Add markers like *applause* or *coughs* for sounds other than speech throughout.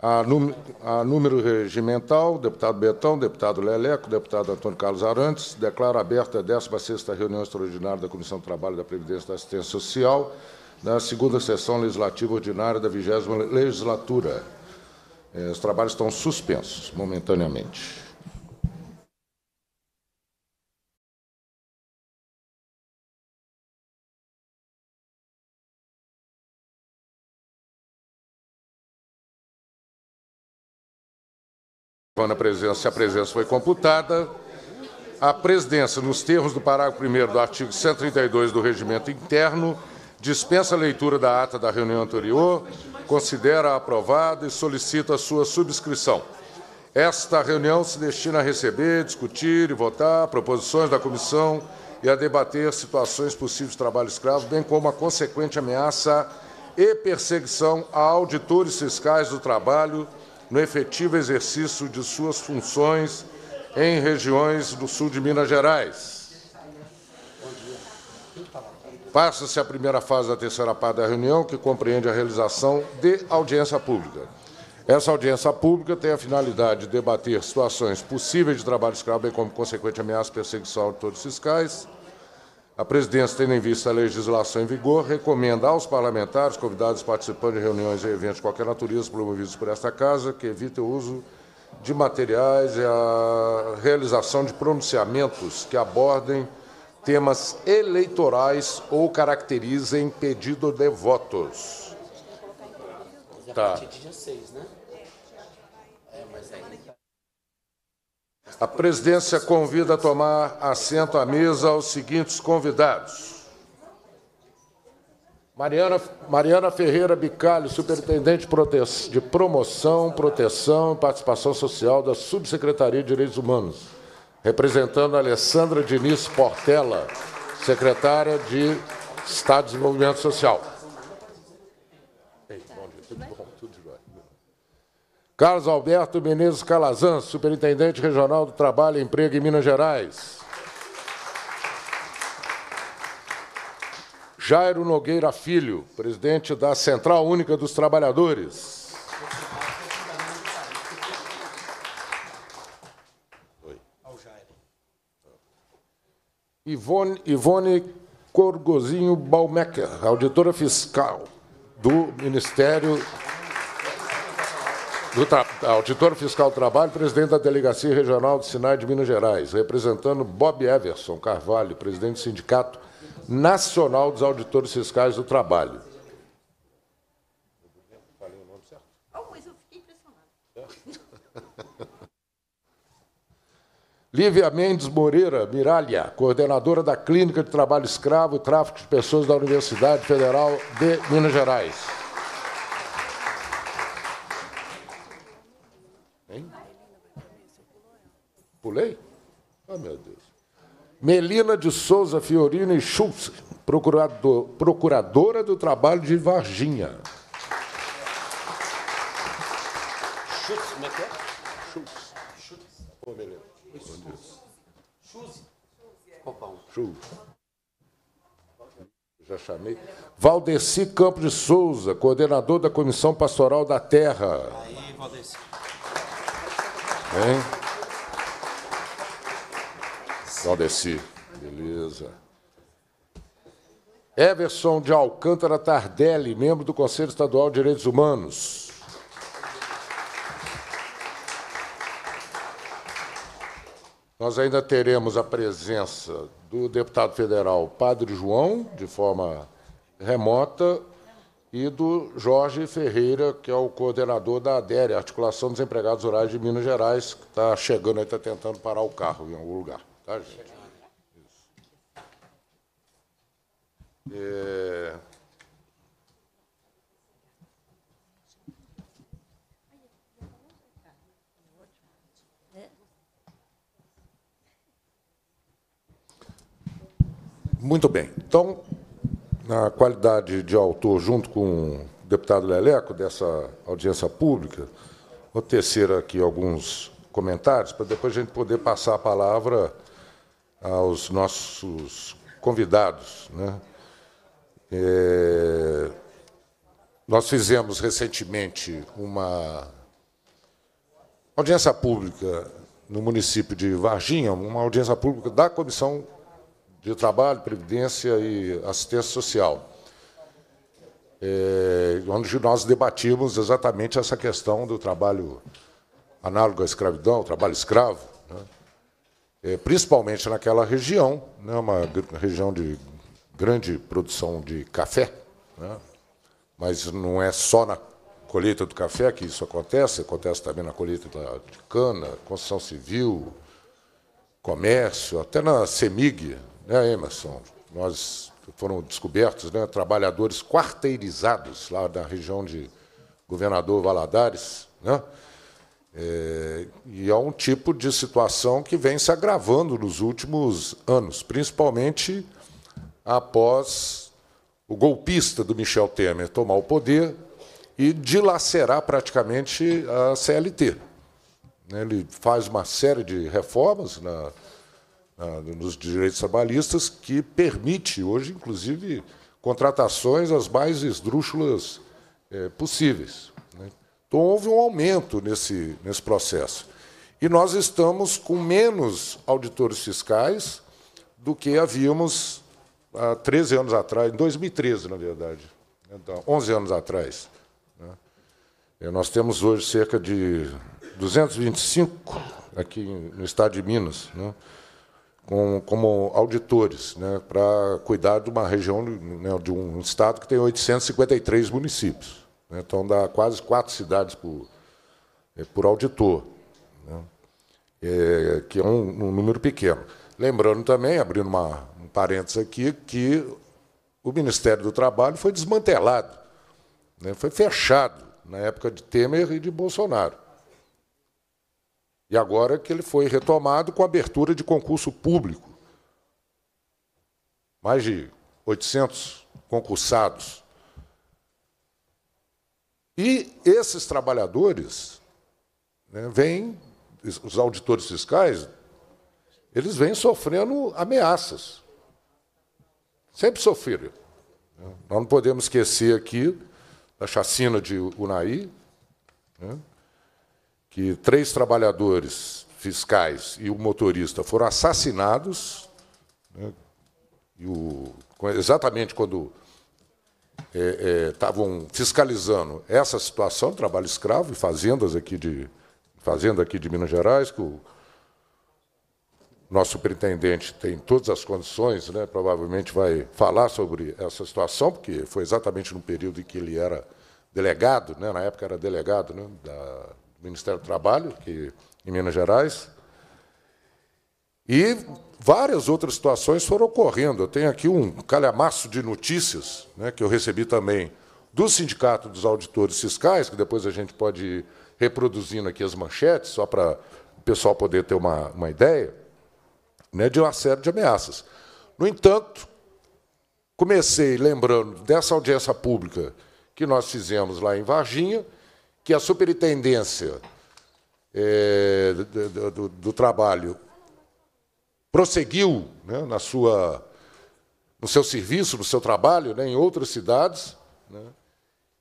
a, a número regimental, deputado Betão, deputado Leleco, deputado Antônio Carlos Arantes, declaro aberta a 16ª reunião extraordinária da Comissão do Trabalho da Previdência e da Assistência Social, na segunda sessão legislativa ordinária da 20 legislatura. Eh, os trabalhos estão suspensos momentaneamente. Quando a presença, a presença foi computada, a presidência, nos termos do parágrafo 1 do artigo 132 do Regimento Interno, dispensa a leitura da ata da reunião anterior, considera aprovada e solicita a sua subscrição. Esta reunião se destina a receber, discutir e votar proposições da comissão e a debater situações possíveis de trabalho escravo, bem como a consequente ameaça e perseguição a auditores fiscais do trabalho no efetivo exercício de suas funções em regiões do sul de Minas Gerais. Passa-se a primeira fase da terceira parte da reunião, que compreende a realização de audiência pública. Essa audiência pública tem a finalidade de debater situações possíveis de trabalho escravo, bem como consequente ameaça, perseguição a auditores fiscais, a presidência, tendo em vista a legislação em vigor, recomenda aos parlamentares, convidados participando de reuniões e eventos de qualquer natureza promovidos por esta Casa, que evitem o uso de materiais e a realização de pronunciamentos que abordem temas eleitorais ou caracterizem pedido de votos. Tá. A presidência convida a tomar assento à mesa os seguintes convidados. Mariana, Mariana Ferreira Bicalho, Superintendente de Promoção, Proteção e Participação Social da Subsecretaria de Direitos Humanos, representando Alessandra Diniz Portela, Secretária de Estado de Desenvolvimento Social. Ei, bom dia, tudo bom? Carlos Alberto Menezes Calazans, Superintendente Regional do Trabalho e Emprego em Minas Gerais. Jairo Nogueira Filho, presidente da Central Única dos Trabalhadores. Ivone, Ivone Corgozinho Balmecker, auditora fiscal do Ministério do Auditor Fiscal do Trabalho, presidente da Delegacia Regional do Sinai de Minas Gerais, representando Bob Everson Carvalho, presidente do Sindicato Nacional dos Auditores Fiscais do Trabalho. Falei o nome certo? Oh, mas eu fiquei impressionado. *laughs* Lívia Mendes Moreira Miralha, coordenadora da Clínica de Trabalho Escravo e Tráfico de Pessoas da Universidade Federal de Minas Gerais. Pulei? Ah, oh, meu Deus. Melina de Souza Fiorina e Schultz, procurador, procuradora do trabalho de Varginha. Schultz, como é que é? Schultz. Schultz. Ô, Schultz. Schultz. É. É Schultz já chamei. Valdeci Campos de Souza, coordenador da Comissão Pastoral da Terra. Aí, Valdeci. Hein? Valdeci. Beleza. Everson de Alcântara Tardelli, membro do Conselho Estadual de Direitos Humanos. Nós ainda teremos a presença do deputado federal Padre João, de forma remota, e do Jorge Ferreira, que é o coordenador da ADERE, Articulação dos Empregados Rurais de Minas Gerais, que está chegando e está tentando parar o carro em algum lugar. Tá, Isso. É... Muito bem. Então, na qualidade de autor, junto com o deputado Leleco, dessa audiência pública, vou tecer aqui alguns comentários, para depois a gente poder passar a palavra aos nossos convidados. Né? É, nós fizemos recentemente uma audiência pública no município de Varginha, uma audiência pública da Comissão de Trabalho, Previdência e Assistência Social, é, onde nós debatimos exatamente essa questão do trabalho análogo à escravidão, o trabalho escravo, é, principalmente naquela região, né, uma região de grande produção de café, né, mas não é só na colheita do café que isso acontece, acontece também na colheita de cana, construção civil, comércio, até na CEMIG, né, Emerson? Nós foram descobertos né, trabalhadores quarteirizados lá da região de Governador Valadares, né? É, e é um tipo de situação que vem se agravando nos últimos anos, principalmente após o golpista do Michel Temer tomar o poder e dilacerar praticamente a CLT. Né? Ele faz uma série de reformas na, na, nos direitos trabalhistas que permite hoje, inclusive, contratações as mais esdrúxulas é, possíveis. Então, houve um aumento nesse, nesse processo. E nós estamos com menos auditores fiscais do que havíamos há ah, 13 anos atrás, em 2013, na verdade, então, 11 anos atrás. Né? Nós temos hoje cerca de 225 aqui no estado de Minas, né, com, como auditores, né, para cuidar de uma região, né, de um estado que tem 853 municípios. Né? Então dá quase quatro cidades por, é, por auditor, né? é, que é um, um, número pequeno. Lembrando também, abrindo uma, um parênteses aqui, que o Ministério do Trabalho foi desmantelado, né? foi fechado na época de Temer e de Bolsonaro. E agora que ele foi retomado com a abertura de concurso público. Mais de 800 concursados e esses trabalhadores né, vêm, os auditores fiscais, eles vêm sofrendo ameaças. Sempre sofreram. Né. Nós não podemos esquecer aqui da chacina de Unai, né, que três trabalhadores fiscais e o motorista foram assassinados, né, o, exatamente quando estavam é, é, fiscalizando essa situação, trabalho escravo, e fazendas aqui de, fazenda aqui de Minas Gerais, que o nosso superintendente tem todas as condições, né, provavelmente vai falar sobre essa situação, porque foi exatamente no período em que ele era delegado, né, na época era delegado né, da, do Ministério do Trabalho, que, em Minas Gerais, e várias outras situações foram ocorrendo. Eu tenho aqui um calhamaço de notícias né, que eu recebi também do Sindicato dos Auditores Fiscais, que depois a gente pode ir reproduzindo aqui as manchetes, só para o pessoal poder ter uma, uma ideia, né, de uma série de ameaças. No entanto, comecei lembrando dessa audiência pública que nós fizemos lá em Varginha, que a superintendência é, do, do, do trabalho prosseguiu né, na sua, no seu serviço, no seu trabalho né, em outras cidades, né,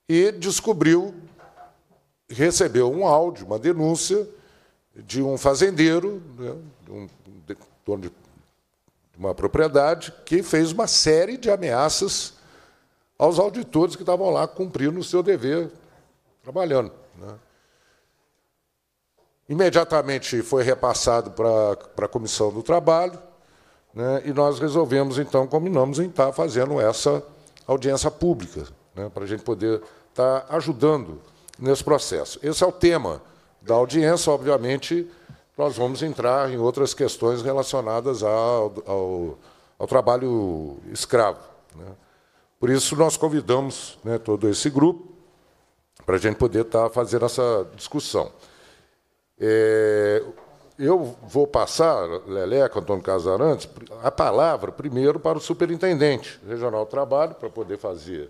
e descobriu, recebeu um áudio, uma denúncia de um fazendeiro, né, um dono de uma propriedade, que fez uma série de ameaças aos auditores que estavam lá cumprindo o seu dever, trabalhando. Né? Imediatamente foi repassado para, para a Comissão do Trabalho, né, e nós resolvemos, então, combinamos em estar tá fazendo essa audiência pública, né, para a gente poder estar tá ajudando nesse processo. Esse é o tema da audiência, obviamente, nós vamos entrar em outras questões relacionadas ao, ao, ao trabalho escravo. Né. Por isso, nós convidamos né, todo esse grupo para a gente poder estar tá fazendo essa discussão. É, eu vou passar, Leleco, Antônio Casarantes, a palavra primeiro para o superintendente regional do trabalho, para poder fazer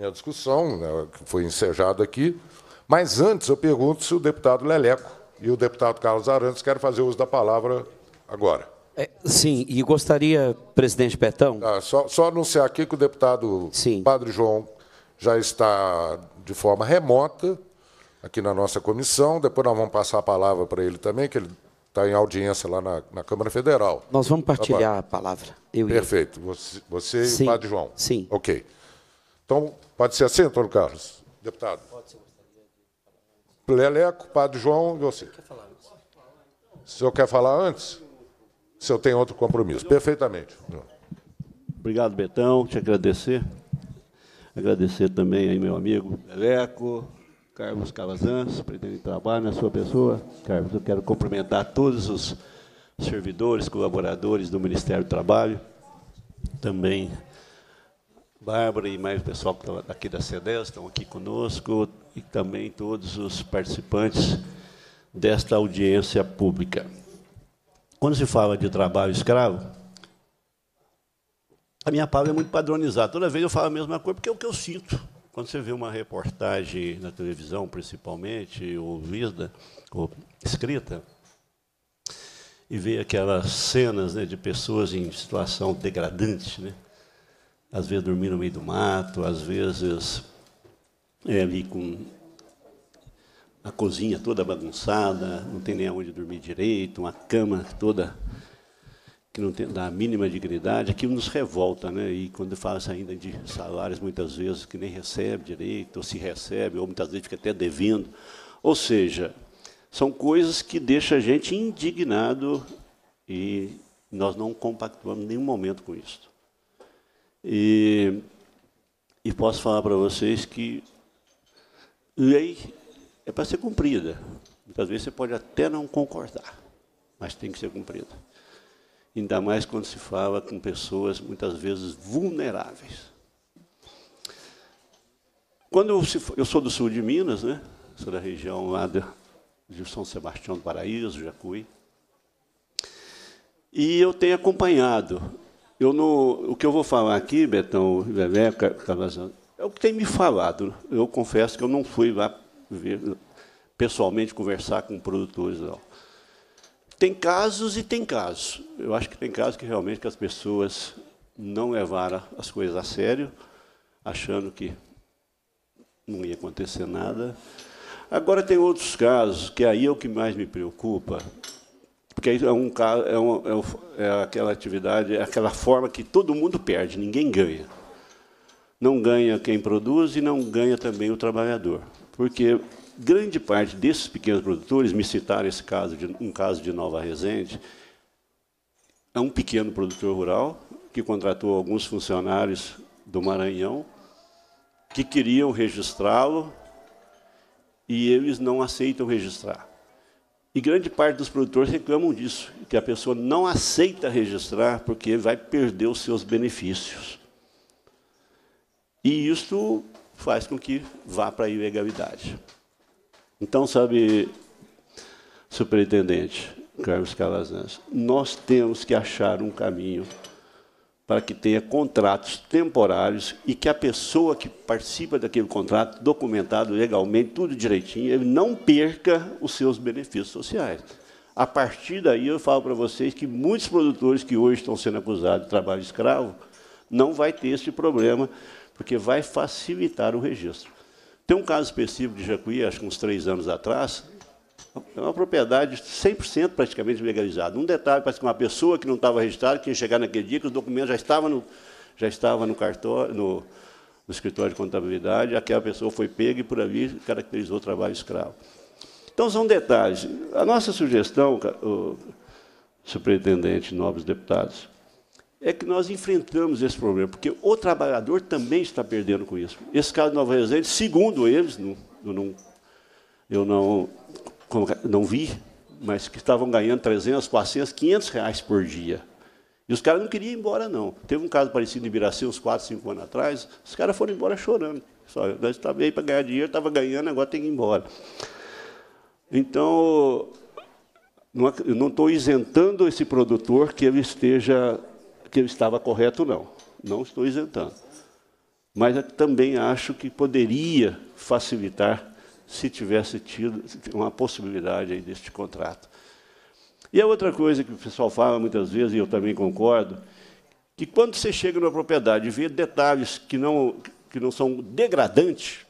a discussão, né, que foi ensejada aqui. Mas antes eu pergunto se o deputado Leleco e o deputado Carlos Arantes querem fazer uso da palavra agora. É, sim, e gostaria, presidente Betão. Ah, só, só, anunciar aqui que o deputado sim. Padre João já está de forma remota aqui na nossa comissão. Depois nós vamos passar a palavra para ele também, que ele está em audiência lá na, na, Câmara Federal. Nós vamos tá partilhar tá a palavra. eu Perfeito. Você, você e o Padre João. Sim. Ok. Então, pode ser assim, Antônio Carlos? Deputado. Pode ser. Leleco, Padre João e você. Quer falar antes? O senhor quer falar antes? Se eu tenho outro compromisso. Perfeitamente. Obrigado, Betão. Te agradecer. Agradecer também aí, meu amigo Leleco, Carlos Calazans, presidente de trabalho, na sua pessoa. Carlos, eu quero cumprimentar todos os servidores, colaboradores do Ministério do Trabalho, também Bárbara e mais o pessoal que está aqui da CEDEL, estão aqui conosco, e também todos os participantes desta audiência pública. Quando se fala de trabalho escravo, a minha palavra é muito padronizada. Toda vez eu falo a mesma coisa, porque é o que eu sinto. Quando você vê uma reportagem na televisão, principalmente, ouvida, ou escrita, e vê aquelas cenas né, de pessoas em situação degradante, né? às vezes dormindo no meio do mato, às vezes é, ali com a cozinha toda bagunçada, não tem nem onde dormir direito, uma cama toda que não tem da mínima dignidade, aquilo nos revolta, né? E quando fala ainda de salários muitas vezes que nem recebe direito, ou se recebe, ou muitas vezes fica até devendo. Ou seja, são coisas que deixam a gente indignado e nós não compactuamos nenhum momento com isso. E, e posso falar para vocês que lei é para ser cumprida. Muitas vezes você pode até não concordar, mas tem que ser cumprida ainda mais quando se fala com pessoas muitas vezes vulneráveis. Quando eu, eu sou do sul de Minas, né? sou da região lá de, de São Sebastião do Paraíso, Jacuí, e eu tenho acompanhado. Eu o que eu vou falar aqui, Betão, Vevé, Calazan, é o que tem me falado. Eu confesso que eu não fui lá ver, pessoalmente conversar com produtores, não. Tem casos e tem casos. Eu acho que tem casos que realmente que as pessoas não levaram as coisas a sério, achando que não ia acontecer nada. Agora tem outros casos, que aí é o que mais me preocupa, porque é, é, um, é, é aquela atividade, é aquela forma que todo mundo perde, ninguém ganha. Não ganha quem produz e não ganha também o trabalhador. Porque grande parte desses pequenos produtores, me citaram esse caso, de, um caso de Nova Resende, é um pequeno produtor rural que contratou alguns funcionários do Maranhão que queriam registrá-lo e eles não aceitam registrar. E grande parte dos produtores reclamam disso, que a pessoa não aceita registrar porque vai perder os seus benefícios. E isto faz com que vá para a ilegalidade. Então, sabe, superintendente Carlos Calazans, nós temos que achar um caminho para que tenha contratos temporários e que a pessoa que participa daquele contrato, documentado legalmente, tudo direitinho, ele não perca os seus benefícios sociais. A partir daí, eu falo para vocês que muitos produtores que hoje estão sendo acusados de trabalho escravo não vai ter esse problema, porque vai facilitar o registro. Tem um caso específico de Jacuí, acho que uns três anos atrás, é uma propriedade 100% praticamente legalizada. Um detalhe, parece que uma pessoa que não estava registrada, que ia chegar naquele dia, que os documentos já estavam no, já estava no cartório, no, no escritório de contabilidade, aquela pessoa foi pega e por ali caracterizou o trabalho escravo. Então são detalhes. A nossa sugestão, o superintendente, nobres deputados, é que nós enfrentamos esse problema, porque o trabalhador também está perdendo com isso. Esse caso de Nova Resende, segundo eles, não, não, eu não, não vi, mas que estavam ganhando 300, 400, 500 reais por dia. E os caras não queriam ir embora, não. Teve um caso parecido em Ibiraci, uns 4, 5 anos atrás, os caras foram embora chorando. Só, nós estávamos aí para ganhar dinheiro, estava ganhando, agora tem que ir embora. Então, eu não estou isentando esse produtor que ele esteja que eu estava correto, não. Não estou isentando. Mas também acho que poderia facilitar se tivesse tido uma possibilidade aí deste contrato. E a outra coisa que o pessoal fala muitas vezes, e eu também concordo, que quando você chega numa propriedade e vê detalhes que não, que não são degradantes,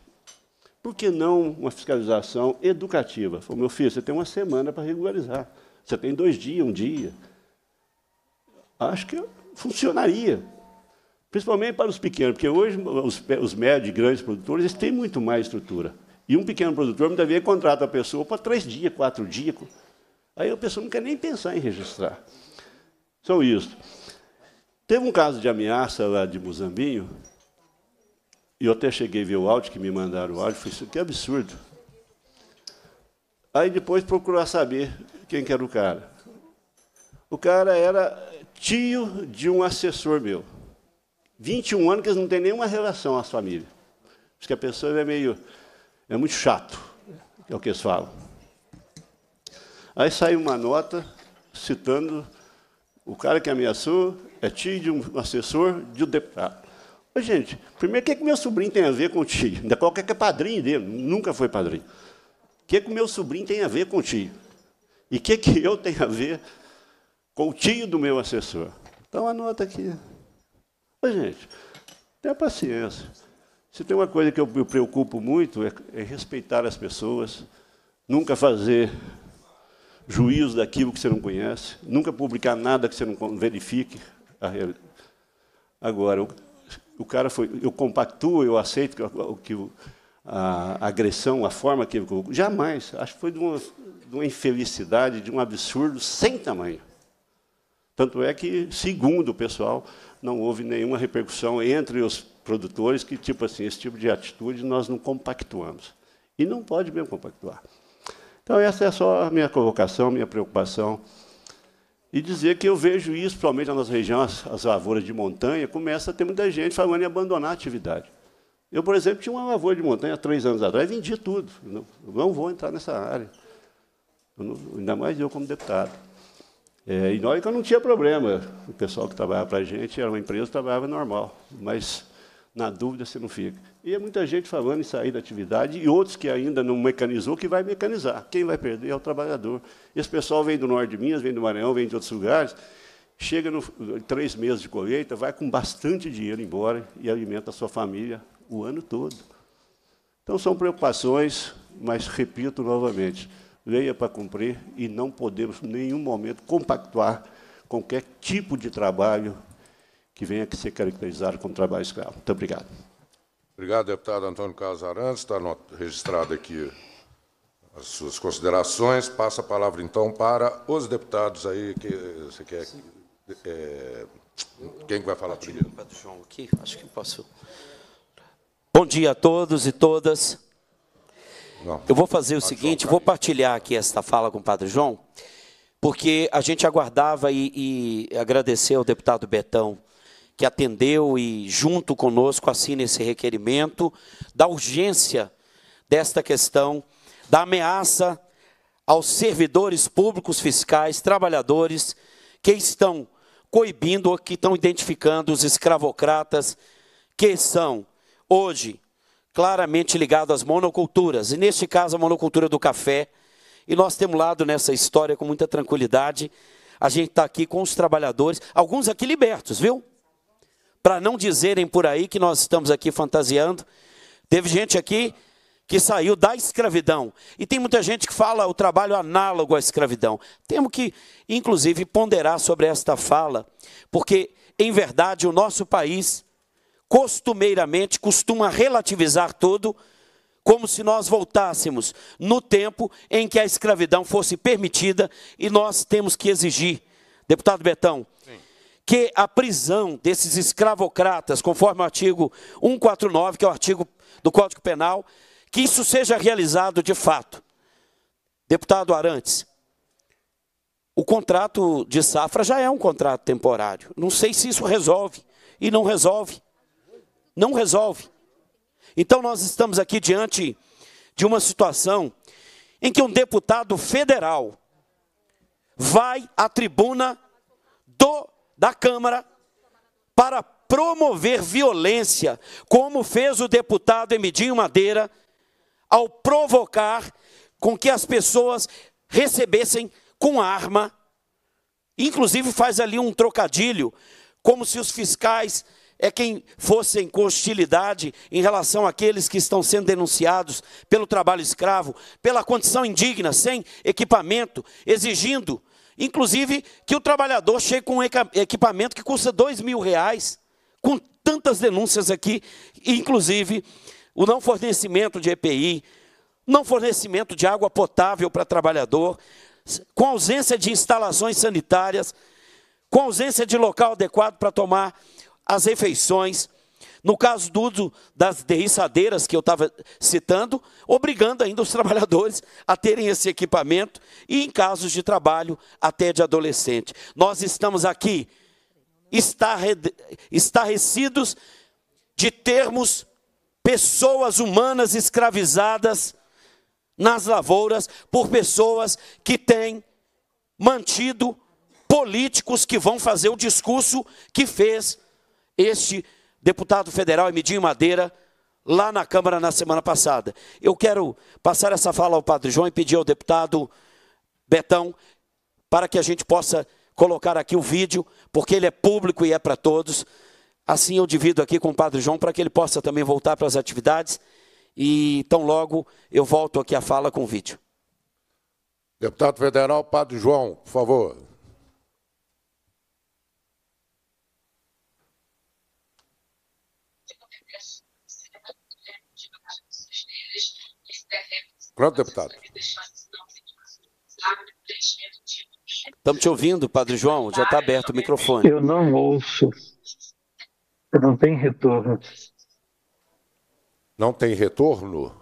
por que não uma fiscalização educativa? Falou, meu filho, você tem uma semana para regularizar. Você tem dois dias, um dia. Acho que é funcionaria. Principalmente para os pequenos, porque hoje os, os médios e grandes produtores eles têm muito mais estrutura. E um pequeno produtor muitas vezes contrata a pessoa para três dias, quatro dias. Aí a pessoa não quer nem pensar em registrar. São isso. Teve um caso de ameaça lá de Muzambinho, e eu até cheguei a ver o áudio que me mandaram o áudio, falei, isso que é absurdo. Aí depois procurar saber quem que era o cara. O cara era tio de um assessor meu. 21 anos que eles não têm nenhuma relação às famílias. Diz que a pessoa é meio. é muito chato, é o que eles falam. Aí saiu uma nota citando o cara que ameaçou é tio de um assessor de um deputado. Ô, gente, primeiro, o que, é que meu sobrinho tem a ver com o tio? Ainda qualquer que é padrinho dele, nunca foi padrinho. O que, é que o meu sobrinho tem a ver com o tio? E o que, é que eu tenho a ver tio do meu assessor. Então anota aqui. Mas, gente, tenha paciência. Se tem uma coisa que eu me preocupo muito é, é respeitar as pessoas, nunca fazer juízo daquilo que você não conhece, nunca publicar nada que você não verifique. Agora, o, o cara foi, eu compactuo, eu aceito que, que a, a agressão, a forma que ele colocou, jamais. Acho que foi de uma, de uma infelicidade, de um absurdo sem tamanho. Tanto é que, segundo o pessoal, não houve nenhuma repercussão entre os produtores que, tipo assim, esse tipo de atitude nós não compactuamos. E não pode mesmo compactuar. Então, essa é só a minha colocação, minha preocupação. E dizer que eu vejo isso, principalmente na nossa região, as, as lavouras de montanha, começa a ter muita gente falando em abandonar a atividade. Eu, por exemplo, tinha uma lavoura de montanha há três anos atrás, vendi tudo. Não, não vou entrar nessa área. Não, ainda mais eu como deputado. É, e nós então é não tinha problema. O pessoal que trabalhava para a gente era uma empresa que trabalhava normal. Mas na dúvida você não fica. E é muita gente falando em sair da atividade e outros que ainda não mecanizou, que vai mecanizar. Quem vai perder é o trabalhador. Esse pessoal vem do norte de Minas, vem do Maranhão, vem de outros lugares, chega no, em três meses de colheita, vai com bastante dinheiro embora e alimenta a sua família o ano todo. Então são preocupações, mas repito novamente, leia para cumprir e não podemos em nenhum momento compactuar qualquer tipo de trabalho que venha a ser caracterizado como trabalho escravo. Muito obrigado. Obrigado, deputado Antônio Carlos Arantes. Está registrado aqui as suas considerações. Passa a palavra, então, para os deputados aí. que Você quer... É, quem vai falar primeiro? Acho que posso... Bom dia a todos e todas. Eu vou fazer o Pode seguinte, vou partilhar aqui esta fala com o Padre João, porque a gente aguardava e, e agradecer ao deputado Betão, que atendeu e, junto conosco, assina esse requerimento da urgência desta questão, da ameaça aos servidores públicos fiscais, trabalhadores, que estão coibindo ou que estão identificando os escravocratas que são hoje claramente ligado às monoculturas, e neste caso a monocultura do café. E nós temos lado nessa história com muita tranquilidade. A gente está aqui com os trabalhadores, alguns aqui libertos, viu? Para não dizerem por aí que nós estamos aqui fantasiando. Teve gente aqui que saiu da escravidão. E tem muita gente que fala o trabalho análogo à escravidão. Temos que, inclusive, ponderar sobre esta fala, porque, em verdade, o nosso país costumeiramente costuma relativizar tudo, como se nós voltássemos no tempo em que a escravidão fosse permitida e nós temos que exigir, deputado Betão, Sim. que a prisão desses escravocratas, conforme o artigo 149, que é o artigo do Código Penal, que isso seja realizado de fato. Deputado Arantes, o contrato de safra já é um contrato temporário. Não sei se isso resolve. E não resolve. Não resolve. Então nós estamos aqui diante de uma situação em que um deputado federal vai à tribuna do, da Câmara para promover violência, como fez o deputado Emidinho Madeira, ao provocar com que as pessoas recebessem com arma. Inclusive faz ali um trocadilho, como se os fiscais é quem fossem com hostilidade em relação àqueles que estão sendo denunciados pelo trabalho escravo, pela condição indigna, sem equipamento, exigindo, inclusive, que o trabalhador chegue com um equipamento que custa dois mil reais, com tantas denúncias aqui, inclusive o não fornecimento de EPI, não fornecimento de água potável para trabalhador, com ausência de instalações sanitárias, com ausência de local adequado para tomar as refeições. No caso do das derriçadeiras que eu estava citando, obrigando ainda os *laughs* trabalhadores a terem esse equipamento e em casos de trabalho até de adolescente. Nós estamos aqui estarrecidos de termos pessoas humanas escravizadas nas lavouras por pessoas que têm mantido políticos que vão fazer o discurso que fez este deputado federal Emidinho Madeira lá na Câmara na semana passada. Eu quero passar essa fala ao Padre João e pedir ao deputado Betão para que a gente possa colocar aqui o vídeo, porque ele é público e é para todos. Assim eu divido aqui com o Padre João para que ele possa também voltar para as atividades e tão logo eu volto aqui a fala com o vídeo. Deputado Federal, Padre João, por favor. Pronto, deputado. Estamos te ouvindo, Padre João. Já está aberto o microfone. Eu não ouço. não tem retorno. Não tem retorno?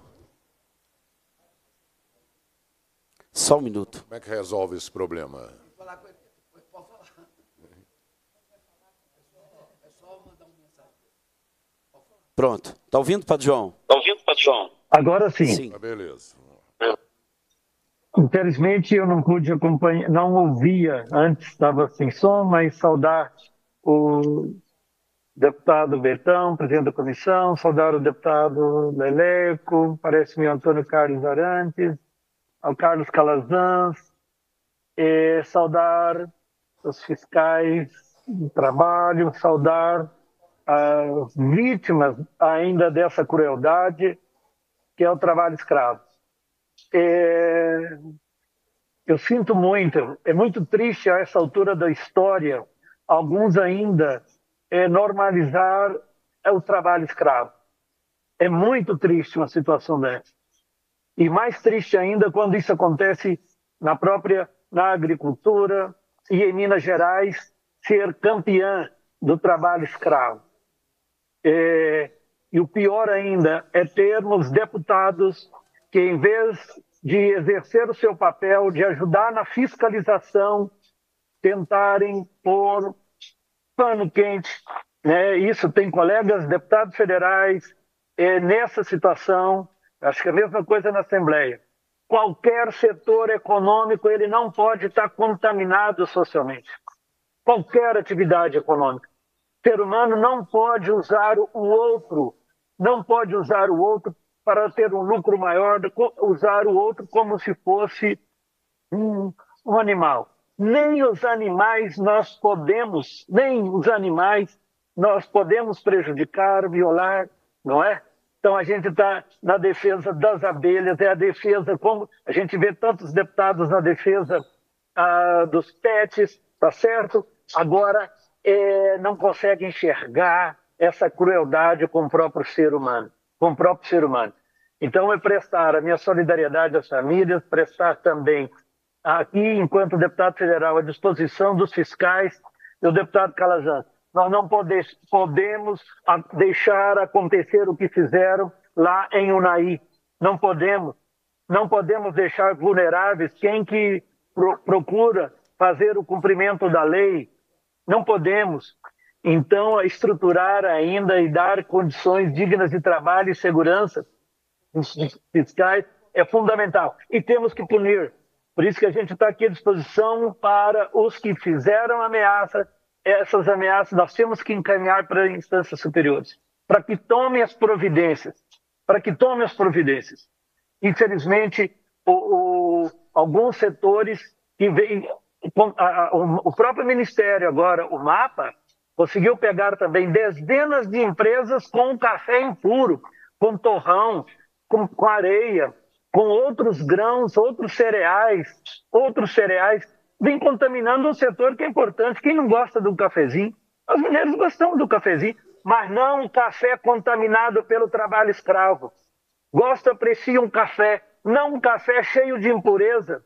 Só um minuto. Como é que resolve esse problema? Pronto. Está ouvindo, Padre João? Está ouvindo, Padre João? Agora sim. sim. Ah, beleza. Infelizmente eu não pude acompanhar, não ouvia, antes estava sem som, mas saudar o deputado Bertão, presidente da comissão, saudar o deputado Leleco, parece-me Antônio Carlos Arantes, ao Carlos Calazans, e saudar os fiscais do trabalho, saudar as vítimas ainda dessa crueldade que é o trabalho escravo é, eu sinto muito, é muito triste a essa altura da história, alguns ainda é, normalizar é, o trabalho escravo. É muito triste uma situação dessa. E mais triste ainda quando isso acontece na própria na agricultura e em Minas Gerais ser campeã do trabalho escravo. É, e o pior ainda é termos deputados que, em vez de exercer o seu papel de ajudar na fiscalização, tentarem pôr pano quente. Né? Isso tem colegas deputados federais é, nessa situação, acho que é a mesma coisa na Assembleia. Qualquer setor econômico ele não pode estar contaminado socialmente. Qualquer atividade econômica. O ser humano não pode usar o outro, não pode usar o outro para ter um lucro maior, usar o outro como se fosse um, um animal. Nem os animais nós podemos, nem os animais nós podemos prejudicar, violar, não é? Então a gente está na defesa das abelhas, é a defesa, como a gente vê tantos deputados na defesa ah, dos pets, tá certo? Agora é, não consegue enxergar essa crueldade com o próprio ser humano com o próprio ser humano. Então, é prestar a minha solidariedade às famílias, prestar também aqui, enquanto deputado federal, à disposição dos fiscais e do deputado Calazans. Nós não pode, podemos deixar acontecer o que fizeram lá em Unai. Não podemos. Não podemos deixar vulneráveis quem que procura fazer o cumprimento da lei. Não podemos. Então, estruturar ainda e dar condições dignas de trabalho e segurança fiscais é fundamental. E temos que punir. Por isso que a gente está aqui à disposição para os que fizeram ameaça. Essas ameaças nós temos que encaminhar para instâncias superiores, para que tomem as providências. Para que tomem as providências. Infelizmente, o, o, alguns setores que vêm. o próprio Ministério agora, o MAPA, Conseguiu pegar também dezenas de empresas com café impuro, com torrão, com, com areia, com outros grãos, outros cereais, outros cereais, vem contaminando um setor que é importante. Quem não gosta do cafezinho? Os mineiros gostam do cafezinho, mas não um café contaminado pelo trabalho escravo. Gosta aprecia um café, não um café cheio de impureza,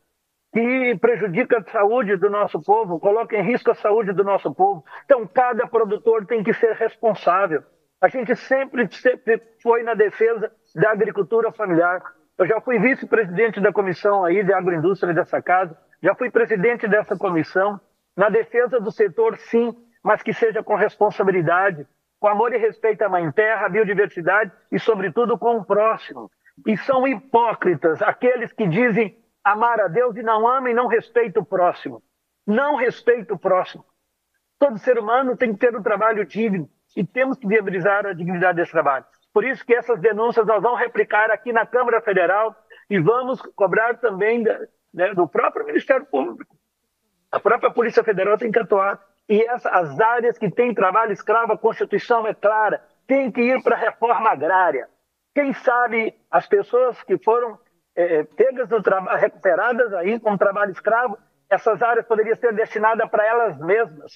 que prejudica a saúde do nosso povo, coloca em risco a saúde do nosso povo. Então, cada produtor tem que ser responsável. A gente sempre, sempre foi na defesa da agricultura familiar. Eu já fui vice-presidente da comissão aí de agroindústria dessa casa, já fui presidente dessa comissão, na defesa do setor, sim, mas que seja com responsabilidade, com amor e respeito à mãe terra, à biodiversidade e, sobretudo, com o próximo. E são hipócritas aqueles que dizem amar a Deus e não ama e não respeita o próximo. Não respeita o próximo. Todo ser humano tem que ter um trabalho digno e temos que viabilizar a dignidade desse trabalho. Por isso que essas denúncias nós vamos replicar aqui na Câmara Federal e vamos cobrar também né, do próprio Ministério Público. A própria Polícia Federal tem que atuar. E essa, as áreas que têm trabalho escravo, a Constituição é clara, tem que ir para a reforma agrária. Quem sabe as pessoas que foram é, é, pegas recuperadas aí como trabalho escravo, essas áreas poderiam ser destinadas para elas mesmas,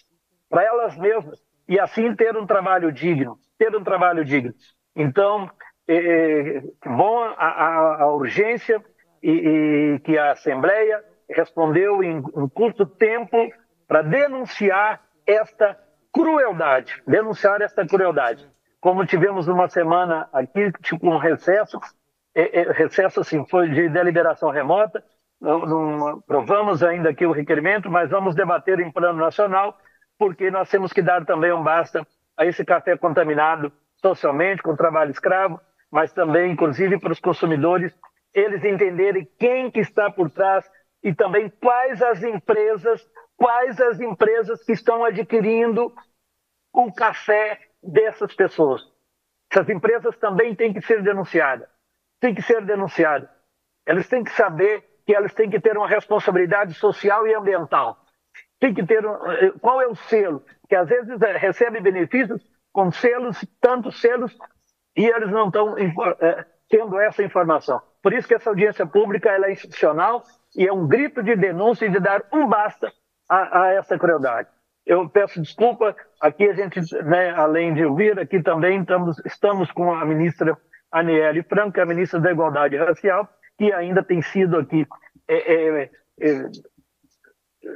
para elas mesmas, e assim ter um trabalho digno, ter um trabalho digno. Então, é, é bom a, a, a urgência e, e, que a Assembleia respondeu em, um curto tempo para denunciar esta crueldade, denunciar esta crueldade. Como tivemos uma semana aqui, tipo um recesso, é, é, recesso assim, foi de deliberação remota, não, não provamos ainda aqui o requerimento, mas vamos debater em plano nacional, porque nós temos que dar também um basta a esse café contaminado socialmente, com trabalho escravo, mas também, inclusive, para os consumidores, eles entenderem quem que está por trás e também quais as empresas, quais as empresas que estão adquirindo o café dessas pessoas. Essas empresas também têm que ser denunciadas tem que ser denunciado. Eles têm que saber que eles têm que ter uma responsabilidade social e ambiental. Tem que ter um, eh, qual é o selo? Que às vezes eh, recebe benefícios com selos, tantos selos, e eles não estão é, eh, tendo essa informação. Por isso que essa audiência pública é institucional e é um grito de denúncia e de dar um basta a, a essa crueldade. Eu peço desculpa, aqui a gente, né, além de ouvir, aqui também estamos, estamos com a ministra Aniele Franco, que é a ministra da Igualdade Racial, que ainda tem sido aqui é, é, é,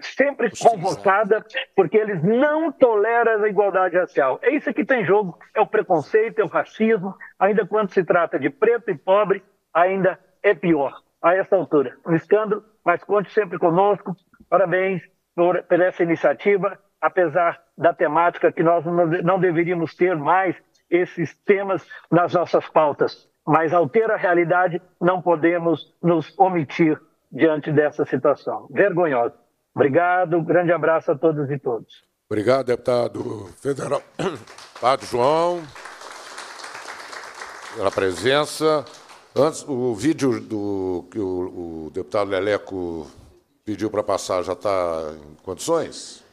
sempre convocada, porque eles não toleram a igualdade racial. É isso que tem jogo, é o preconceito, é o racismo, ainda quando se trata de preto e pobre, ainda é pior a essa altura. Um escândalo, mas conte sempre conosco. Parabéns por, por essa iniciativa, apesar da temática que nós não deveríamos ter mais esses temas nas nossas pautas. Mas ao ter a realidade, não podemos nos omitir diante dessa situação. Vergonhosa. Obrigado, grande abraço a todos e todos. Obrigado, deputado federal. *coughs* Padre João, pela presença. Antes, o vídeo do, que o, o deputado Leleco pediu para passar já está em condições?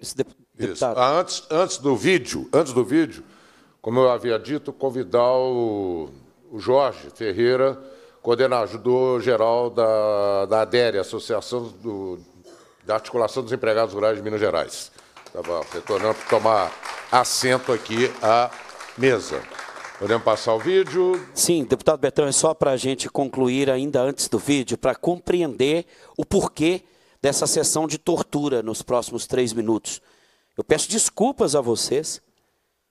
Esse deputado. Deputado. Isso. Ah, antes, antes do vídeo, antes do vídeo, como eu havia dito, convidar o, o Jorge Ferreira, coordenador-geral da, da ADERE, Associação do, da Articulação dos Empregados Rurais de Minas Gerais. Estava retornando para tomar assento aqui à mesa. Podemos passar o vídeo? Sim, deputado Betão, é só para a gente concluir ainda antes do vídeo, para compreender o porquê dessa sessão de tortura nos próximos três minutos. Eu peço desculpas a vocês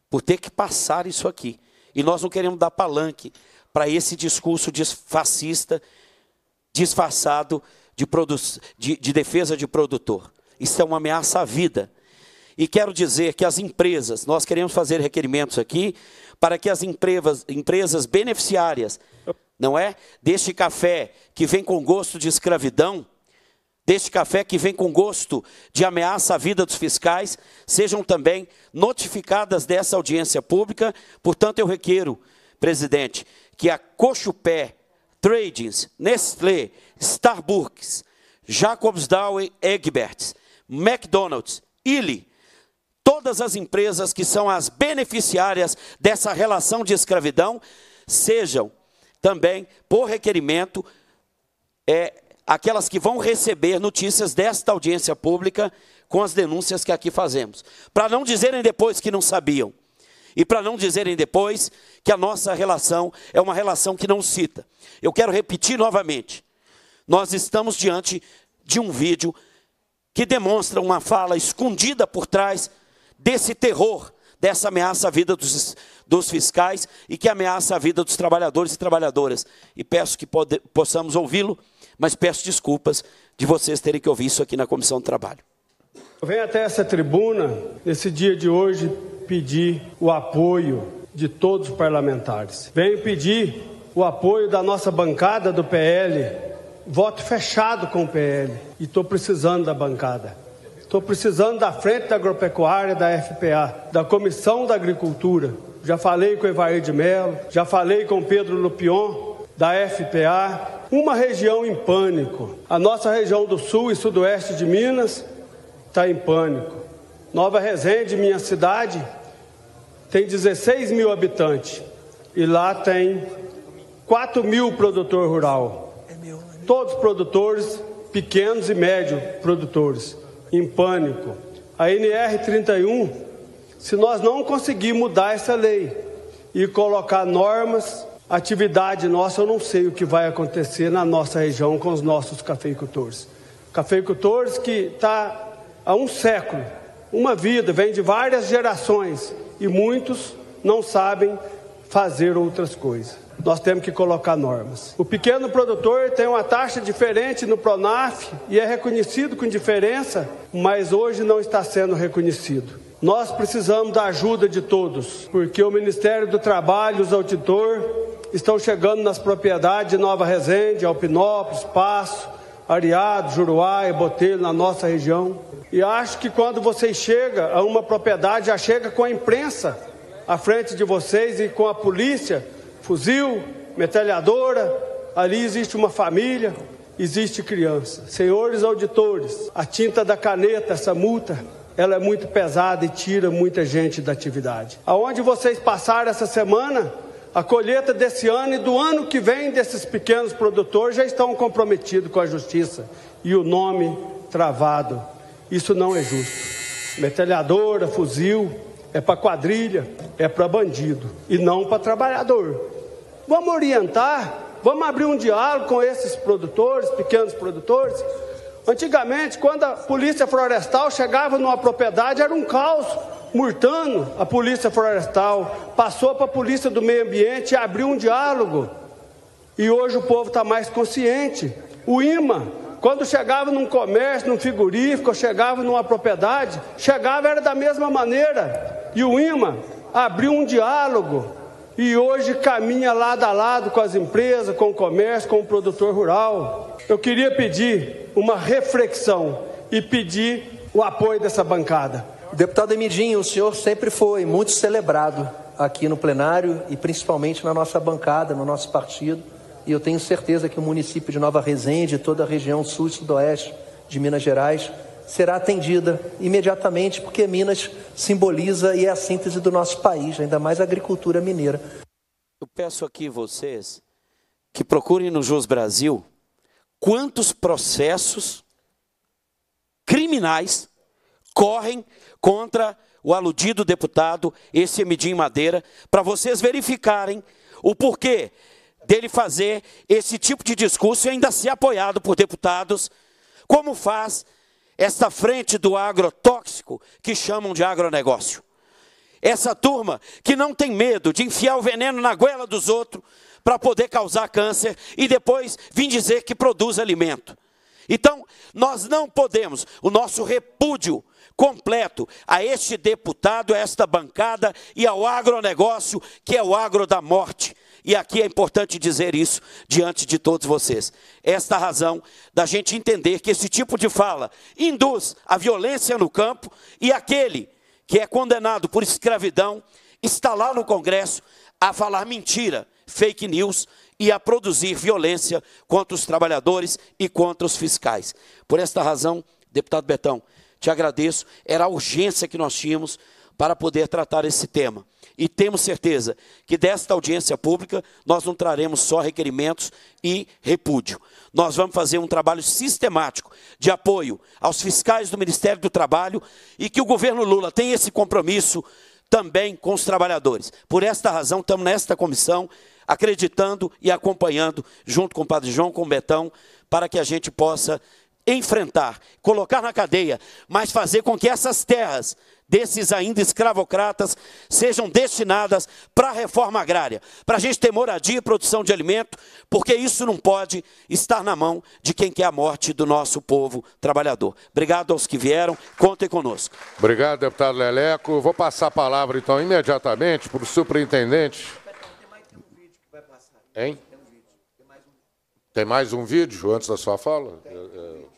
por ter que passar isso aqui. E nós não queremos dar palanque para esse discurso fascista disfarçado de, de, de defesa de produtor. Isso é uma ameaça à vida. E quero dizer que as empresas, nós queremos fazer requerimentos aqui para que as empresas, empresas beneficiárias, não é, deste café que vem com gosto de escravidão, deste café que vem com gosto de ameaça à vida dos fiscais, sejam também notificadas dessa audiência pública. Portanto, eu requeiro, presidente, que a Cochupé Tradings, Nestlé, Starbucks, Jacobs Dowie Egberts, McDonald's, Illy, todas as empresas que são as beneficiárias dessa relação de escravidão, sejam também, por requerimento, é, aquelas que vão receber notícias desta audiência pública com as denúncias que aqui fazemos. Para não dizerem depois que não sabiam. E para não dizerem depois que a nossa relação é uma relação que não cita. Eu quero repetir novamente. Nós estamos diante de um vídeo que demonstra uma fala escondida por trás desse terror, dessa ameaça à vida dos, dos fiscais e que ameaça a vida dos trabalhadores e trabalhadoras. E peço que pode, possamos ouvi-lo mas peço desculpas de vocês terem que ouvir isso aqui na Comissão do Trabalho. Eu venho até essa tribuna, nesse dia de hoje, pedir o apoio de todos os parlamentares. Venho pedir o apoio da nossa bancada do PL, voto fechado com o PL. E estou precisando da bancada. Estou precisando da frente da agropecuária, da FPA, da Comissão da Agricultura. Já falei com o Evair de Mello, já falei com Pedro Lupion, da FPA, uma região em pânico. A nossa região do sul e sudoeste de Minas está em pânico. Nova Resende, minha cidade, tem 16 mil habitantes e lá tem 4 mil produtor rural. É é Todos produtores, pequenos e médios produtores, em pânico. A NR 31, se nós não conseguirmos mudar essa lei e colocar normas atividade nossa, eu não sei o que vai acontecer na nossa região com os nossos cafeicultores. Cafeicultores que está há um século, uma vida, vem de várias gerações e muitos não sabem fazer outras coisas. Nós temos que colocar normas. O pequeno produtor tem uma taxa diferente no Pronaf e é reconhecido com diferença, mas hoje não está sendo reconhecido. Nós precisamos da ajuda de todos, porque o Ministério do Trabalho, os auditores, estão chegando nas propriedades de Nova Resende, Alpinópolis, Passo, Ariado, Juruá e Botelho, na nossa região. E acho que quando vocês chegam a uma propriedade, já chega com a imprensa à frente de vocês e com a polícia, fuzil, metralhadora. Ali existe uma família, existe criança. Senhores auditores, a tinta da caneta, essa multa, ela é muito pesada e tira muita gente da atividade. Aonde vocês passaram essa semana, a colheita desse ano e do ano que vem desses pequenos produtores já estão comprometidos com a justiça e o nome travado. Isso não é justo. Metralhadora, fuzil, é para quadrilha, é para bandido e não para trabalhador. Vamos orientar, vamos abrir um diálogo com esses produtores, pequenos produtores. Antigamente, quando a polícia florestal chegava numa propriedade, era um caos. Murtando a polícia florestal, passou para a polícia do meio ambiente e abriu um diálogo. E hoje o povo está mais consciente. O IMA, quando chegava num comércio, num figurífico, chegava numa propriedade, chegava era da mesma maneira. E o IMA abriu um diálogo e hoje caminha lado a lado com as empresas, com o comércio, com o produtor rural. Eu queria pedir uma reflexão e pedir o apoio dessa bancada. Deputado Emidinho, o senhor sempre foi muito celebrado aqui no plenário e principalmente na nossa bancada, no nosso partido. E eu tenho certeza que o município de Nova Resende, toda a região sul e sudoeste de Minas Gerais, será atendida imediatamente, porque Minas simboliza e é a síntese do nosso país, ainda mais a agricultura mineira. Eu peço aqui vocês que procurem no Jus Brasil quantos processos criminais correm contra o aludido deputado, esse Emidim Madeira, para vocês verificarem o porquê dele fazer esse tipo de discurso e ainda ser apoiado por deputados, como faz esta frente do agrotóxico que chamam de agronegócio. Essa turma que não tem medo de enfiar o veneno na goela dos outros para poder causar câncer e depois vir dizer que produz alimento. Então, nós não podemos, o nosso repúdio completo a este deputado, a esta bancada e ao agronegócio, que é o agro da morte. E aqui é importante dizer isso diante de todos vocês. Esta razão da gente entender que esse tipo de fala induz a violência no campo e aquele que é condenado por escravidão está lá no Congresso a falar mentira, fake news e a produzir violência contra os trabalhadores e contra os fiscais. Por esta razão, deputado Betão, te agradeço. Era a urgência que nós tínhamos para poder tratar esse tema. E temos certeza que desta audiência pública nós não traremos só requerimentos e repúdio. Nós vamos fazer um trabalho sistemático de apoio aos fiscais do Ministério do Trabalho e que o governo Lula tem esse compromisso também com os trabalhadores. Por esta razão, estamos nesta comissão acreditando e acompanhando, junto com o Padre João, com o Betão, para que a gente possa enfrentar, colocar na cadeia, mas fazer com que essas terras desses ainda escravocratas sejam destinadas para a reforma agrária, para a gente ter moradia e produção de alimento, porque isso não pode estar na mão de quem quer a morte do nosso povo trabalhador. Obrigado aos que vieram, contem conosco. Obrigado, deputado Leleco. Vou passar a palavra, então, imediatamente para o superintendente. Hein? Tem mais um vídeo antes da sua fala? Tem, tem.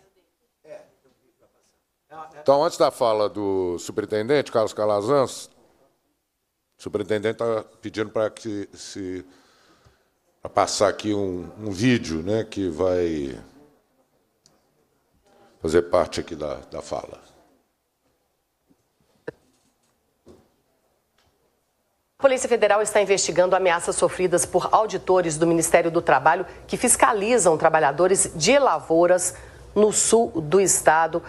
Então, antes da fala do superintendente, Carlos Calazans, o superintendente está pedindo para que se passar aqui um, um, vídeo né, que vai fazer parte aqui da, da fala. A Polícia Federal está investigando ameaças sofridas por auditores do Ministério do Trabalho que fiscalizam trabalhadores de lavouras no sul do estado.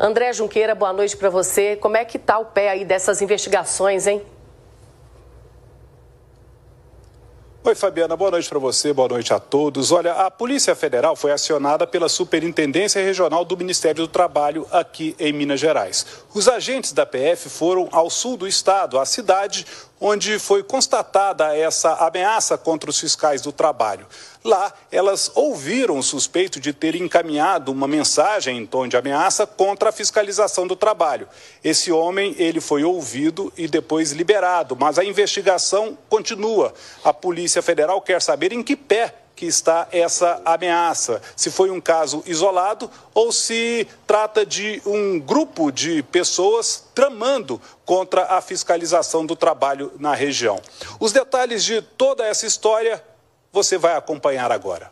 André Junqueira, boa noite para você. Como é que tá o pé aí dessas investigações, hein? Oi, Fabiana, boa noite para você, boa noite a todos. Olha, a Polícia Federal foi acionada pela Superintendência Regional do Ministério do Trabalho aqui em Minas Gerais. Os agentes da PF foram ao sul do estado, à cidade onde foi constatada essa ameaça contra os fiscais do trabalho. Lá, elas ouviram o suspeito de ter encaminhado uma mensagem em tom de ameaça contra a fiscalização do trabalho. Esse homem, ele foi ouvido e depois liberado, mas a investigação continua. A Polícia Federal quer saber em que pé que está essa ameaça. Se foi um caso isolado ou se trata de um grupo de pessoas tramando contra a fiscalização do trabalho na região. Os detalhes de toda essa história você vai acompanhar agora.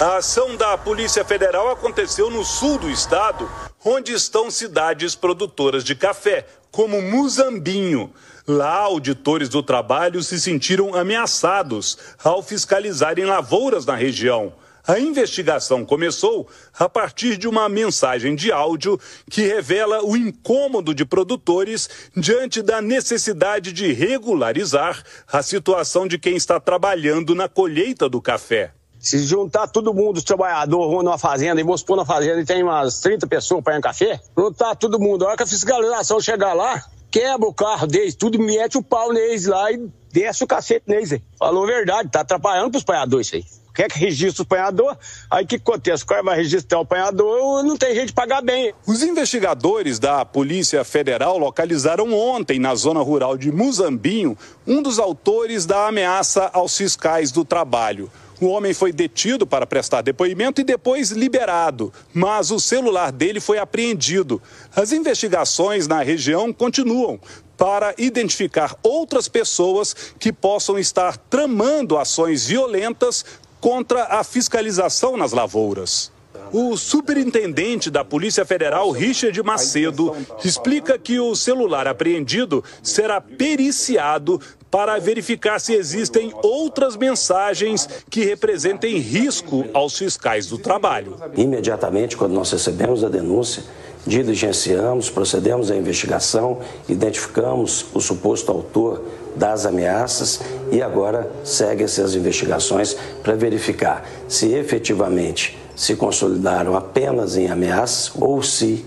A ação da Polícia Federal aconteceu no sul do estado, onde estão cidades produtoras de café, como Muzambinho. Lá, auditores do trabalho se sentiram ameaçados ao fiscalizarem lavouras na região. A investigação começou a partir de uma mensagem de áudio que revela o incômodo de produtores diante da necessidade de regularizar a situação de quem está trabalhando na colheita do café. Se juntar todo mundo, os trabalhadores, vão numa fazenda, e vamos põe na fazenda e tem umas 30 pessoas para um café, juntar todo mundo. A hora que a fiscalização chegar lá, quebra o carro deles, tudo mete o pau neles lá e desce o cacete neles. Aí. Falou verdade, tá atrapalhando para os trabalhadores isso aí. Quer que é registre o apanhador? Aí o que acontece? Qual vai é registrar o apanhador? Não tem gente pagar bem. Os investigadores da Polícia Federal localizaram ontem, na zona rural de Muzambinho, um dos autores da ameaça aos fiscais do trabalho. O homem foi detido para prestar depoimento e depois liberado, mas o celular dele foi apreendido. As investigações na região continuam para identificar outras pessoas que possam estar tramando ações violentas contra a fiscalização nas lavouras. O superintendente da Polícia Federal, Richard Macedo, explica que o celular apreendido será periciado para verificar se existem outras mensagens que representem risco aos fiscais do trabalho. Imediatamente, quando nós recebemos a denúncia, diligenciamos, procedemos à investigação, identificamos o suposto autor das ameaças e agora seguem-se as investigações para verificar se efetivamente se consolidaram apenas em ameaças ou se,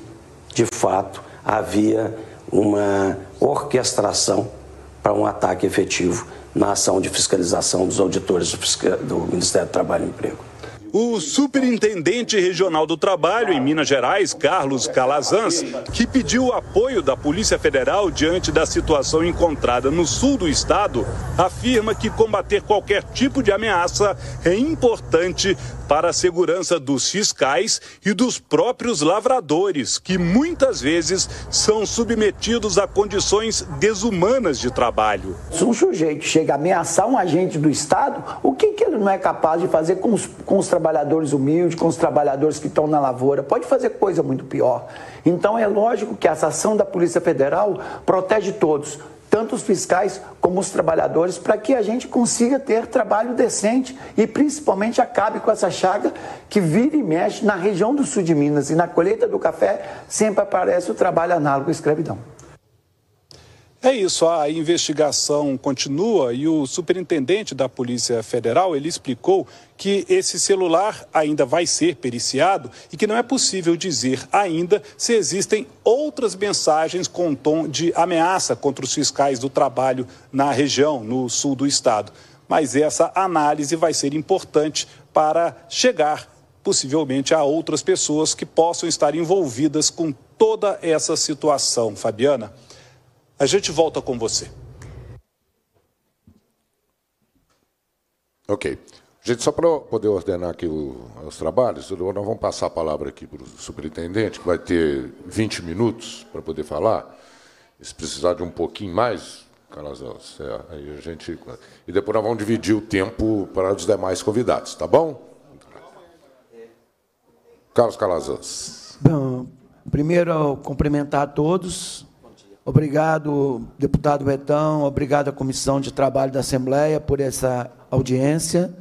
de fato, havia uma orquestração para um ataque efetivo na ação de fiscalização dos auditores do, Ministério do Trabalho e Emprego o superintendente regional do trabalho em Minas Gerais, Carlos Calazans, que pediu o apoio da Polícia Federal diante da situação encontrada no sul do estado, afirma que combater qualquer tipo de ameaça é importante para a segurança dos fiscais e dos próprios lavradores, que muitas vezes são submetidos a condições desumanas de trabalho. Se um sujeito chega a ameaçar um agente do Estado, o que, que ele não é capaz de fazer com os, com os trabalhadores? trabalhadores humildes, com os trabalhadores que estão na lavoura. Pode fazer coisa muito pior. Então é lógico que essa ação da Polícia Federal protege todos, tanto os fiscais como os trabalhadores, para que a gente consiga ter trabalho decente e principalmente acabe com essa chaga que vira e mexe na região do sul de Minas e na colheita do café sempre aparece o trabalho análogo à escravidão. É isso, a investigação continua e o superintendente da Polícia Federal, ele explicou que esse celular ainda vai ser periciado e que não é possível dizer ainda se existem outras mensagens com tom de ameaça contra os fiscais do trabalho na região, no sul do estado. Mas essa análise vai ser importante para chegar possivelmente a outras pessoas que possam estar envolvidas com toda essa situação, Fabiana. A gente volta com você. Ok. Gente, só para poder ordenar aqui o, os trabalhos, nós vamos passar a palavra aqui para o superintendente, que vai ter 20 minutos para poder falar. Se precisar de um pouquinho mais, Calazão, aí a gente. E depois nós vamos dividir o tempo para os demais convidados, tá bom? Carlos Calazans. Bom, primeiro, cumprimentar a todos Obrigado, deputado Betão, obrigado à Comissão de Trabalho da Assembleia por essa audiência.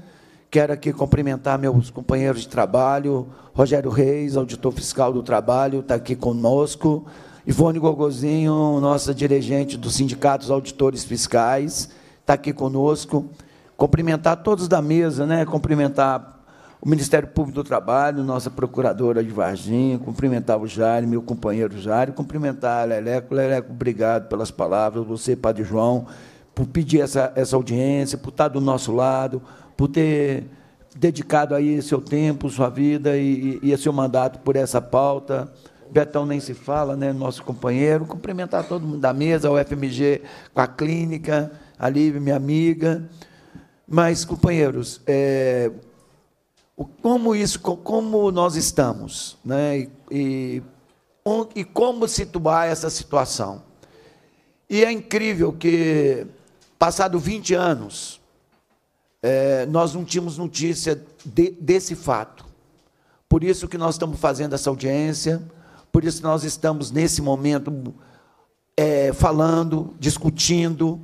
Quero aqui cumprimentar meus companheiros de trabalho, Rogério Reis, auditor fiscal do trabalho, está aqui conosco, Ivone Gogozinho, nossa dirigente do Sindicato dos Auditores Fiscais, está aqui conosco. Cumprimentar todos da mesa, né? cumprimentar o Ministério Público do Trabalho, nossa procuradora de Varginha, cumprimentar o Jari, meu companheiro Jari, cumprimentar a Leleco. Leleco, obrigado pelas palavras, você, Padre João, por pedir essa, essa audiência, por estar do nosso lado, por ter dedicado aí seu tempo, sua vida e, e, e seu mandato por essa pauta. Betão nem se fala, né? Nosso companheiro. Cumprimentar todo mundo da mesa, o FMG com a clínica, a Lívia, minha amiga. Mas, companheiros, é, o, como isso, como nós estamos, né? E, e, e como situar essa situação. E é incrível que, passado 20 anos, é, nós não tínhamos notícia de, desse fato. Por isso que nós estamos fazendo essa audiência, por isso que nós estamos nesse momento é, falando, discutindo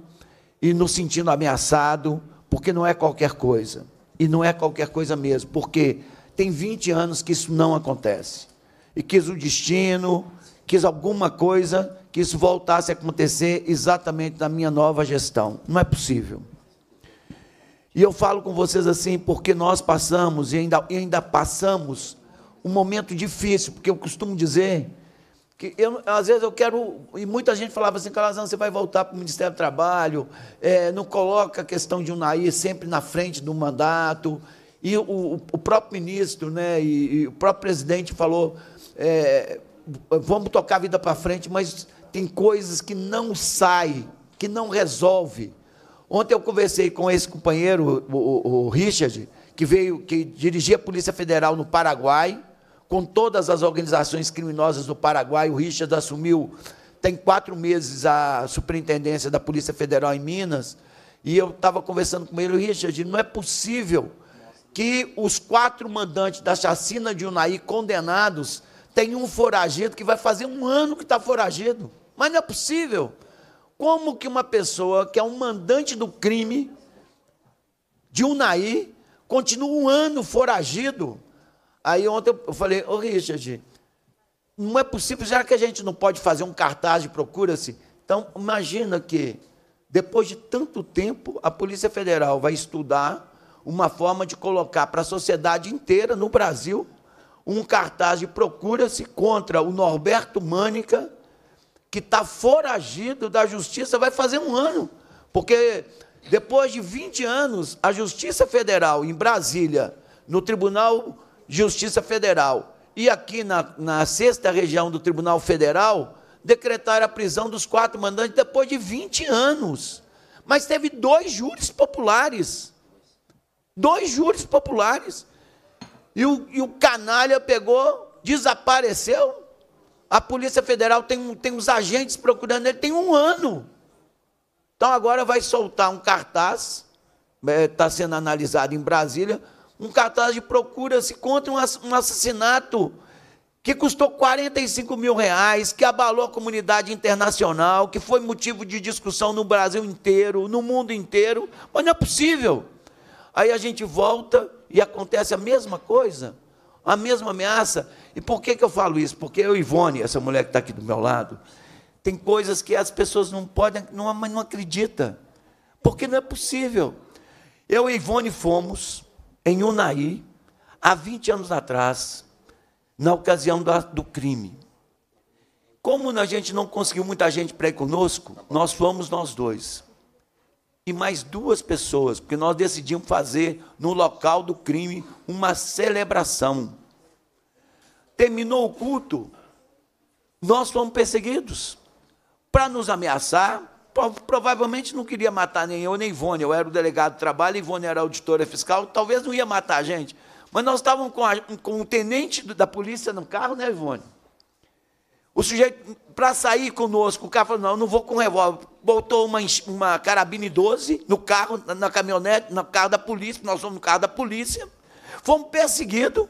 e nos sentindo ameaçado, porque não é qualquer coisa. E não é qualquer coisa mesmo, porque tem 20 anos que isso não acontece. E quis o destino, quis alguma coisa que isso voltasse a acontecer exatamente na minha nova gestão. Não é possível. E eu falo com vocês assim porque nós passamos e ainda, e ainda passamos um momento difícil, porque eu costumo dizer que eu, às vezes eu quero. E muita gente falava assim, Calazão, você vai voltar para o Ministério do Trabalho, é, não coloca a questão de um Unaí sempre na frente do mandato. E o, o próprio ministro né, e, e, o próprio presidente falou: é, vamos tocar a vida para frente, mas tem coisas que não saem, que não resolve. Ontem eu conversei com esse companheiro, o, o, o Richard, que veio, que dirigia a Polícia Federal no Paraguai com todas as organizações criminosas do Paraguai. O Richard assumiu, tem quatro meses, a superintendência da Polícia Federal em Minas. E eu estava conversando com ele, Richard, não é possível que os quatro mandantes da chacina de Unai condenados tenham um foragido que vai fazer um ano que está foragido. Mas não é possível. Como que uma pessoa que é um mandante do crime de Unai continua um ano foragido? Aí ontem eu falei, ô Richard, não é possível, já que a gente não pode fazer um cartaz de procura-se, então imagina que depois de tanto tempo a Polícia Federal vai estudar uma forma de colocar para a sociedade inteira no Brasil um cartaz de procura-se contra o Norberto Mânica, que está foragido da justiça, vai fazer um ano, porque depois de 20 anos, a Justiça Federal em Brasília, no Tribunal Justiça Federal e aqui na, na sexta região do Tribunal Federal decretaram a prisão dos quatro mandantes depois de 20 anos. Mas teve dois júris populares. Dois júris populares. E o, e o canalha pegou, desapareceu. A Polícia Federal tem, tem uns agentes procurando ele, tem um ano. Então agora vai soltar um cartaz, está é, sendo analisado em Brasília, um cartaz de procura-se contra um assassinato que custou 45 mil reais, que abalou a comunidade internacional, que foi motivo de discussão no Brasil inteiro, no mundo inteiro, mas não é possível. Aí a gente volta e acontece a mesma coisa, a mesma ameaça. E por que, que eu falo isso? Porque eu, Ivone, essa mulher que está aqui do meu lado, tem coisas que as pessoas não podem, não, não acreditam, porque não é possível. Eu e Ivone fomos em Unai, há 20 anos atrás, na ocasião do crime. Como a gente não conseguiu muita gente para ir conosco, nós fomos nós dois. E mais duas pessoas, porque nós decidimos fazer no local do crime uma celebração. Terminou o culto, nós fomos perseguidos para nos ameaçar, provavelmente não queria matar nem eu nem Ivone. Eu era o delegado de trabalho, Ivone era auditora fiscal, talvez não ia matar a gente. Mas nós estávamos com, a, com o tenente da polícia no carro, né, Ivone? O sujeito, para sair conosco, o cara falou: não, não vou com revólver. Botou uma, uma carabina 12 no carro, na, na caminhonete, no carro da polícia, nós fomos no carro da polícia. Fomos perseguidos.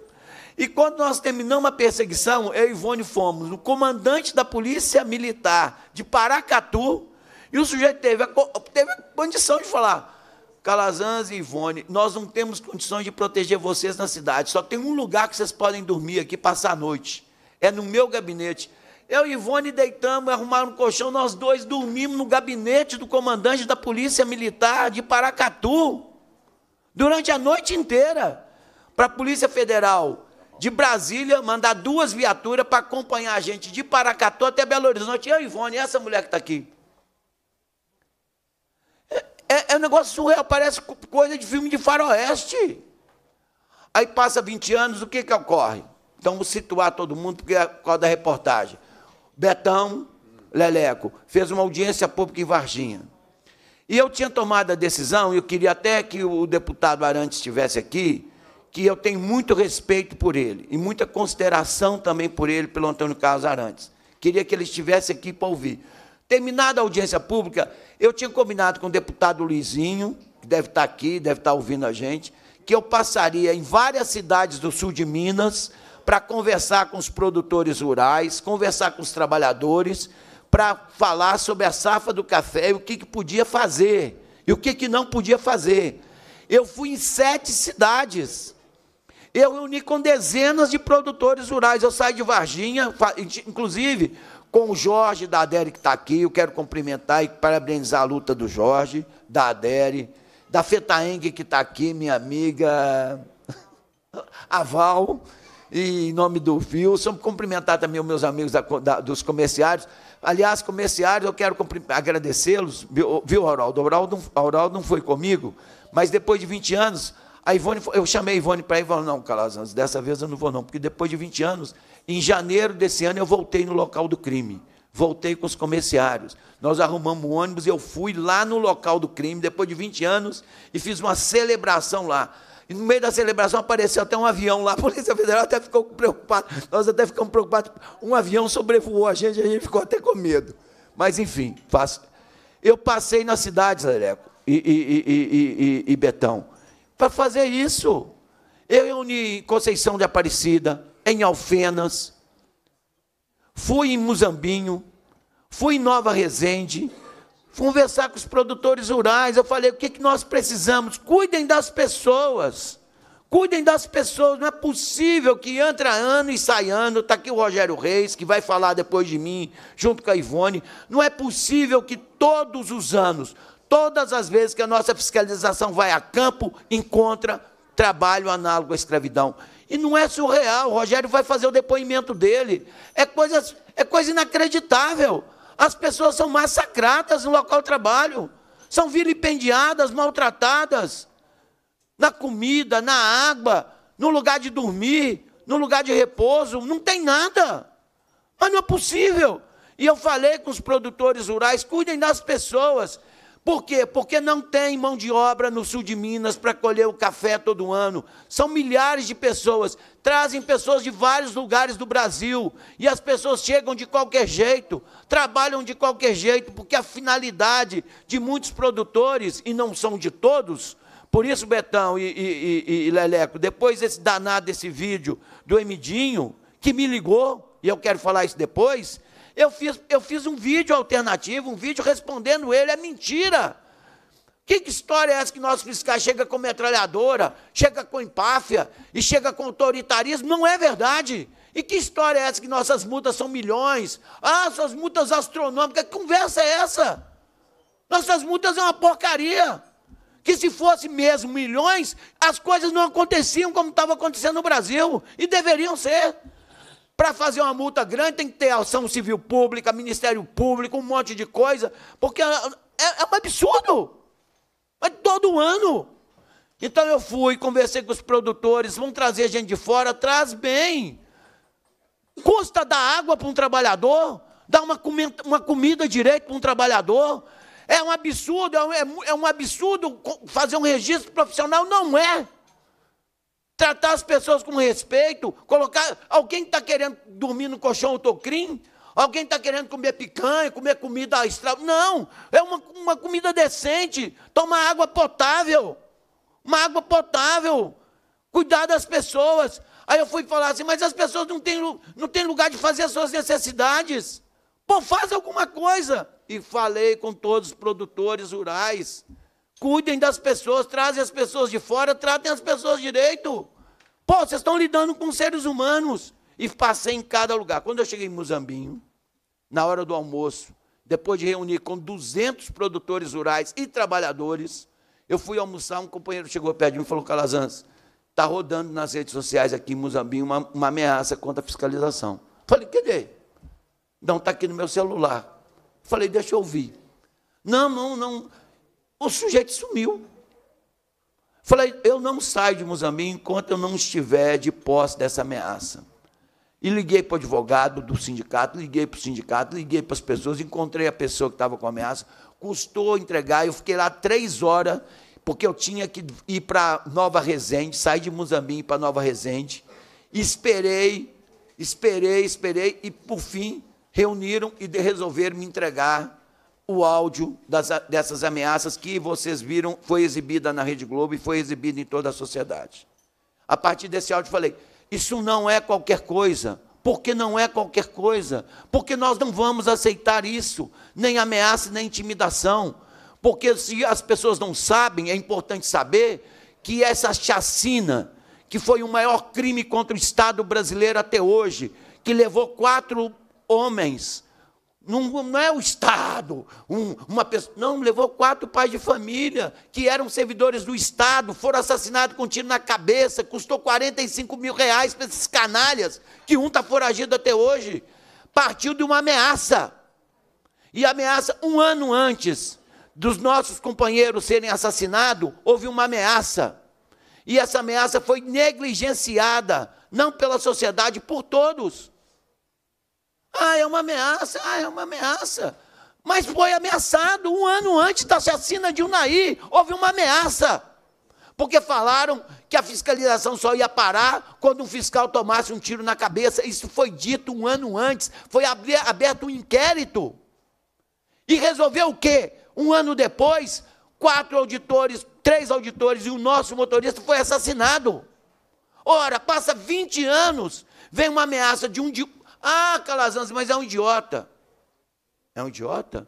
E quando nós terminamos a perseguição, eu e Ivone fomos no comandante da polícia militar de Paracatu, e o sujeito teve a, teve a condição de falar: Calazans e Ivone, nós não temos condições de proteger vocês na cidade. Só tem um lugar que vocês podem dormir aqui, passar a noite. É no meu gabinete. Eu e Ivone deitamos, arrumaram um colchão, nós dois dormimos no gabinete do comandante da Polícia Militar de Paracatu. Durante a noite inteira. Para a Polícia Federal de Brasília mandar duas viaturas para acompanhar a gente de Paracatu até Belo Horizonte. Eu e Ivone, essa mulher que está aqui. É, é um negócio surreal, parece coisa de filme de faroeste. Aí passa 20 anos, o que, que ocorre? Então, vou situar todo mundo, porque é por da reportagem. Betão Leleco fez uma audiência pública em Varginha. E eu tinha tomado a decisão, e eu queria até que o deputado Arantes estivesse aqui, que eu tenho muito respeito por ele e muita consideração também por ele, pelo Antônio Carlos Arantes. Queria que ele estivesse aqui para ouvir. Terminada a audiência pública, eu tinha combinado com o deputado Luizinho, que deve estar aqui, deve estar ouvindo a gente, que eu passaria em várias cidades do sul de Minas para conversar com os produtores rurais, conversar com os trabalhadores, para falar sobre a safra do café e o que, que podia fazer e o que, que não podia fazer. Eu fui em sete cidades. Eu reuni com dezenas de produtores rurais. Eu saí de Varginha, inclusive, com o Jorge da Adere que está aqui. Eu quero cumprimentar e parabenizar a luta do Jorge, da Adere, da Fetaeng que está aqui, minha amiga *laughs* Aval, e em nome do Wilson. Cumprimentar também os meus amigos da, da, dos comerciários. Aliás, comerciários, eu quero agradecê-los, viu, Auraldo? Auraldo? não foi comigo, mas depois de 20 anos, a Ivone, eu chamei a Ivone para ir, não, Calazans, dessa vez eu não vou não, porque depois de 20 anos em janeiro desse ano, eu voltei no local do crime. Voltei com os comerciários. Nós arrumamos um ônibus, eu fui lá no local do crime, depois de 20 anos, e fiz uma celebração lá. E no meio da celebração apareceu até um avião lá. A Polícia Federal até ficou preocupada. Nós até ficamos preocupados. Um avião sobrevoou a gente, a gente ficou até com medo. Mas, enfim, faço. Eu passei na cidade, Leleco e, e, e, e Betão, para fazer isso. Eu reuni Conceição de Aparecida, em Alfenas, fui em Muzambinho, fui em Nova Resende, conversar com os produtores rurais. Eu falei: o que, é que nós precisamos? Cuidem das pessoas. Cuidem das pessoas, não é possível que entra ano e sai ano. Está aqui o Rogério Reis, que vai falar depois de mim, junto com a Ivone. Não é possível que todos os anos, todas as vezes que a nossa fiscalização vai a campo, encontra trabalho análogo à escravidão. E não é surreal, o Rogério vai fazer o depoimento dele. É coisa, é coisa inacreditável. As pessoas são massacradas no local de trabalho, são vilipendiadas, maltratadas, na comida, na água, no lugar de dormir, no lugar de repouso, não tem nada. Mas não é possível. E eu falei com os produtores rurais: cuidem das pessoas, por quê? Porque não tem mão de obra no sul de Minas para colher o café todo ano. São milhares de pessoas, trazem pessoas de vários lugares do Brasil, e as pessoas chegam de qualquer jeito, trabalham de qualquer jeito, porque a finalidade de muitos produtores, e não são de todos, por isso, Betão e, e, e, e Leleco, depois desse danado desse vídeo do Emidinho, que me ligou, e eu quero falar isso depois, eu fiz, eu fiz um vídeo alternativo, um vídeo respondendo ele, é mentira. Que, que história é essa que nosso fiscal chega com metralhadora, chega com empáfia e chega com autoritarismo? Não é verdade. E que história é essa que nossas multas são milhões? Ah, suas multas astronômicas, que conversa é essa? Nossas multas é uma porcaria. Que se fosse mesmo milhões, as coisas não aconteciam como estava acontecendo no Brasil e deveriam ser. Para fazer uma multa grande tem que ter ação civil pública, Ministério Público, um monte de coisa, porque é, é, é um absurdo. Mas é todo ano. Então eu fui, conversei com os produtores, vão trazer gente de fora, traz bem. Custa dar água para um trabalhador, dar uma, comida, uma comida direito para um trabalhador. É um absurdo, é um, é, é um absurdo fazer um registro profissional, não é tratar as pessoas com respeito, colocar. Alguém está querendo dormir no colchão autocrim? Alguém está querendo comer picanha, comer comida extra. Não! É uma, uma comida decente. Toma água potável. Uma água potável. Cuidar das pessoas. Aí eu fui falar assim, mas as pessoas não têm, não têm lugar de fazer as suas necessidades. Pô, faz alguma coisa. E falei com todos os produtores rurais. Cuidem das pessoas, trazem as pessoas de fora, tratem as pessoas direito. Pô, vocês estão lidando com seres humanos. E passei em cada lugar. Quando eu cheguei em Muzambinho, na hora do almoço, depois de reunir com 200 produtores rurais e trabalhadores, eu fui almoçar, um companheiro chegou perto de mim e falou, Calazans, está rodando nas redes sociais aqui em Muzambinho uma, uma ameaça contra a fiscalização. Falei, cadê? Não, está aqui no meu celular. Falei, deixa eu ouvir. Não, não, não. O sujeito sumiu. Falei, eu não saio de Moçambique enquanto eu não estiver de posse dessa ameaça. E liguei para o advogado do sindicato, liguei para o sindicato, liguei para as pessoas, encontrei a pessoa que estava com a ameaça, custou entregar, eu fiquei lá três horas, porque eu tinha que ir para Nova Resende, sair de Moçambique para Nova Resende, esperei, esperei, esperei, e por fim reuniram e resolveram me entregar o áudio das, dessas ameaças que vocês viram foi exibida na Rede Globo e foi exibida em toda a sociedade. A partir desse áudio falei: isso não é qualquer coisa, porque não é qualquer coisa, porque nós não vamos aceitar isso, nem ameaça, nem intimidação, porque se as pessoas não sabem, é importante saber que essa chacina, que foi o maior crime contra o Estado brasileiro até hoje, que levou quatro homens não, não é o Estado, um, uma pessoa. Não, levou quatro pais de família que eram servidores do Estado, foram assassinados com um tiro na cabeça, custou 45 mil reais para esses canalhas, que um está foragido até hoje. Partiu de uma ameaça. E ameaça um ano antes dos nossos companheiros serem assassinados, houve uma ameaça. E essa ameaça foi negligenciada, não pela sociedade, por todos. Ah, é uma ameaça, ah, é uma ameaça. Mas foi ameaçado um ano antes da assassina de naí. Houve uma ameaça. Porque falaram que a fiscalização só ia parar quando um fiscal tomasse um tiro na cabeça. Isso foi dito um ano antes. Foi aberto um inquérito. E resolveu o quê? Um ano depois, quatro auditores, três auditores e o nosso motorista foi assassinado. Ora, passa 20 anos, vem uma ameaça de um, de ah, Calazans, mas é um idiota. É um idiota?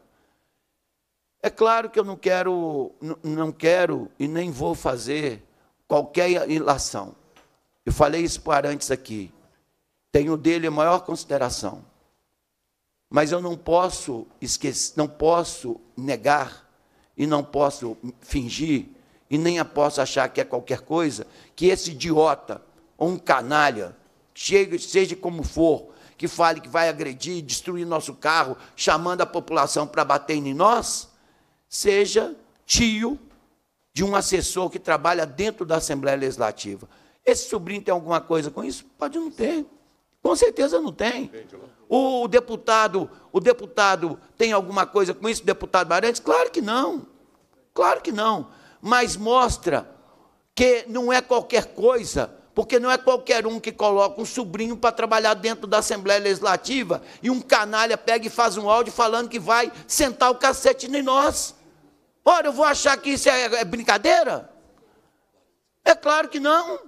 É claro que eu não quero, não quero e nem vou fazer qualquer ilação. Eu falei isso para antes aqui. Tenho dele a maior consideração. Mas eu não posso esquecer, não posso negar e não posso fingir e nem posso achar que é qualquer coisa que esse idiota ou um canalha, chegue, seja como for, que fale que vai agredir, destruir nosso carro, chamando a população para bater em nós, seja tio de um assessor que trabalha dentro da Assembleia Legislativa. Esse sobrinho tem alguma coisa com isso? Pode não ter. Com certeza não tem. O deputado, o deputado tem alguma coisa com isso, deputado Barentes? Claro que não. Claro que não. Mas mostra que não é qualquer coisa porque não é qualquer um que coloca um sobrinho para trabalhar dentro da Assembleia Legislativa e um canalha pega e faz um áudio falando que vai sentar o cacete em nós. Ora, eu vou achar que isso é, é brincadeira? É claro que não.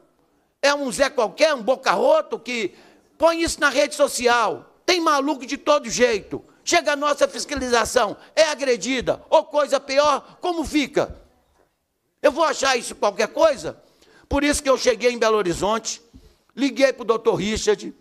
É um Zé qualquer, um boca roto que põe isso na rede social. Tem maluco de todo jeito. Chega a nossa fiscalização, é agredida, ou coisa pior, como fica? Eu vou achar isso qualquer coisa? Por isso que eu cheguei em Belo Horizonte, liguei para o doutor Richard,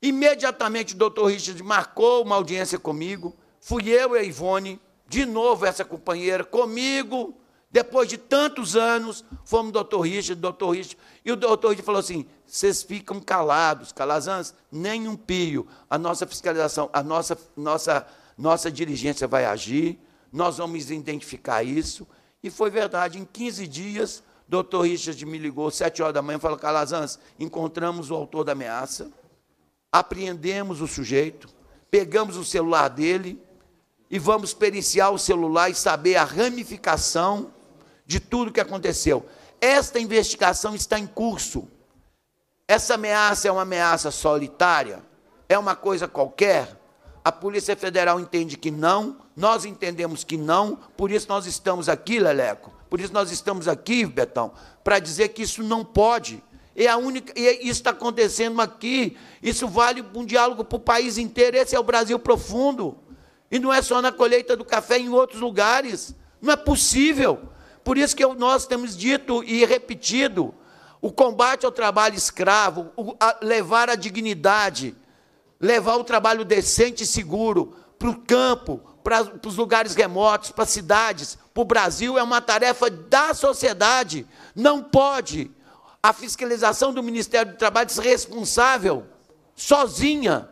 imediatamente o doutor Richard marcou uma audiência comigo, fui eu e a Ivone, de novo essa companheira, comigo, depois de tantos anos, fomos doutor Richard, doutor Richard, e o doutor Richard falou assim: vocês ficam calados, calazans, nem um pio. A nossa fiscalização, a nossa, nossa, nossa dirigência vai agir, nós vamos identificar isso. E foi verdade, em 15 dias Doutor Richard me ligou sete horas da manhã e falou: Calazans, encontramos o autor da ameaça, apreendemos o sujeito, pegamos o celular dele e vamos periciar o celular e saber a ramificação de tudo que aconteceu. Esta investigação está em curso. Essa ameaça é uma ameaça solitária? É uma coisa qualquer? A Polícia Federal entende que não, nós entendemos que não, por isso nós estamos aqui, Leleco, por isso nós estamos aqui, Betão, para dizer que isso não pode. É a única, e é, isso está acontecendo aqui. Isso vale um diálogo para o país inteiro. Esse é o Brasil profundo. E não é só na colheita do café, em outros lugares. Não é possível. Por isso que nós temos dito e repetido: o combate ao trabalho escravo, a levar a dignidade, levar o trabalho decente e seguro para o campo, para, para os lugares remotos, para as cidades, para o Brasil, é uma tarefa da sociedade. Não pode a fiscalização do Ministério do Trabalho ser responsável sozinha,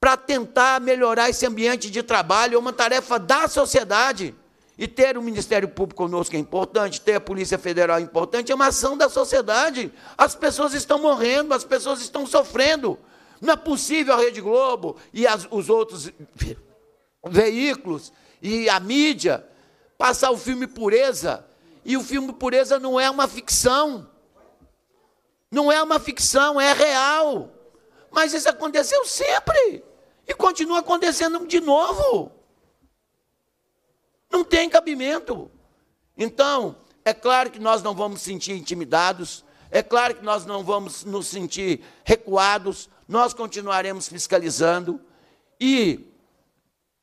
para tentar melhorar esse ambiente de trabalho, é uma tarefa da sociedade. E ter o Ministério Público conosco é importante, ter a Polícia Federal é importante, é uma ação da sociedade. As pessoas estão morrendo, as pessoas estão sofrendo. Não é possível a Rede Globo e as, os outros veículos e a mídia passar o filme Pureza. E o filme Pureza não é uma ficção. Não é uma ficção, é real. Mas isso aconteceu sempre. E continua acontecendo de novo. Não tem cabimento. Então, é claro que nós não vamos sentir intimidados, é claro que nós não vamos nos sentir recuados, nós continuaremos fiscalizando e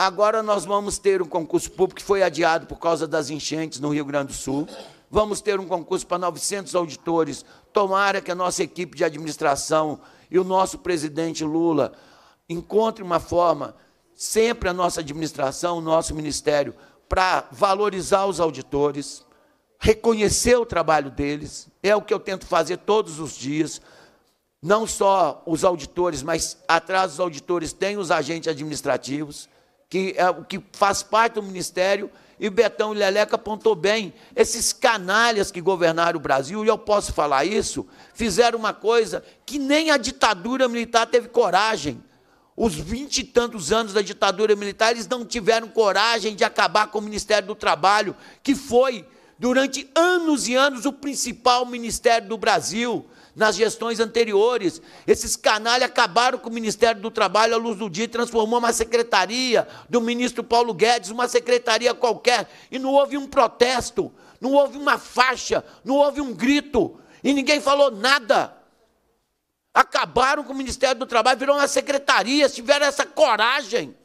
Agora nós vamos ter um concurso público que foi adiado por causa das enchentes no Rio Grande do Sul. Vamos ter um concurso para 900 auditores. Tomara que a nossa equipe de administração e o nosso presidente Lula encontrem uma forma, sempre a nossa administração, o nosso ministério, para valorizar os auditores, reconhecer o trabalho deles. É o que eu tento fazer todos os dias não só os auditores, mas atrás dos auditores tem os agentes administrativos que, é, que faz parte do ministério, e Betão e Leleca apontou bem. Esses canalhas que governaram o Brasil, e eu posso falar isso, fizeram uma coisa que nem a ditadura militar teve coragem. Os vinte e tantos anos da ditadura militar, eles não tiveram coragem de acabar com o Ministério do Trabalho, que foi, durante anos e anos, o principal ministério do Brasil nas gestões anteriores. Esses canalhas acabaram com o Ministério do Trabalho à luz do dia e transformou uma secretaria do ministro Paulo Guedes, uma secretaria qualquer, e não houve um protesto, não houve uma faixa, não houve um grito, e ninguém falou nada. Acabaram com o Ministério do Trabalho, virou uma secretaria, tiveram essa coragem.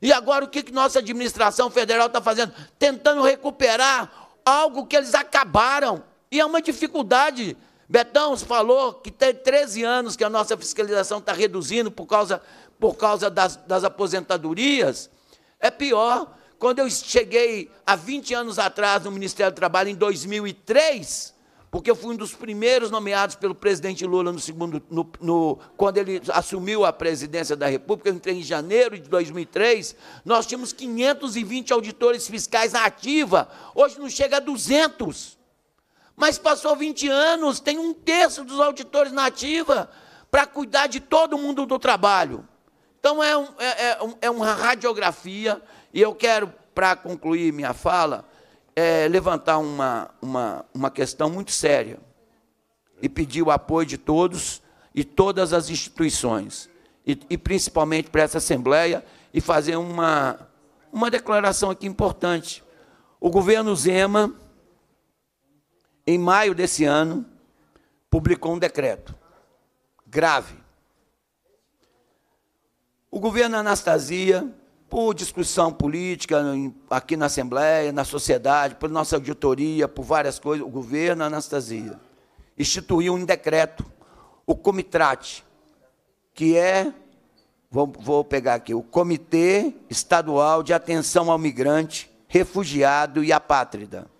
E agora o que, que nossa administração federal está fazendo? Tentando recuperar algo que eles acabaram. E é uma dificuldade Betão falou que tem 13 anos que a nossa fiscalização está reduzindo por causa, por causa das, das aposentadorias. É pior. Quando eu cheguei há 20 anos atrás no Ministério do Trabalho, em 2003, porque eu fui um dos primeiros nomeados pelo presidente Lula no segundo, no, no, quando ele assumiu a presidência da República, eu entrei em janeiro de 2003, nós tínhamos 520 auditores fiscais na ativa, hoje não chega a 200. Mas passou 20 anos, tem um terço dos auditores na ativa para cuidar de todo mundo do trabalho. Então é, um, é, é, é uma radiografia, e eu quero, para concluir minha fala, é, levantar uma, uma, uma questão muito séria e pedir o apoio de todos e todas as instituições, e, e principalmente para essa Assembleia, e fazer uma, uma declaração aqui importante. O governo Zema em maio desse ano, publicou um decreto grave. O governo Anastasia, por discussão política aqui na Assembleia, na sociedade, por nossa auditoria, por várias coisas, o governo Anastasia instituiu um decreto, o Comitrate, que é, vou, vou pegar aqui, o Comitê Estadual de Atenção ao Migrante, Refugiado e Apátrida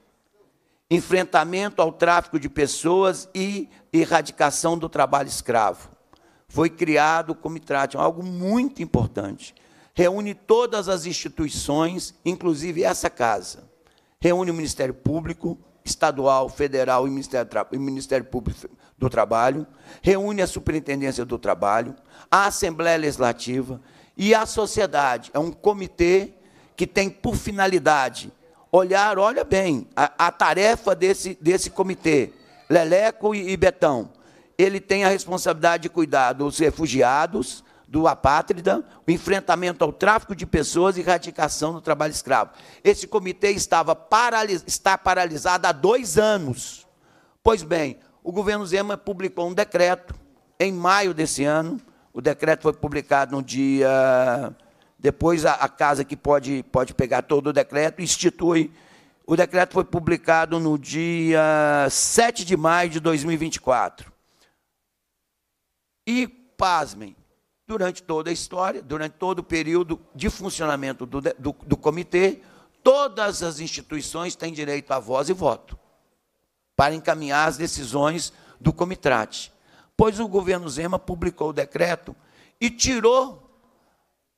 enfrentamento ao tráfico de pessoas e erradicação do trabalho escravo. Foi criado o Comitrate, é algo muito importante. Reúne todas as instituições, inclusive essa casa. Reúne o Ministério Público, Estadual, Federal e Ministério, e Ministério Público do Trabalho. Reúne a Superintendência do Trabalho, a Assembleia Legislativa e a sociedade. É um comitê que tem por finalidade olhar, olha bem, a, a tarefa desse, desse comitê, Leleco e, e Betão. Ele tem a responsabilidade de cuidar dos refugiados, do apátrida, o enfrentamento ao tráfico de pessoas e erradicação do trabalho escravo. Esse comitê estava paralis está paralisado há dois anos. Pois bem, o governo Zema publicou um decreto em maio desse ano. O decreto foi publicado no dia depois a, a casa que pode, pode pegar todo o decreto institui. O decreto foi publicado no dia 7 de maio de 2024. E, pasmem, durante toda a história, durante todo o período de funcionamento do, do, do, comitê, todas as instituições têm direito a voz e voto para encaminhar as decisões do comitrate. Pois o governo Zema publicou o decreto e tirou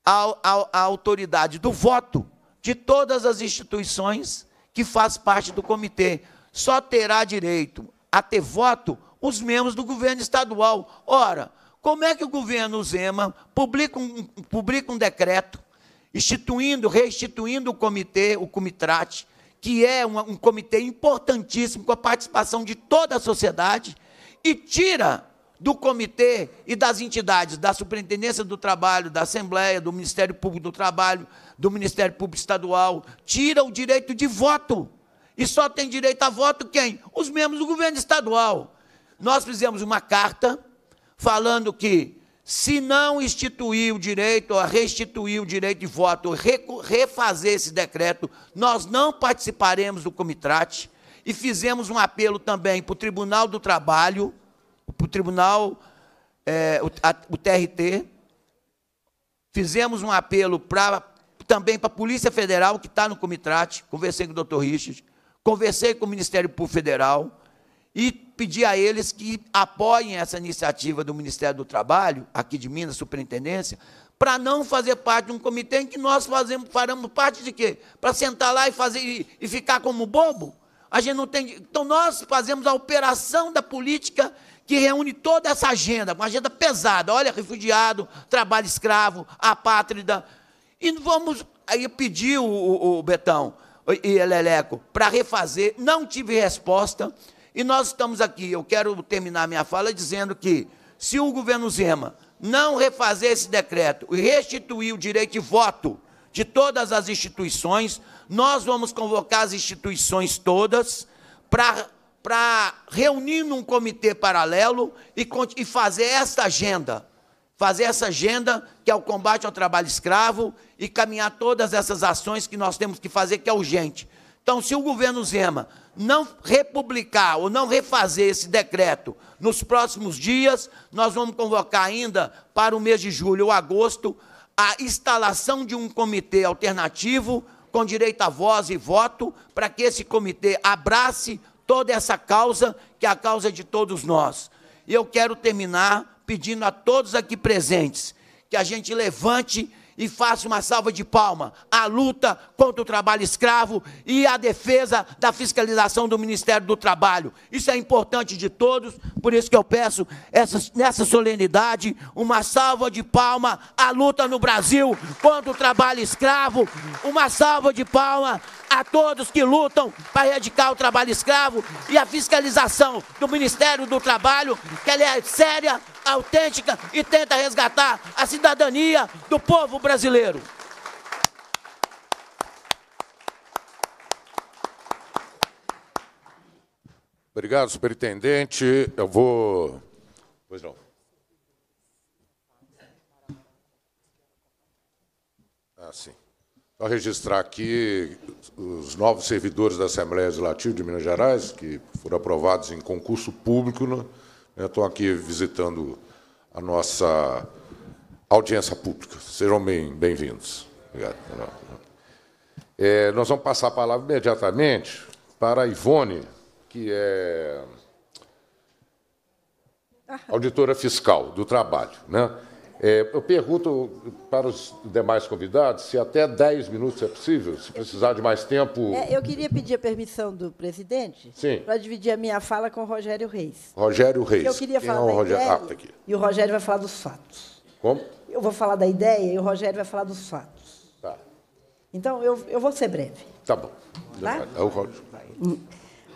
a, a, a autoridade do voto de todas as instituições que faz parte do comitê. Só terá direito a ter voto os membros do governo estadual. Ora, como é que o governo Zema publica um, publica um decreto instituindo, restituindo o comitê, o Comitrate, que é um, um comitê importantíssimo com a participação de toda a sociedade, e tira do comitê e das entidades, da Superintendência do Trabalho, da Assembleia, do Ministério Público do Trabalho, do Ministério Público Estadual, tira o direito de voto. E só tem direito a voto quem? Os membros do governo estadual. Nós fizemos uma carta falando que se não instituir o direito, ou restituir o direito de voto, ou refazer esse decreto, nós não participaremos do Comitrate e fizemos um apelo também para o Tribunal do Trabalho, para o tribunal, é, o, a, o TRT, fizemos um apelo para também para a Polícia Federal, que está no Comitrate, conversei com o doutor Richard, conversei com o Ministério Público Federal e pedi a eles que apoiem essa iniciativa do Ministério do Trabalho, aqui de Minas, Superintendência, para não fazer parte de um comitê em que nós fazemos, faremos parte de quê? Para sentar lá e, fazer, e, e ficar como bobo? A gente não tem. Então, nós fazemos a operação da política que reúne toda essa agenda, uma agenda pesada, olha, refugiado, trabalho escravo, apátrida, e vamos, aí pediu o, o, o Betão e Eleleco para refazer, não tive resposta, e nós estamos aqui, eu quero terminar minha fala dizendo que, se o governo Zema não refazer esse decreto e restituir o direito de voto de todas as instituições, nós vamos convocar as instituições todas para para reunir num comitê paralelo e, e fazer essa agenda. Fazer essa agenda que é o combate ao trabalho escravo e caminhar todas essas ações que nós temos que fazer, que é urgente. Então, se o governo Zema não republicar ou não refazer esse decreto nos próximos dias, nós vamos convocar ainda para o mês de julho ou agosto a instalação de um comitê alternativo com direito a voz e voto, para que esse comitê abrace toda essa causa, que é a causa de todos nós. E eu quero terminar pedindo a todos aqui presentes que a gente levante e faça uma salva de palma à luta contra o trabalho escravo e à defesa da fiscalização do Ministério do Trabalho. Isso é importante de todos, por isso que eu peço essa, nessa solenidade uma salva de palma à luta no Brasil contra o trabalho escravo, uma salva de palma a todos que lutam para erradicar o trabalho escravo e a fiscalização do Ministério do Trabalho, que ela é séria, autêntica e tenta resgatar a cidadania do povo brasileiro. Obrigado, superintendente. Eu vou. Pois não. Ah, sim. Só registrar aqui os novos servidores da Assembleia Legislativa de Minas Gerais, que foram aprovados em concurso público, né? estão aqui visitando a nossa audiência pública. Sejam bem-vindos. Bem Obrigado. É, nós vamos passar a palavra imediatamente para a Ivone, que é auditora fiscal do trabalho. Né? É, eu pergunto para os demais convidados se até 10 minutos é possível, se precisar de mais tempo. É, eu queria pedir a permissão do presidente para dividir a minha fala com o Rogério Reis. Rogério Reis. Eu queria Quem é falar é o Rogério? Ideia, ah, tá aqui. E o Rogério vai falar dos fatos. Como? Eu vou falar da ideia e o Rogério vai falar dos fatos. Tá. Então, eu, eu vou ser breve. Tá bom. Tá? É o Rogério. Hum.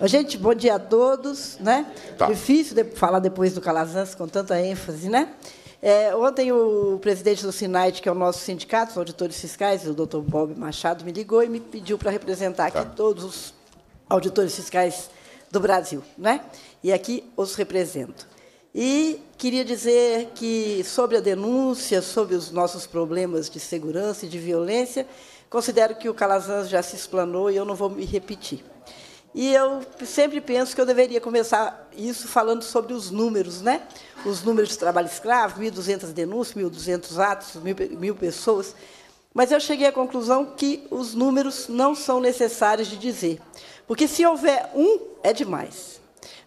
Gente, bom dia a todos. Né? Tá. Difícil de falar depois do Calazans com tanta ênfase, né? É, ontem o presidente do SINAIT, que é o nosso sindicato, os auditores fiscais, o doutor Bob Machado, me ligou e me pediu para representar aqui tá. todos os auditores fiscais do Brasil. Né? E aqui os represento. E queria dizer que, sobre a denúncia, sobre os nossos problemas de segurança e de violência, considero que o Calazans já se explanou e eu não vou me repetir. E eu sempre penso que eu deveria começar isso falando sobre os números, né? Os números de trabalho escravo, 1.200 denúncias, 1.200 atos, mil, mil pessoas. Mas eu cheguei à conclusão que os números não são necessários de dizer. Porque se houver um, é demais.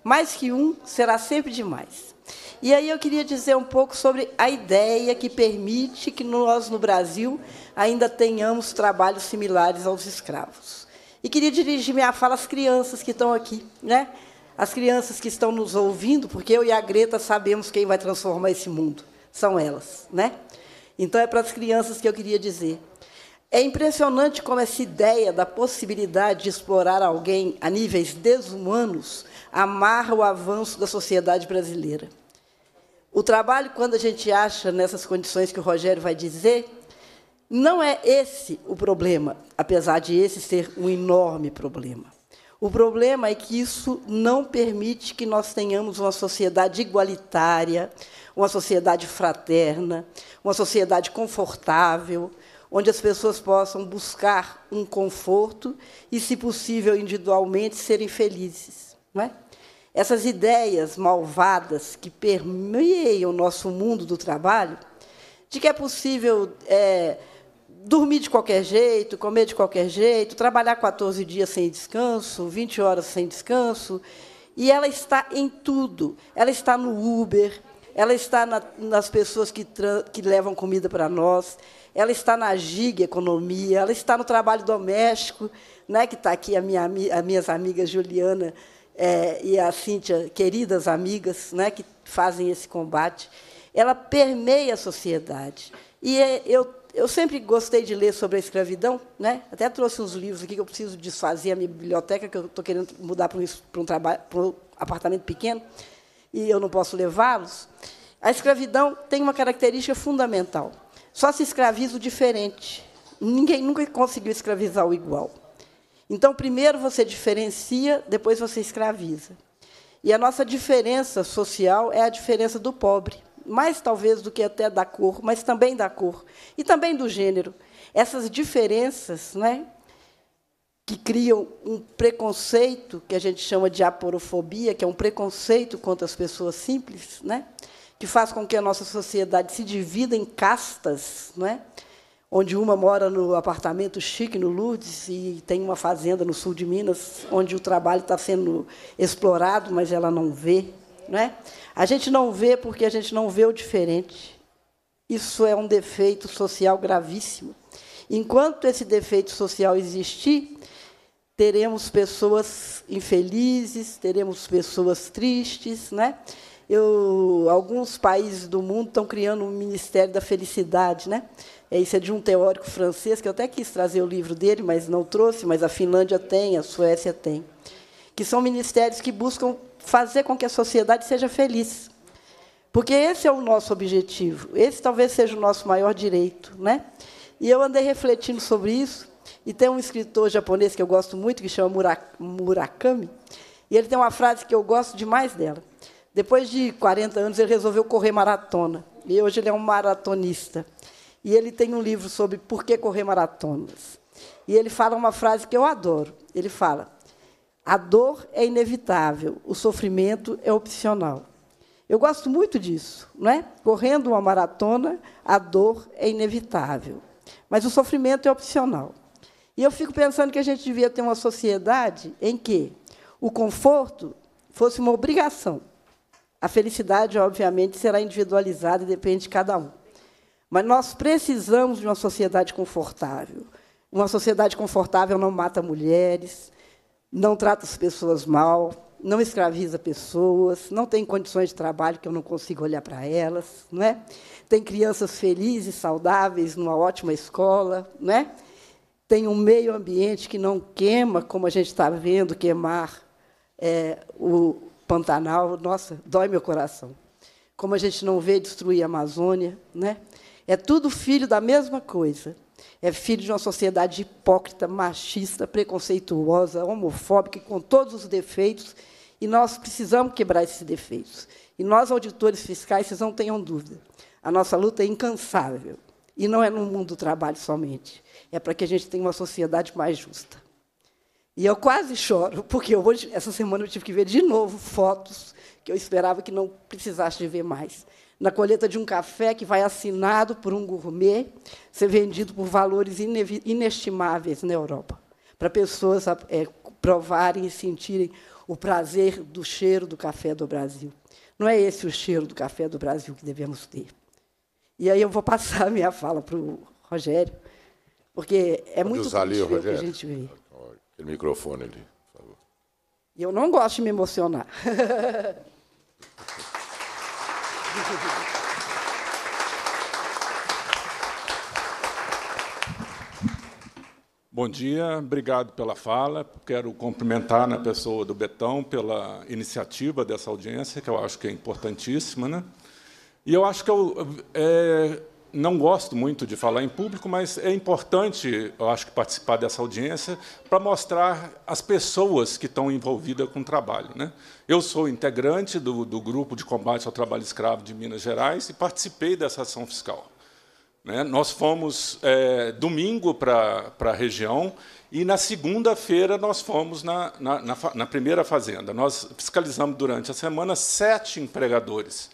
Mais que um, será sempre demais. E aí eu queria dizer um pouco sobre a ideia que permite que nós, no Brasil, ainda tenhamos trabalhos similares aos escravos. E queria dirigir minha fala às crianças que estão aqui, né? As crianças que estão nos ouvindo, porque eu e a Greta sabemos quem vai transformar esse mundo. São elas, né? Então é para as crianças que eu queria dizer. É impressionante como essa ideia da possibilidade de explorar alguém a níveis desumanos amarra o avanço da sociedade brasileira. O trabalho, quando a gente acha nessas condições que o Rogério vai dizer, não é esse o problema, apesar de esse ser um enorme problema. O problema é que isso não permite que nós tenhamos uma sociedade igualitária, uma sociedade fraterna, uma sociedade confortável, onde as pessoas possam buscar um conforto e, se possível, individualmente serem felizes. Não é? Essas ideias malvadas que permeiam o nosso mundo do trabalho, de que é possível é, dormir de qualquer jeito, comer de qualquer jeito, trabalhar 14 dias sem descanso, 20 horas sem descanso. E ela está em tudo. Ela está no Uber, ela está na, nas pessoas que, que levam comida para nós, ela está na gig economia, ela está no trabalho doméstico, né, que está aqui a minha, as minhas amigas Juliana é, e a Cíntia, queridas amigas, né, que fazem esse combate. Ela permeia a sociedade. E é, eu eu sempre gostei de ler sobre a escravidão, né? Até trouxe uns livros aqui que eu preciso desfazer a minha biblioteca, que eu estou querendo mudar para um, um, trabalho, para um apartamento pequeno, e eu não posso levá-los. A escravidão tem uma característica fundamental. Só se escraviza o diferente. Ninguém nunca conseguiu escravizar o igual. Então, primeiro você diferencia, depois você escraviza. E a nossa diferença social é a diferença do pobre mais talvez do que até da cor, mas também da cor e também do gênero. Essas diferenças, né, que criam um preconceito que a gente chama de aporofobia, que é um preconceito contra as pessoas simples, né, que faz com que a nossa sociedade se divida em castas, né, onde uma mora no apartamento chique no Lourdes e tem uma fazenda no sul de Minas, onde o trabalho está sendo explorado, mas ela não vê, não é? A gente não vê porque a gente não vê o diferente. Isso é um defeito social gravíssimo. Enquanto esse defeito social existir, teremos pessoas infelizes, teremos pessoas tristes, né? Eu, alguns países do mundo estão criando um Ministério da Felicidade, né? É, isso é de um teórico francês que eu até quis trazer o livro dele, mas não trouxe. Mas a Finlândia tem, a Suécia tem, que são ministérios que buscam fazer com que a sociedade seja feliz. Porque esse é o nosso objetivo, esse talvez seja o nosso maior direito. Né? E eu andei refletindo sobre isso, e tem um escritor japonês que eu gosto muito, que chama Murakami, e ele tem uma frase que eu gosto demais dela. Depois de 40 anos, ele resolveu correr maratona, e hoje ele é um maratonista. E ele tem um livro sobre por que correr maratonas. E ele fala uma frase que eu adoro. Ele fala: a dor é inevitável, o sofrimento é opcional. Eu gosto muito disso, né? Correndo uma maratona, a dor é inevitável, mas o sofrimento é opcional. E eu fico pensando que a gente devia ter uma sociedade em que o conforto fosse uma obrigação. A felicidade, obviamente, será individualizada e depende de cada um. Mas nós precisamos de uma sociedade confortável. Uma sociedade confortável não mata mulheres, não trata as pessoas mal, não escraviza pessoas, não tem condições de trabalho que eu não consigo olhar para elas, não é? Tem crianças felizes, saudáveis, numa ótima escola, não é? Tem um meio ambiente que não queima, como a gente está vendo queimar é, o Pantanal. Nossa, dói meu coração. Como a gente não vê destruir a Amazônia, né? É tudo filho da mesma coisa. É filho de uma sociedade hipócrita, machista, preconceituosa, homofóbica, com todos os defeitos, e nós precisamos quebrar esses defeitos. E nós, auditores fiscais, vocês não tenham dúvida, a nossa luta é incansável. E não é no mundo do trabalho somente, é para que a gente tenha uma sociedade mais justa. E eu quase choro, porque hoje, essa semana, eu tive que ver de novo fotos que eu esperava que não precisasse de ver mais na colheita de um café que vai assinado por um gourmet, ser vendido por valores inestimáveis na Europa, para pessoas é, provarem e sentirem o prazer do cheiro do café do Brasil. Não é esse o cheiro do café do Brasil que devemos ter. E aí eu vou passar a minha fala para o Rogério, porque é Pode muito usar ali, Rogério, que a gente vê. Aquele microfone ali, por favor. E eu não gosto de me emocionar. *laughs* *laughs* Bom dia, obrigado pela fala. Quero cumprimentar na né, pessoa do Betão pela iniciativa dessa audiência, que eu acho que é importantíssima. Né? E eu acho que eu, é, não gosto muito de falar em público, mas é importante, eu acho que participar dessa audiência para mostrar as pessoas que estão envolvidas com o trabalho, né? Eu sou integrante do, do grupo de combate ao trabalho escravo de Minas Gerais e participei dessa ação fiscal. Né? Nós fomos é, domingo para a região e na segunda-feira nós fomos na, na, na, na primeira fazenda. Nós fiscalizamos durante a semana sete empregadores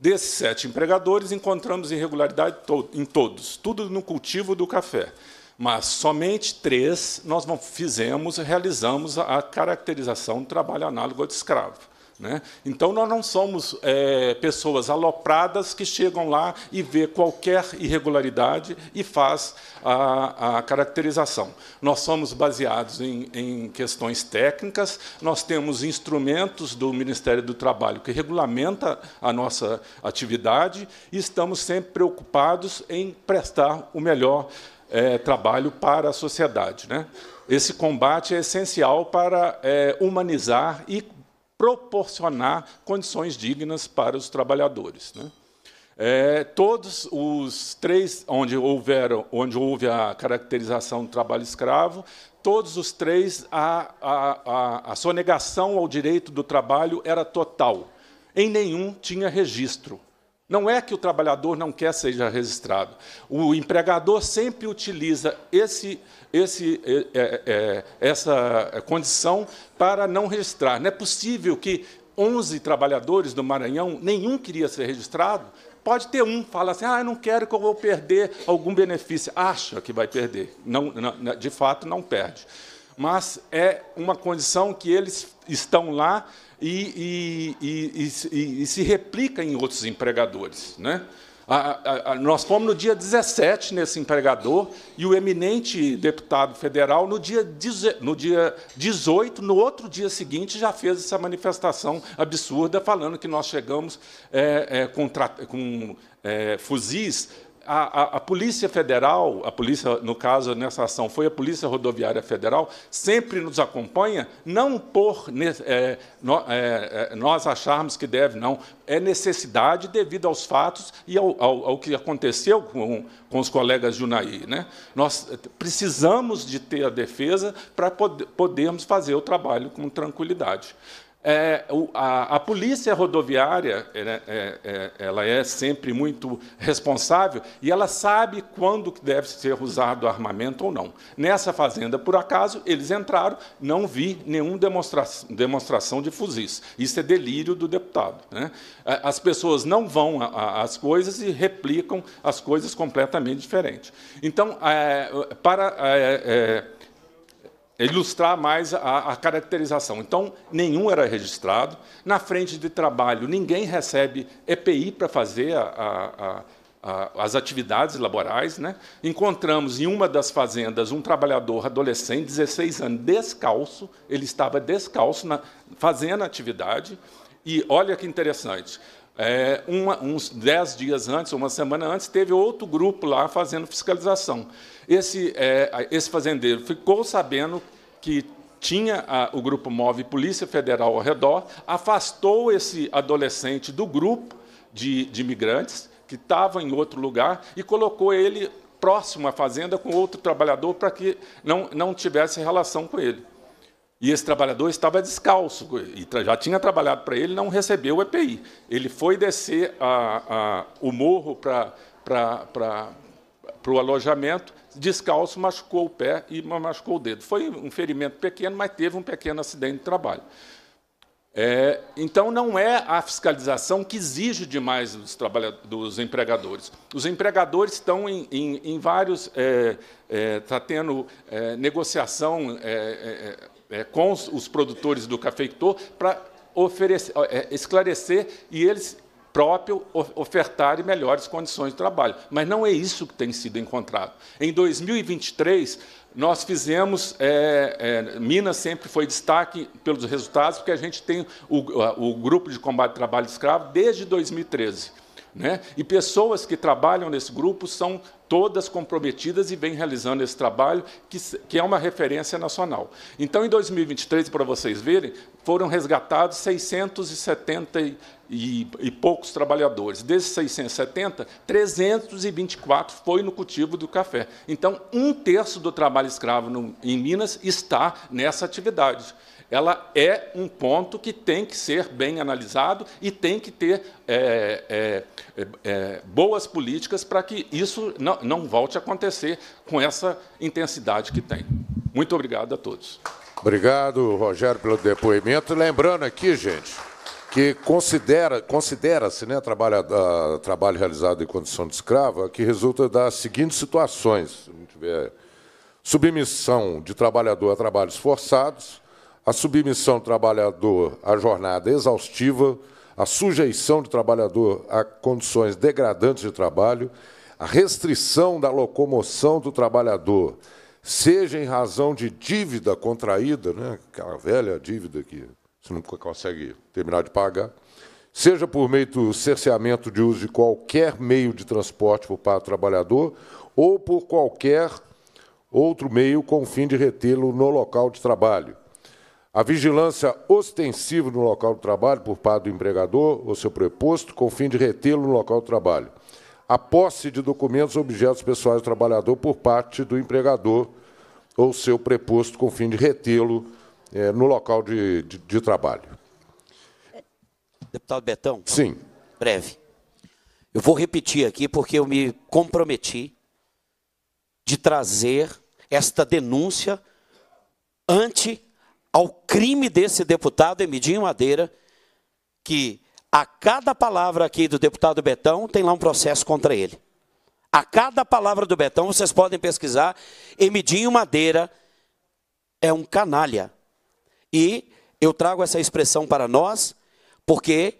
Desses sete empregadores, encontramos irregularidade to em todos, tudo no cultivo do café. Mas somente três nós fizemos, realizamos a caracterização do trabalho análogo ao de escravo. Né? Então, nós não somos é, pessoas alopradas que chegam lá e vê qualquer irregularidade e faz a, a caracterização. Nós somos baseados em, em, questões técnicas, nós temos instrumentos do Ministério do Trabalho que regulamenta a nossa atividade e estamos sempre preocupados em prestar o melhor é, trabalho para a sociedade. Né? Esse combate é essencial para é, humanizar e proporcionar condições dignas para os trabalhadores. Né? É, todos os três, onde, houveram, onde houve a caracterização do trabalho escravo, todos os três, a, a, a, a sonegação ao direito do trabalho era total. Em nenhum tinha registro. Não é que o trabalhador não quer seja registrado. O empregador sempre utiliza esse, esse, é, é, é essa condição para não registrar. Não é possível que 11 trabalhadores do Maranhão, nenhum queria ser registrado. Pode ter um, fala assim, ah, não quero que eu vou perder algum benefício. Acha que vai perder. não, não de fato, não perde. Mas é uma condição que eles estão lá e, e, e, e se replica em outros empregadores. Né? A, a, a, nós fomos no dia 17 nesse empregador e o eminente deputado federal, no dia, no dia 18, no outro dia seguinte, já fez essa manifestação absurda falando que nós chegamos é, é, com, com é, fuzis a, a, a, Polícia Federal, a polícia, no caso, nessa ação foi a Polícia Rodoviária Federal, sempre nos acompanha, não por é, no, é, é, nós acharmos que deve, não. É necessidade devido aos fatos e ao, ao, ao que aconteceu com, com os colegas de Unaí. Né? Nós precisamos de ter a defesa para podermos fazer o trabalho com tranquilidade. É, a, a, polícia rodoviária é, né, é, é, ela é sempre muito responsável e ela sabe quando deve ser usado armamento ou não. Nessa fazenda, por acaso, eles entraram, não vi nenhuma demonstra demonstração de fuzis. Isso é delírio do deputado. Né? É, as pessoas não vão às coisas e replicam as coisas completamente diferentes. Então, é, para ilustrar mais a, a, caracterização. Então, nenhum era registrado. Na frente de trabalho, ninguém recebe EPI para fazer a, a, as atividades laborais. Né? Encontramos em uma das fazendas um trabalhador adolescente, 16 anos, descalço. Ele estava descalço, na, fazendo atividade. E olha que interessante. É, uma, uns dez dias antes, uma semana antes, teve outro grupo lá fazendo fiscalização. Esse, é, esse fazendeiro ficou sabendo que tinha a, o grupo MOVE Polícia Federal ao redor, afastou esse adolescente do grupo de, de imigrantes, que estava em outro lugar, e colocou ele próximo à fazenda com outro trabalhador para que não, não tivesse relação com ele. E esse trabalhador estava descalço, e já tinha trabalhado para ele, não recebeu o EPI. Ele foi descer a, a, o morro para, para o alojamento descalço, machucou o pé e machucou o dedo. Foi um ferimento pequeno, mas teve um pequeno acidente de trabalho. É, então, não é a fiscalização que exige demais dos, dos empregadores. Os empregadores estão em, em, em vários. É, é, está tendo é, negociação é, é, com os, produtores do cafeicultor para esclarecer e eles próprio ofertarem melhores condições de trabalho. Mas não é isso que tem sido encontrado. Em 2023, nós fizemos, é, é, Minas sempre foi destaque pelos resultados, porque a gente tem o, o Grupo de Combate ao Trabalho Escravo desde 2013. Né? E pessoas que trabalham nesse grupo são todas comprometidas e vêm realizando esse trabalho, que, que é uma referência nacional. Então, em 2023, para vocês verem, foram resgatados 670 e, e, poucos trabalhadores. Desses 670, 324 foi no cultivo do café. Então, um terço do trabalho escravo no, em Minas está nessa atividade ela é um ponto que tem que ser bem analisado e tem que ter é, é, é, é, boas políticas para que isso não, não volte a acontecer com essa intensidade que tem. Muito obrigado a todos. Obrigado, Rogério, pelo depoimento. Lembrando aqui, gente, que considera-se considera né, trabalho, uh, ah, trabalho realizado em condição de escrava que resulta das seguintes situações, se não tiver submissão de trabalhador a trabalhos forçados, a submissão do trabalhador à jornada exaustiva, a sujeição do trabalhador a condições degradantes de trabalho, a restrição da locomoção do trabalhador, seja em razão de dívida contraída, né, aquela velha dívida que você não consegue terminar de pagar, seja por meio do cerceamento de uso de qualquer meio de transporte por parte do trabalhador ou por qualquer outro meio com o fim de retê-lo no local de trabalho, a vigilância ostensiva no local do trabalho por parte do empregador ou seu preposto, com o fim de retê-lo no local do trabalho. A posse de documentos ou objetos pessoais do trabalhador por parte do empregador ou seu preposto, com o fim de retê-lo é, no local de, de, de trabalho. Deputado Betão? Sim. Breve. Eu vou repetir aqui porque eu me comprometi de trazer esta denúncia ante ao crime desse deputado Emidinho Madeira, que a cada palavra aqui do deputado Betão tem lá um processo contra ele. A cada palavra do Betão, vocês podem pesquisar, Emidinho Madeira é um canalha. E eu trago essa expressão para nós, porque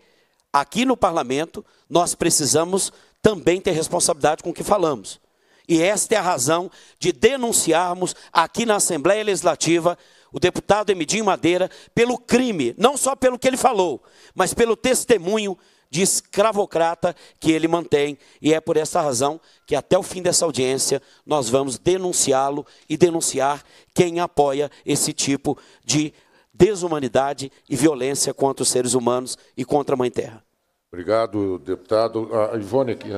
aqui no parlamento nós precisamos também ter responsabilidade com o que falamos. E esta é a razão de denunciarmos aqui na Assembleia Legislativa o deputado Emidinho Madeira, pelo crime, não só pelo que ele falou, mas pelo testemunho de escravocrata que ele mantém. E é por essa razão que, até o fim dessa audiência, nós vamos denunciá-lo e denunciar quem apoia esse tipo de desumanidade e violência contra os seres humanos e contra a Mãe Terra. Obrigado, deputado. A ah, Ivone aqui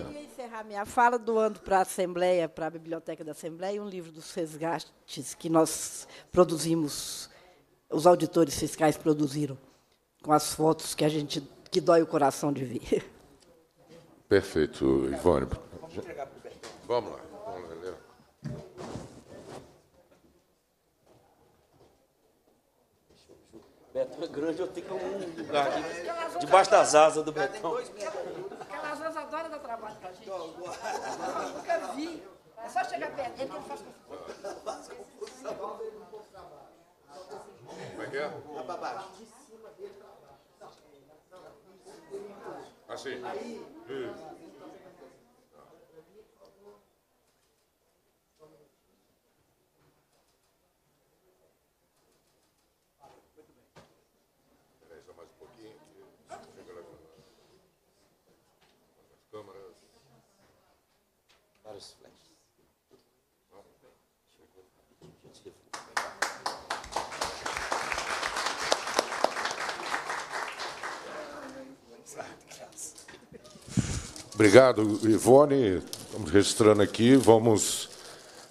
minha fala doando para a Assembleia, para a Biblioteca da Assembleia, um livro dos resgates que nós produzimos, os auditores fiscais produziram, com as fotos que a gente que dói o coração de ver. Perfeito, Ivone. Vamos lá. Vamos lá. Beto é grande, eu tenho um lugar aqui debaixo das asas do Betão. Aquelas asas adoram dar trabalho pra gente. Então, eu nunca vi. É só chegar perto dele é que ele faz confusão. Como é que é? Lá pra baixo. Assim. Isso. Obrigado, Ivone. Estamos registrando aqui, vamos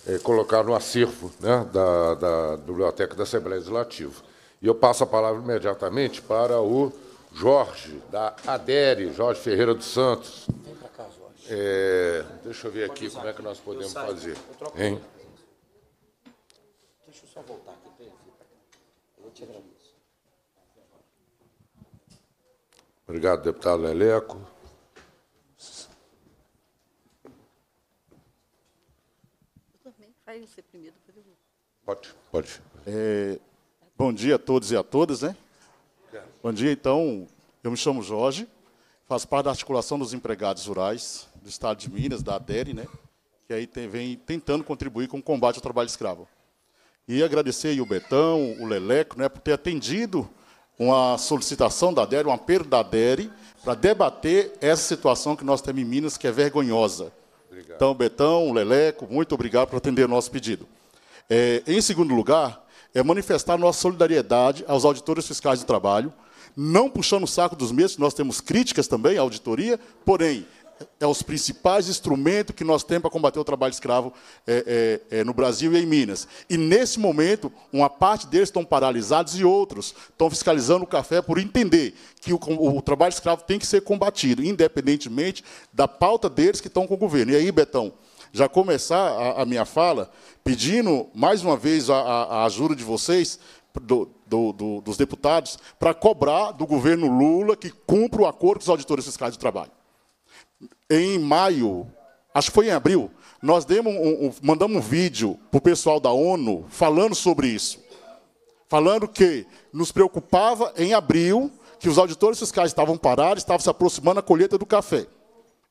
é, colocar no acervo né, da, da, Biblioteca da Assembleia Legislativa. E eu passo a palavra imediatamente para o Jorge, da ADERE, Jorge Ferreira dos Santos. Vem para cá, Jorge. É, deixa eu ver aqui como é que nós podemos eu fazer. Eu troco hein? Deixa eu só voltar aqui, Eu vou te agradecer. Obrigado, deputado Leleco. Vai ser primeiro, depois eu vou. Pode, pode. É, bom dia a todos e a todas, né? Bom dia, então. Eu me chamo Jorge, faço parte da articulação dos empregados rurais do Estado de Minas, da Aderi, né? Que aí tem, vem tentando contribuir com o combate ao trabalho escravo. E agradecer aí o Betão, o Leleco, né, por ter atendido uma solicitação da Aderi, um apelo da ADERI, para debater essa situação que nós temos em Minas, que é vergonhosa. Obrigado. Então, Betão, Leleco, muito obrigado por atender o nosso pedido. É, em segundo lugar, é manifestar nossa solidariedade aos auditores fiscais do trabalho, não puxando o saco dos mesmos, nós temos críticas também à auditoria, porém, é os principais instrumentos que nós temos para combater o trabalho escravo é, é, é, no Brasil e em Minas. E, nesse momento, uma parte deles estão paralisados e outros estão fiscalizando o café por entender que o, o trabalho escravo tem que ser combatido, independentemente da pauta deles que estão com o governo. E aí, Betão, já começar a, a minha fala pedindo, mais uma vez, a, a ajuda de vocês do, do, do, dos deputados para cobrar do governo Lula que cumpra o acordo com os auditores fiscais do trabalho em maio, acho que foi em abril, nós demos um, um, mandamos um vídeo para o pessoal da ONU falando sobre isso. Falando que nos preocupava em abril que os auditores fiscais estavam parados, estavam se aproximando da colheita do café.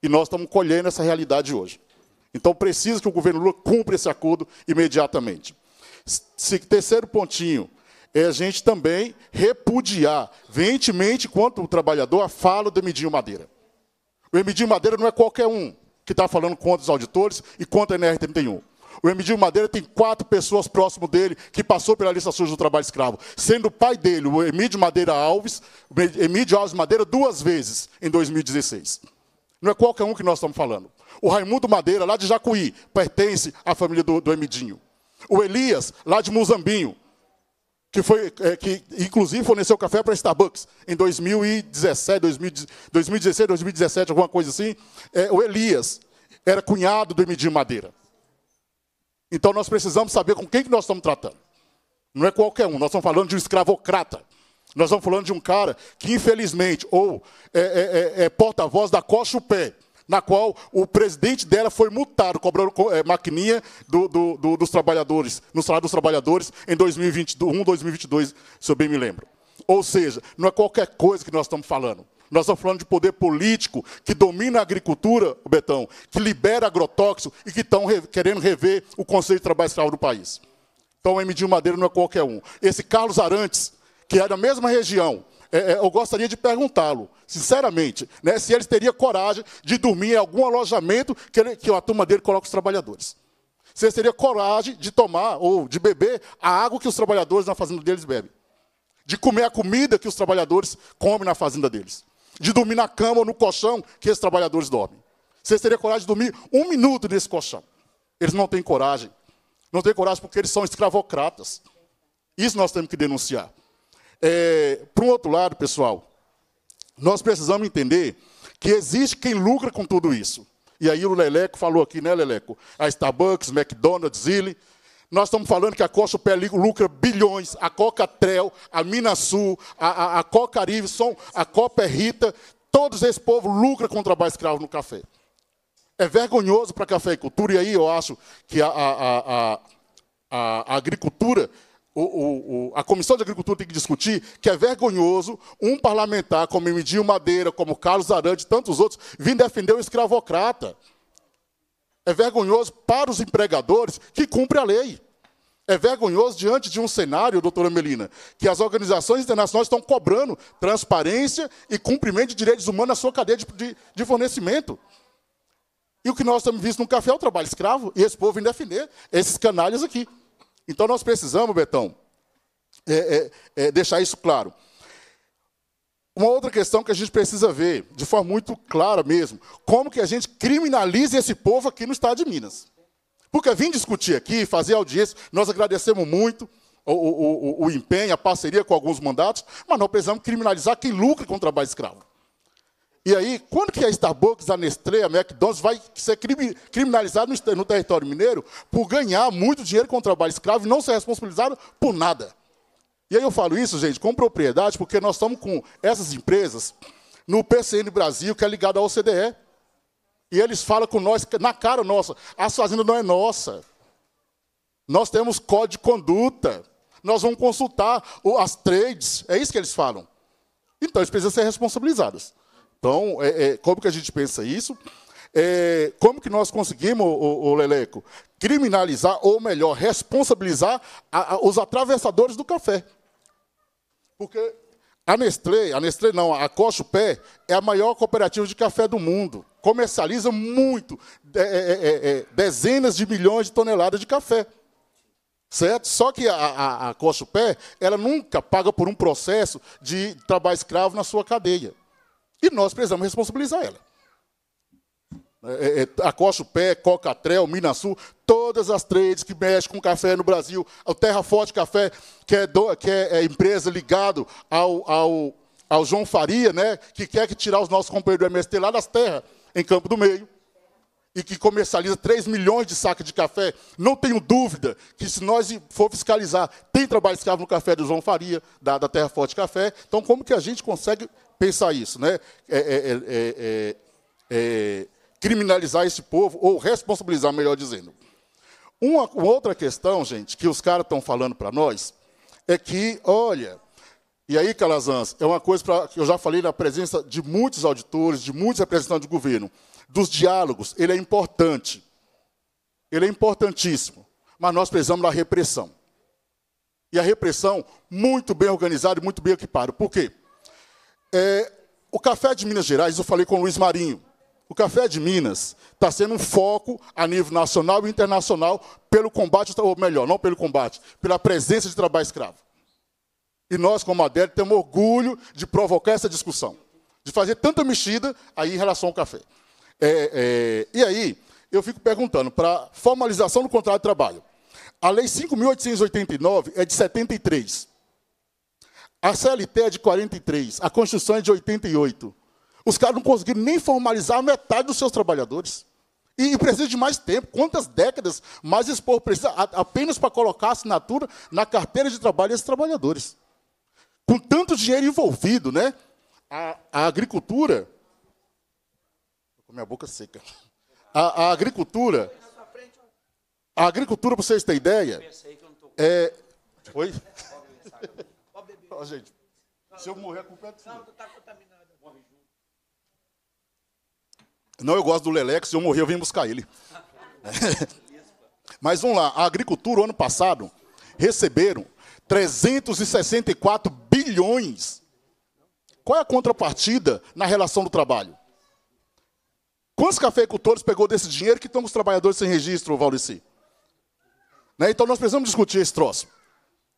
E nós estamos colhendo essa realidade hoje. Então precisa que o governo Lula cumpra esse acordo imediatamente. Se, terceiro pontinho é a gente também repudiar veementemente quanto o trabalhador a fala do Emidinho Madeira. O MD Madeira não é qualquer um que está falando contra os auditores e contra a NR31. O MD Madeira tem quatro pessoas próximo dele que passou pela lista suja do trabalho escravo, sendo o pai dele, o Emílio Madeira Alves, Emílio Alves Madeira, duas vezes em 2016. Não é qualquer um que nós estamos falando. O Raimundo Madeira, lá de Jacuí, pertence à família do, do Emidinho. O Elias, lá de Muzambinho, que foi é, que inclusive forneceu café para Starbucks em 2017, 2016, 2017, alguma coisa assim. É, o Elias era cunhado do Emidinho Madeira. Então nós precisamos saber com quem que nós estamos tratando. Não é qualquer um. Nós estamos falando de um escravocrata. Nós estamos falando de um cara que infelizmente ou é, é, é, é porta-voz da coxa o pé na qual o presidente dela foi multado, cobrando é, maquininha do, do, do, dos trabalhadores, no salário dos trabalhadores, em 2021, 2022, se eu bem me lembro. Ou seja, não é qualquer coisa que nós estamos falando. Nós estamos falando de poder político que domina a agricultura, Betão, que libera agrotóxico e que estão re querendo rever o conceito de trabalho escravo do país. Então, o MD Madeira não é qualquer um. Esse Carlos Arantes, que é da mesma região, é, é, eu gostaria de perguntá-lo, sinceramente, né, se ele teria coragem de dormir em algum alojamento que, ele, que a turma dele coloca os trabalhadores. Se ele teria coragem de tomar ou de beber a água que os trabalhadores na fazenda deles bebem. De comer a comida que os trabalhadores comem na fazenda deles. De dormir na cama ou no colchão que esses trabalhadores dormem. Se eles teriam coragem de dormir um minuto nesse colchão. Eles não têm coragem. Não têm coragem porque eles são escravocratas. Isso nós temos que denunciar. É, para um outro lado, pessoal, nós precisamos entender que existe quem lucra com tudo isso. E aí o Leleco falou aqui, né, Leleco? A Starbucks, McDonald's, Zilli. Nós estamos falando que a Costa Pelico lucra bilhões, a Coca Trel, a Minasul, a, a, a Coca Riveson, a Copa é Rita, todos esse povo lucra com o trabalho escravo no café. É vergonhoso para a cafeicultura, e aí eu acho que a, a, a, a agricultura o, o, o, a Comissão de Agricultura tem que discutir que é vergonhoso um parlamentar como Emidinho Madeira, como Carlos Arante e tantos outros vir defender o escravocrata. É vergonhoso para os empregadores que cumprem a lei. É vergonhoso diante de um cenário, doutora Melina, que as organizações internacionais estão cobrando transparência e cumprimento de direitos humanos na sua cadeia de, de, de fornecimento. E o que nós temos visto no café é o trabalho escravo, e esse povo vem defender esses canalhas aqui. Então nós precisamos, Betão, é, é, é, deixar isso claro. Uma outra questão que a gente precisa ver, de forma muito clara mesmo, como que a gente criminaliza esse povo aqui no estado de Minas. Porque vim discutir aqui, fazer audiência, nós agradecemos muito o, o, o, o empenho, a parceria com alguns mandatos, mas nós precisamos criminalizar quem lucra com o trabalho escravo. E aí, quando que a é Starbucks, a Nestlé, a McDonald's vai ser criminalizada no território mineiro por ganhar muito dinheiro com o trabalho escravo e não ser responsabilizado por nada? E aí eu falo isso, gente, com propriedade, porque nós estamos com essas empresas no PCN Brasil, que é ligado à OCDE. E eles falam com nós, na cara nossa, a sua fazenda não é nossa. Nós temos código de conduta. Nós vamos consultar as trades. É isso que eles falam. Então, eles precisam ser responsabilizados. Então, é, é, como que a gente pensa isso? É, como que nós conseguimos, o, o, Leleco, criminalizar, ou melhor, responsabilizar a, a, os atravessadores do café? Porque a Nestlé, a Nestlé não, a Cocho Pé é a maior cooperativa de café do mundo. Comercializa muito, é é, é, é, é, dezenas de milhões de toneladas de café. Certo? Só que a, a, a Cocho Pé, ela nunca paga por um processo de trabalho escravo na sua cadeia. E nós precisamos responsabilizar ela. É, é, é pé, Coca-Trel, Minasul, todas as trades que mexem com café no Brasil, o Terra Forte Café, que é, do, que é, é empresa ligado ao, ao, ao, João Faria, né, que quer que tirar os nossos companheiros do MST lá das terras, em Campo do Meio, e que comercializa 3 milhões de sacos de café. Não tenho dúvida que se nós for fiscalizar, tem trabalho escravo no café do João Faria, da, da Terra Forte Café. Então, como que a gente consegue pensar isso, né? É é, é, é, é, criminalizar esse povo, ou responsabilizar, melhor dizendo. Uma, uma outra questão, gente, que os caras estão falando para nós, é que, olha, e aí, Calazans, é uma coisa pra, que eu já falei na presença de muitos auditores, de muitos representantes de do governo, dos diálogos, ele é importante. Ele é importantíssimo. Mas nós precisamos da repressão. E a repressão muito bem organizada e muito bem equipada. Por quê? É, o café de Minas Gerais, eu falei com o Luiz Marinho. O café de Minas está sendo um foco a nível nacional e internacional pelo combate, ou melhor, não pelo combate, pela presença de trabalho escravo. E nós, como ADEL, temos orgulho de provocar essa discussão, de fazer tanta mexida aí em relação ao café. É, é, e aí, eu fico perguntando, para formalização do contrato de trabalho, a Lei 5.889 é de 73. A CLT é de 43, a Constituição é de 88. Os caras não conseguiram nem formalizar a metade dos seus trabalhadores. E, e precisa de mais tempo. Quantas décadas mais esse povo precisa a, apenas para colocar assinatura na carteira de trabalho desses trabalhadores? Com tanto dinheiro envolvido, né? A, a agricultura. Com minha boca seca. A, a agricultura. A agricultura, para vocês terem ideia. É, oi? gente. Não, se eu morrer, a culpa é tua. Não, tu tá contaminado. Morre junto. Não, eu gosto do Lelé, se eu morrer, eu vim buscar ele. *laughs* Mas vamos lá, a agricultura, ano passado, receberam 364 bilhões. Qual é a contrapartida na relação do trabalho? Quantos cafeicultores pegou desse dinheiro que estão os trabalhadores sem registro, Valdeci? Né? Então nós precisamos discutir esse troço.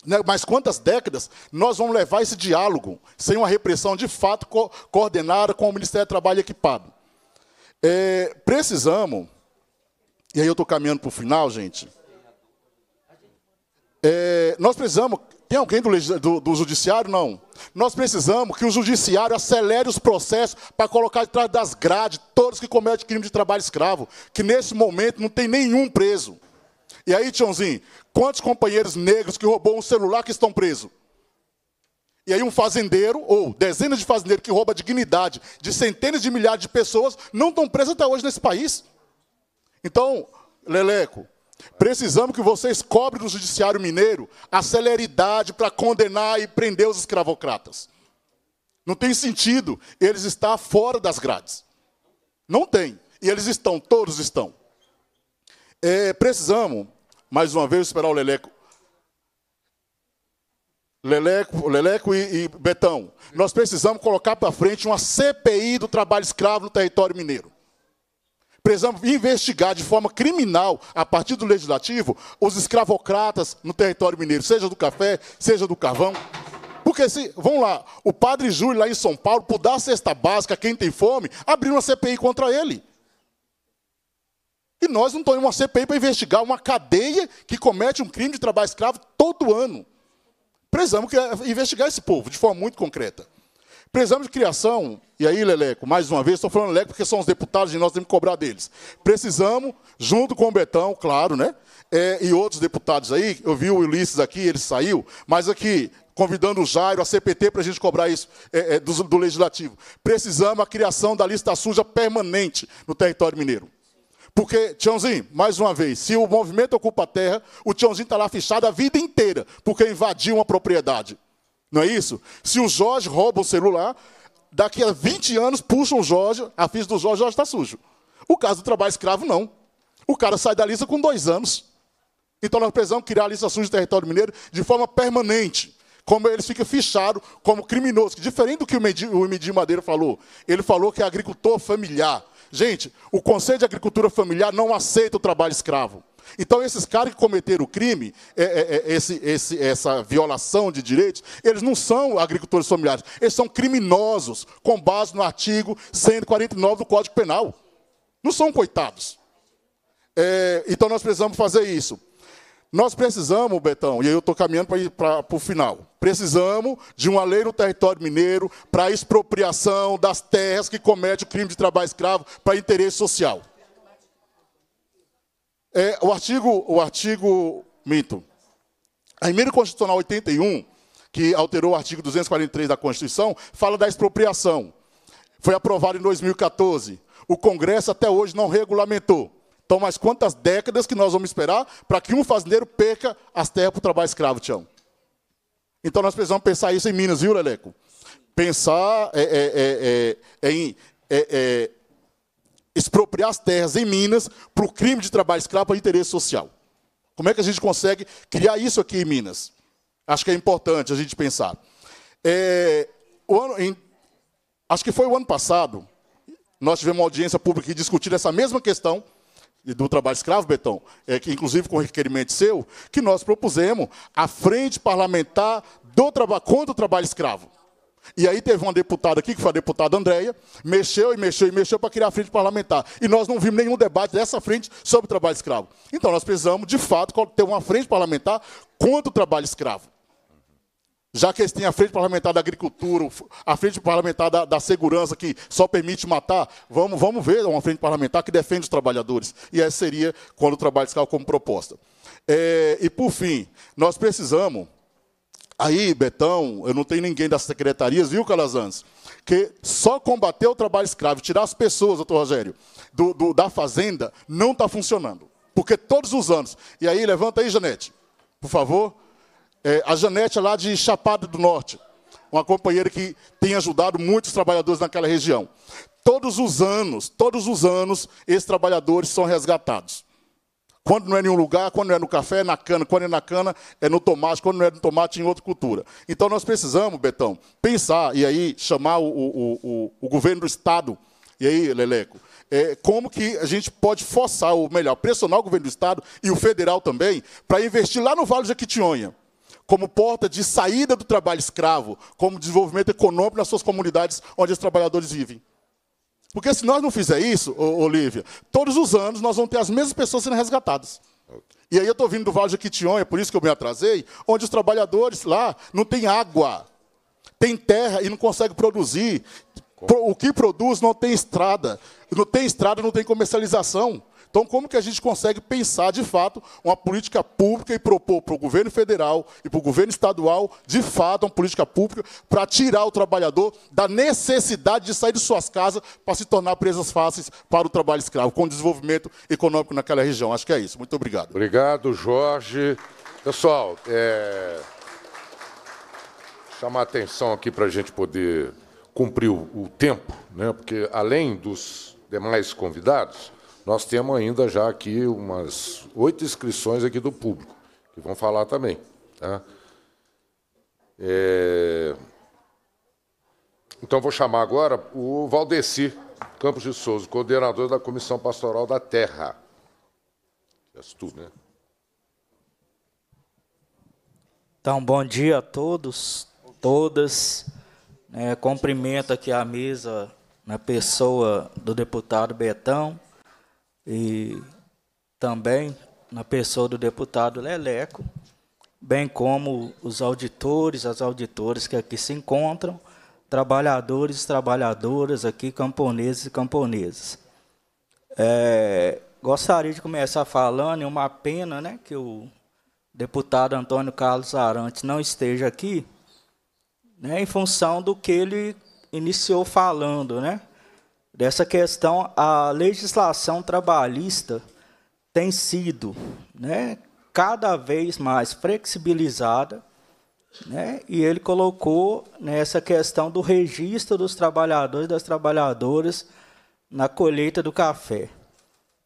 Né? Mas quantas décadas nós vamos levar esse diálogo sem uma repressão de fato co coordenada com o Ministério do Trabalho equipado? É, precisamos, e aí eu estou caminhando para o final, gente. É, nós precisamos. Tem alguém do, do, do, judiciário? Não. Nós precisamos que o judiciário acelere os processos para colocar atrás das grades todos que cometem crime de trabalho escravo, que nesse momento não tem nenhum preso. E aí, Tionzinho, quantos companheiros negros que roubou um celular que estão presos? E aí um fazendeiro, ou dezenas de fazendeiros que roubam a dignidade de centenas de milhares de pessoas, não estão presos até hoje nesse país. Então, Leleco, precisamos que vocês cobrem do judiciário mineiro a celeridade para condenar e prender os escravocratas. Não tem sentido eles estar fora das grades. Não tem. E eles estão, todos estão. É, precisamos, mais uma vez, esperar o Leleco. Leleco, Leleco e, e Betão. Nós precisamos colocar para frente uma CPI do trabalho escravo no território mineiro. Precisamos investigar de forma criminal, a partir do legislativo, os escravocratas no território mineiro, seja do café, seja do carvão. Porque se, vão lá, o padre Júlio lá em São Paulo, por dar cesta básica quem tem fome, abriu uma CPI contra ele. E nós não tomamos uma CPI para investigar uma cadeia que comete um crime de trabalho escravo todo ano. Precisamos investigar esse povo de forma muito concreta. Precisamos de criação, e aí, Leleco, mais uma vez, estou falando Leleco porque são os deputados e nós temos que cobrar deles. Precisamos, junto com o Betão, claro, né? É, e outros deputados aí, eu vi o Ulisses aqui, ele saiu, mas aqui, convidando o Jairo, a CPT, para a gente cobrar isso é, é, do, do Legislativo. Precisamos a criação da lista suja permanente no território mineiro. Porque, Tiãozinho, mais uma vez, se o movimento ocupa a terra, o Tiãozinho está lá fechado a vida inteira, porque invadiu uma propriedade. Não é isso? Se o Jorge rouba o celular, daqui a 20 anos puxam o Jorge, a ficha do Jorge, Jorge está sujo. O caso do trabalho escravo, não. O cara sai da lista com dois anos. Então nós precisamos criar a lista suja do território mineiro de forma permanente. Como eles ficam fichados como criminosos. Diferente do que o Medir Madeira falou. Ele falou que é agricultor familiar. Gente, o Conselho de Agricultura Familiar não aceita o trabalho escravo. Então, esses caras que cometeram o crime, é, é, é, esse, esse, essa violação de direitos, eles não são agricultores familiares, eles são criminosos, com base no artigo 149 do Código Penal. Não são coitados. É, então, nós precisamos fazer isso. Nós precisamos, Betão, e aí eu estou caminhando para o final. Precisamos de uma lei no território mineiro para expropriação das terras que comete o crime de trabalho escravo para interesse social. É, o artigo, o artigo, mito, a emenda constitucional 81, que alterou o artigo 243 da Constituição, fala da expropriação. Foi aprovado em 2014. O Congresso até hoje não regulamentou. Então, mais quantas décadas que nós vamos esperar para que um fazendeiro perca as terras para o trabalho escravo, Tião? Então nós precisamos pensar isso em Minas, viu, Leleco? Pensar é, é, é, é, é em é, expropriar as terras em Minas para o crime de trabalho escravo para interesse social. Como é que a gente consegue criar isso aqui em Minas? Acho que é importante a gente pensar. Ano, em, acho que foi o ano passado, nós tivemos uma audiência pública que discutir essa mesma questão do trabalho escravo, Betão, é, que, inclusive com requerimento seu, que nós propusemos a frente parlamentar do contra o trabalho escravo. E aí teve uma deputada aqui, que foi a deputada Andréia, mexeu e mexeu e mexeu para criar a frente parlamentar. E nós não vimos nenhum debate dessa frente sobre o trabalho escravo. Então nós precisamos, de fato, ter uma frente parlamentar contra o trabalho escravo. Já que eles têm a frente parlamentar da agricultura, a frente parlamentar da, da, segurança, que só permite matar, vamos, vamos ver uma frente parlamentar que defende os trabalhadores. E essa seria quando o trabalho fiscal como proposta. É, e, por fim, nós precisamos. Aí, Betão, eu não tenho ninguém das secretarias, viu, Calazans? Que só combater o trabalho escravo, tirar as pessoas, doutor Rogério, do, do, da fazenda, não está funcionando. Porque todos os anos. E aí, levanta aí, Janete, por favor é, a Janete é lá de Chapada do Norte, uma companheira que tem ajudado muitos trabalhadores naquela região. Todos os anos, todos os anos, esses trabalhadores são resgatados. Quando não é em um lugar, quando não é no café, é na cana, quando é na cana, é no tomate, quando não é no tomate, é em outra cultura. Então nós precisamos, Betão, pensar e aí chamar o, o, o, o governo do Estado, e aí, Leleco, é, como que a gente pode forçar, ou melhor, pressionar o governo do Estado e o federal também, para investir lá no Vale de Jequitinhonha como porta de saída do trabalho escravo, como desenvolvimento econômico nas suas comunidades onde os trabalhadores vivem. Porque se nós não fizer isso, Olivia, todos os anos nós vamos ter as mesmas pessoas sendo resgatadas. E aí eu estou vindo do Vale do Quition, é por isso que eu me atrasei, onde os trabalhadores lá não têm água, tem terra e não conseguem produzir. O que produz não tem estrada. Não tem estrada, não tem comercialização. Então, como que a gente consegue pensar, de fato, uma política pública e propor para o governo federal e para o governo estadual, de fato, uma política pública para tirar o trabalhador da necessidade de sair de suas casas para se tornar presas fáceis para o trabalho escravo, com o desenvolvimento econômico naquela região. Acho que é isso. Muito obrigado. Obrigado, Jorge. Pessoal, é... chamar a atenção aqui para a gente poder cumprir o, tempo, né? porque além dos demais convidados, nós temos ainda já aqui umas oito inscrições aqui do público, que vão falar também. Tá? É... Então, vou chamar agora o Valdeci Campos de Souza, coordenador da Comissão Pastoral da Terra. És tu, né? Então, bom dia a todos, todas. É, cumprimento aqui a mesa na né, pessoa do deputado Betão, e também na pessoa do deputado Leleco, bem como os auditores, as auditoras que aqui se encontram, trabalhadores e trabalhadoras aqui, camponeses e camponesas. É, gostaria de começar falando, é uma pena né, que o deputado Antônio Carlos Arantes não esteja aqui, né, em função do que ele iniciou falando, né? dessa questão, a legislação trabalhista tem sido né, cada vez mais flexibilizada, né, e ele colocou nessa questão do registro dos trabalhadores e das trabalhadoras na colheita do café.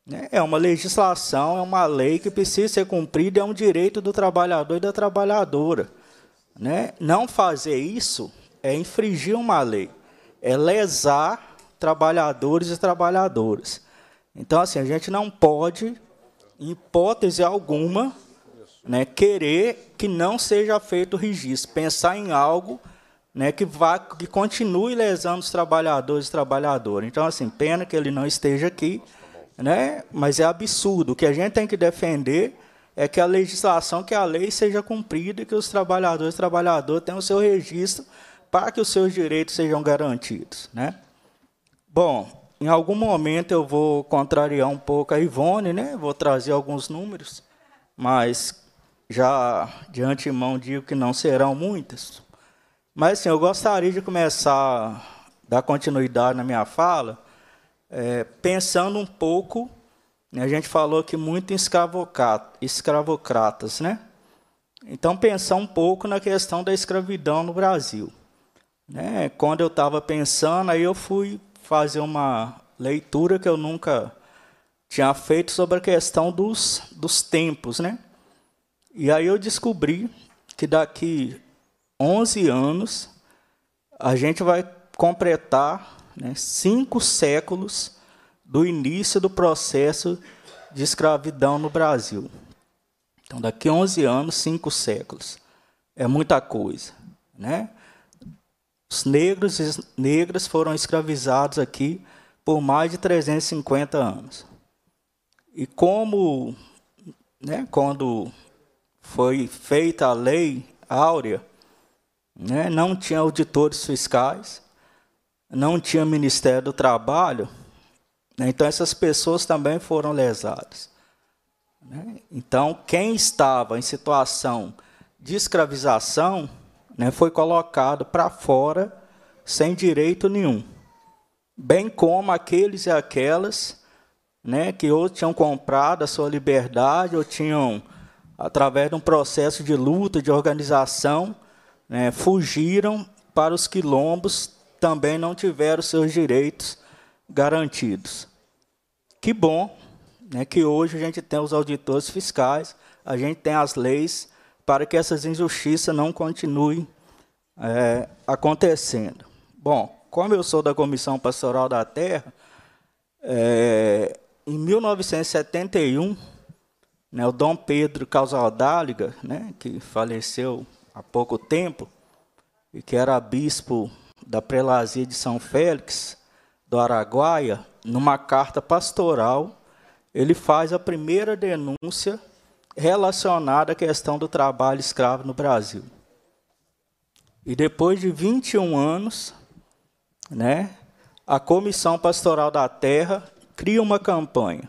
Né. É uma legislação, é uma lei que precisa ser cumprida, é um direito do trabalhador e da trabalhadora. Né? Não fazer isso é infringir uma lei, é lesar trabalhadores e trabalhadoras. Então, assim, a gente não pode, em hipótese alguma, né, querer que não seja feito o registro, pensar em algo né, que, vá, que continue lesando os trabalhadores e trabalhadoras. Então, assim, pena que ele não esteja aqui, né, mas é absurdo. O que a gente tem que defender é que a legislação, que a lei seja cumprida e que os trabalhadores e trabalhadoras tenham o seu registro para que os seus direitos sejam garantidos. Né? Bom, em algum momento eu vou contrariar um pouco a Ivone, né? Vou trazer alguns números, mas já de antemão digo que não serão muitas. Mas sim eu gostaria de começar dar continuidade na minha fala, é, pensando um pouco. Né? A gente falou aqui muito em escravocratas, né? Então pensar um pouco na questão da escravidão no Brasil. Né? Quando eu estava pensando, aí eu fui fazer uma leitura que eu nunca tinha feito sobre a questão dos, dos tempos, né? E aí eu descobri que daqui 11 anos a gente vai completar né, cinco séculos do início do processo de escravidão no Brasil. Então, daqui 11 anos, cinco séculos. É muita coisa, né? Os negros e negras foram escravizados aqui por mais de 350 anos. E como, né, quando foi feita a lei áurea, né, não tinha auditores fiscais, não tinha Ministério do Trabalho, né, então essas pessoas também foram lesadas. Né. Então, quem estava em situação de escravização né, foi colocado para fora sem direito nenhum, bem como aqueles e aquelas né, que ou tinham comprado a sua liberdade ou tinham, através de um processo de luta, de organização, né, fugiram para os quilombos, também não tiveram seus direitos garantidos. Que bom né, que hoje a gente tem os auditores fiscais, a gente tem as leis para que essas injustiças não continuem é, acontecendo. Bom, como eu sou da Comissão Pastoral da Terra, é, em 1971, né, o Dom Pedro Causaldáliga, né, que faleceu há pouco tempo, e que era bispo da prelazia de São Félix, do Araguaia, numa carta pastoral, ele faz a primeira denúncia relacionada à questão do trabalho escravo no Brasil. E depois de 21 anos, né, a Comissão Pastoral da Terra cria uma campanha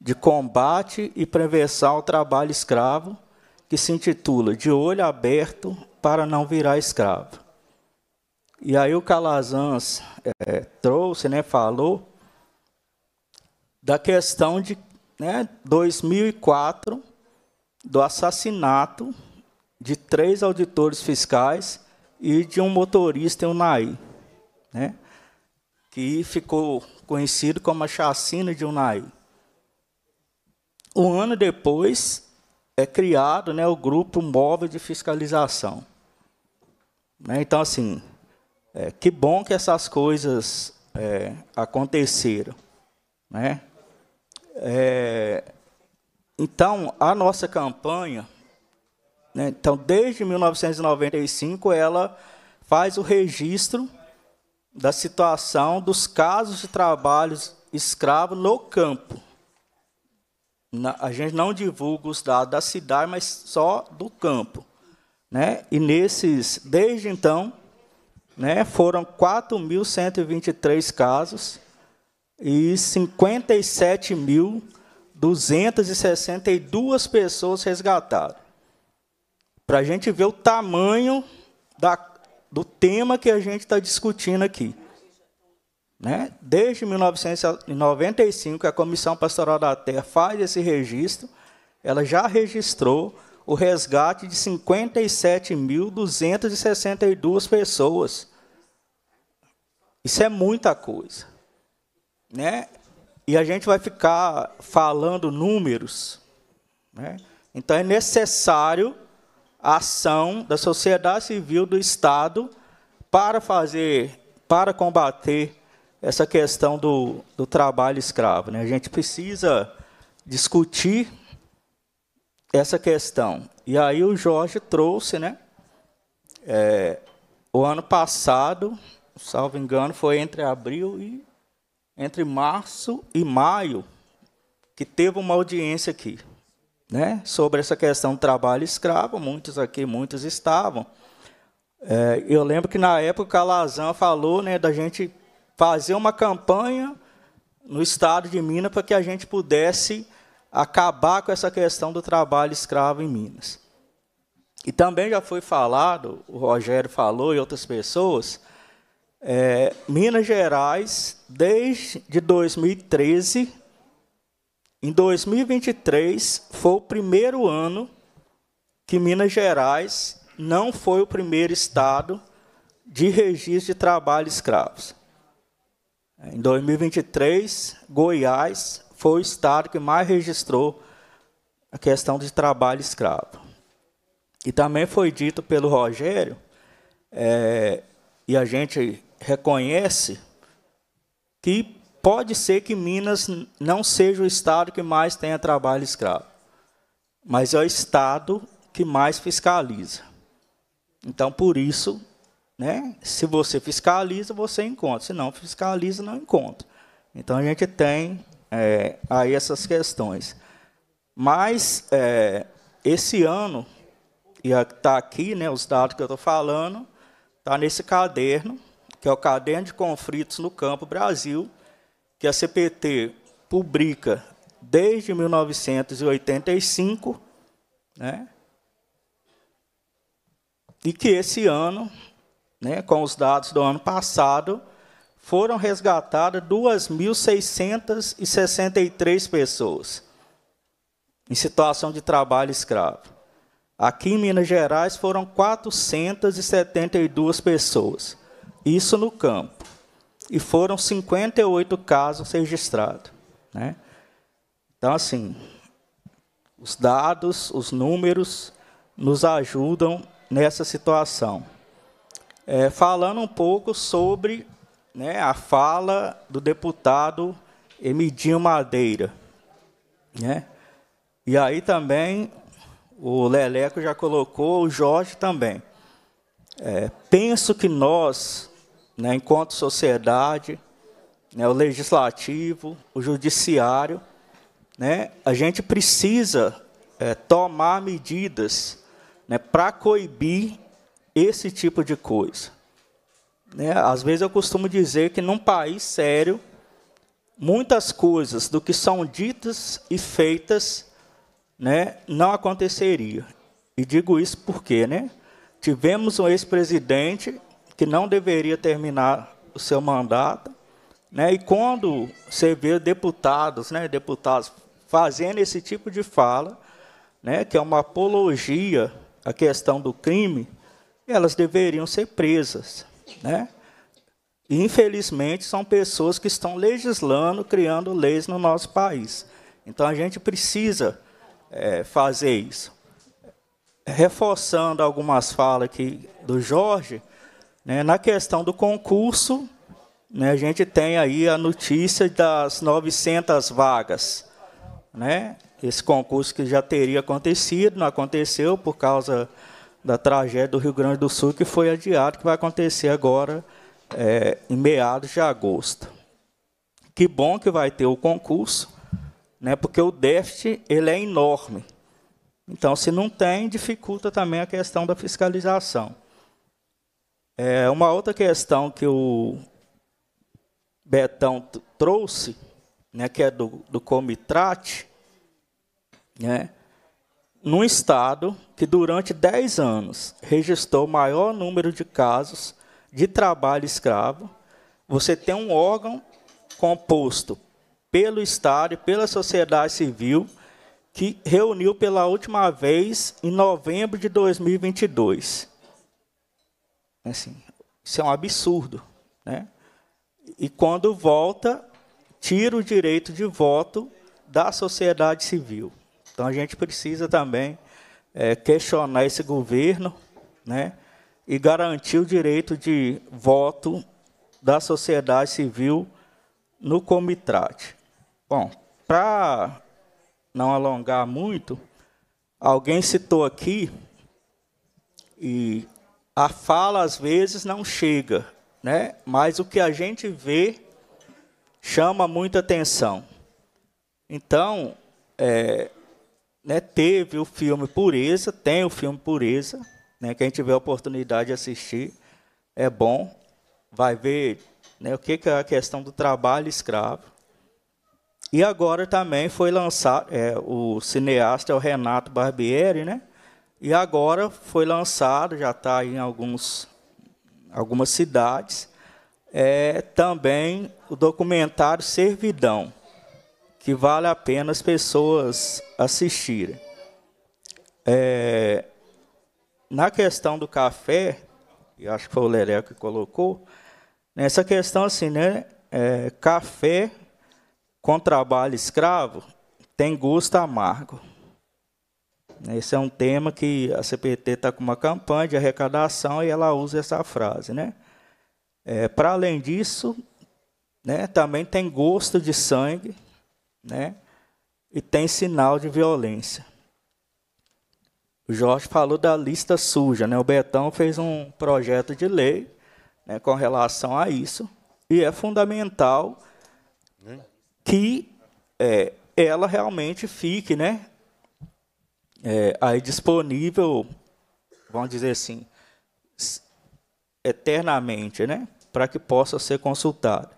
de combate e prevenção ao trabalho escravo, que se intitula De Olho Aberto para Não Virar Escravo. E aí o Calazans é, trouxe, né, falou, da questão de né, 2004, do assassinato de três auditores fiscais e de um motorista em Unai, né? que ficou conhecido como a chacina de Unai. Um ano depois, é criado né, o Grupo Móvel de Fiscalização. Né? Então, assim, é, que bom que essas coisas é, aconteceram. Né? É, então, a nossa campanha, né, então desde 1995, ela faz o registro da situação dos casos de trabalho escravo no campo. Na, a gente não divulga os dados da cidade, mas só do campo. Né? E nesses, desde então, né, foram 4.123 casos e 57 mil 262 pessoas resgatadas. Para a gente ver o tamanho da, do tema que a gente está discutindo aqui. Né? Desde 1995 que a Comissão Pastoral da Terra faz esse registro, ela já registrou o resgate de 57.262 pessoas. Isso é muita coisa. Né? E a gente vai ficar falando números. Né? Então é necessário a ação da sociedade civil, do Estado, para fazer, para combater essa questão do, do trabalho escravo. Né? A gente precisa discutir essa questão. E aí o Jorge trouxe, né? É, o ano passado, salvo engano, foi entre abril e entre março e maio, que teve uma audiência aqui, né, sobre essa questão do trabalho escravo. Muitos aqui, muitos estavam. É, eu lembro que na época o Calazan falou né, da gente fazer uma campanha no estado de Minas para que a gente pudesse acabar com essa questão do trabalho escravo em Minas. E também já foi falado, o Rogério falou e outras pessoas, é, Minas Gerais, desde 2013, em 2023 foi o primeiro ano que Minas Gerais não foi o primeiro estado de registro de trabalho escravos. É, em 2023, Goiás foi o estado que mais registrou a questão de trabalho escravo. E também foi dito pelo Rogério, é, e a gente reconhece que pode ser que Minas não seja o estado que mais tenha trabalho escravo, mas é o estado que mais fiscaliza. Então, por isso, né, se você fiscaliza, você encontra. Se não fiscaliza, não encontra. Então, a gente tem é, aí essas questões. Mas, é, esse ano, e está aqui né, os dados que eu estou falando, está nesse caderno, que é o Caderno de Conflitos no Campo Brasil, que a CPT publica desde 1985, né? e que esse ano, né, com os dados do ano passado, foram resgatadas 2.663 pessoas em situação de trabalho escravo. Aqui em Minas Gerais foram 472 pessoas. Isso no campo. E foram 58 casos registrados. Né? Então, assim, os dados, os números nos ajudam nessa situação. É, falando um pouco sobre né, a fala do deputado Emidinho Madeira. Né? E aí também o Leleco já colocou, o Jorge também. É, penso que nós, né, enquanto sociedade, né, o legislativo, o judiciário, né, a gente precisa é, tomar medidas né, para coibir esse tipo de coisa. Né, às vezes eu costumo dizer que num país sério, muitas coisas do que são ditas e feitas né, não aconteceria. E digo isso porque né, tivemos um ex-presidente que não deveria terminar o seu mandato. Né? E quando você vê deputados, né, deputados fazendo esse tipo de fala, né, que é uma apologia à questão do crime, elas deveriam ser presas. Né? infelizmente, são pessoas que estão legislando, criando leis no nosso país. Então, a gente precisa é, fazer isso. Reforçando algumas falas aqui do Jorge, né, na questão do concurso, né, a gente tem aí a notícia das 900 vagas. Né? Esse concurso que já teria acontecido, não aconteceu por causa da tragédia do Rio Grande do Sul, que foi adiado, que vai acontecer agora é, em meados de agosto. Que bom que vai ter o concurso, né, porque o déficit ele é enorme. Então, se não tem, dificulta também a questão da fiscalização. É, uma outra questão que o Betão trouxe, né, que é do, do Comitrate, né, num estado que durante 10 anos registrou o maior número de casos de trabalho escravo, você tem um órgão composto pelo Estado e pela sociedade civil que reuniu pela última vez em novembro de 2022 Assim, isso é um absurdo. Né? E quando volta, tira o direito de voto da sociedade civil. Então a gente precisa também é, questionar esse governo né, e garantir o direito de voto da sociedade civil no comitrate Bom, para não alongar muito, alguém citou aqui, e a fala às vezes não chega, né? Mas o que a gente vê chama muita atenção. Então, é, né, teve o filme Pureza, tem o filme Pureza, né, quem tiver a oportunidade de assistir, é bom. Vai ver né, o que, que é a questão do trabalho escravo. E agora também foi lançado, é, o cineasta é o Renato Barbieri, né? E agora foi lançado, já está em alguns, algumas cidades, é, também o documentário Servidão, que vale a pena as pessoas assistirem. É, na questão do café, e acho que foi o Leré que colocou, nessa questão assim, né? É, café com trabalho escravo tem gosto amargo. Né? Esse é um tema que a CPT está com uma campanha de arrecadação e ela usa essa frase. Né? É, Para além disso, né, também tem gosto de sangue né, e tem sinal de violência. O Jorge falou da lista suja. Né? O Betão fez um projeto de lei né, com relação a isso. E é fundamental né? que é, ela realmente fique né, é, aí disponível, vamos dizer assim, eternamente, né? Para que possa ser consultada.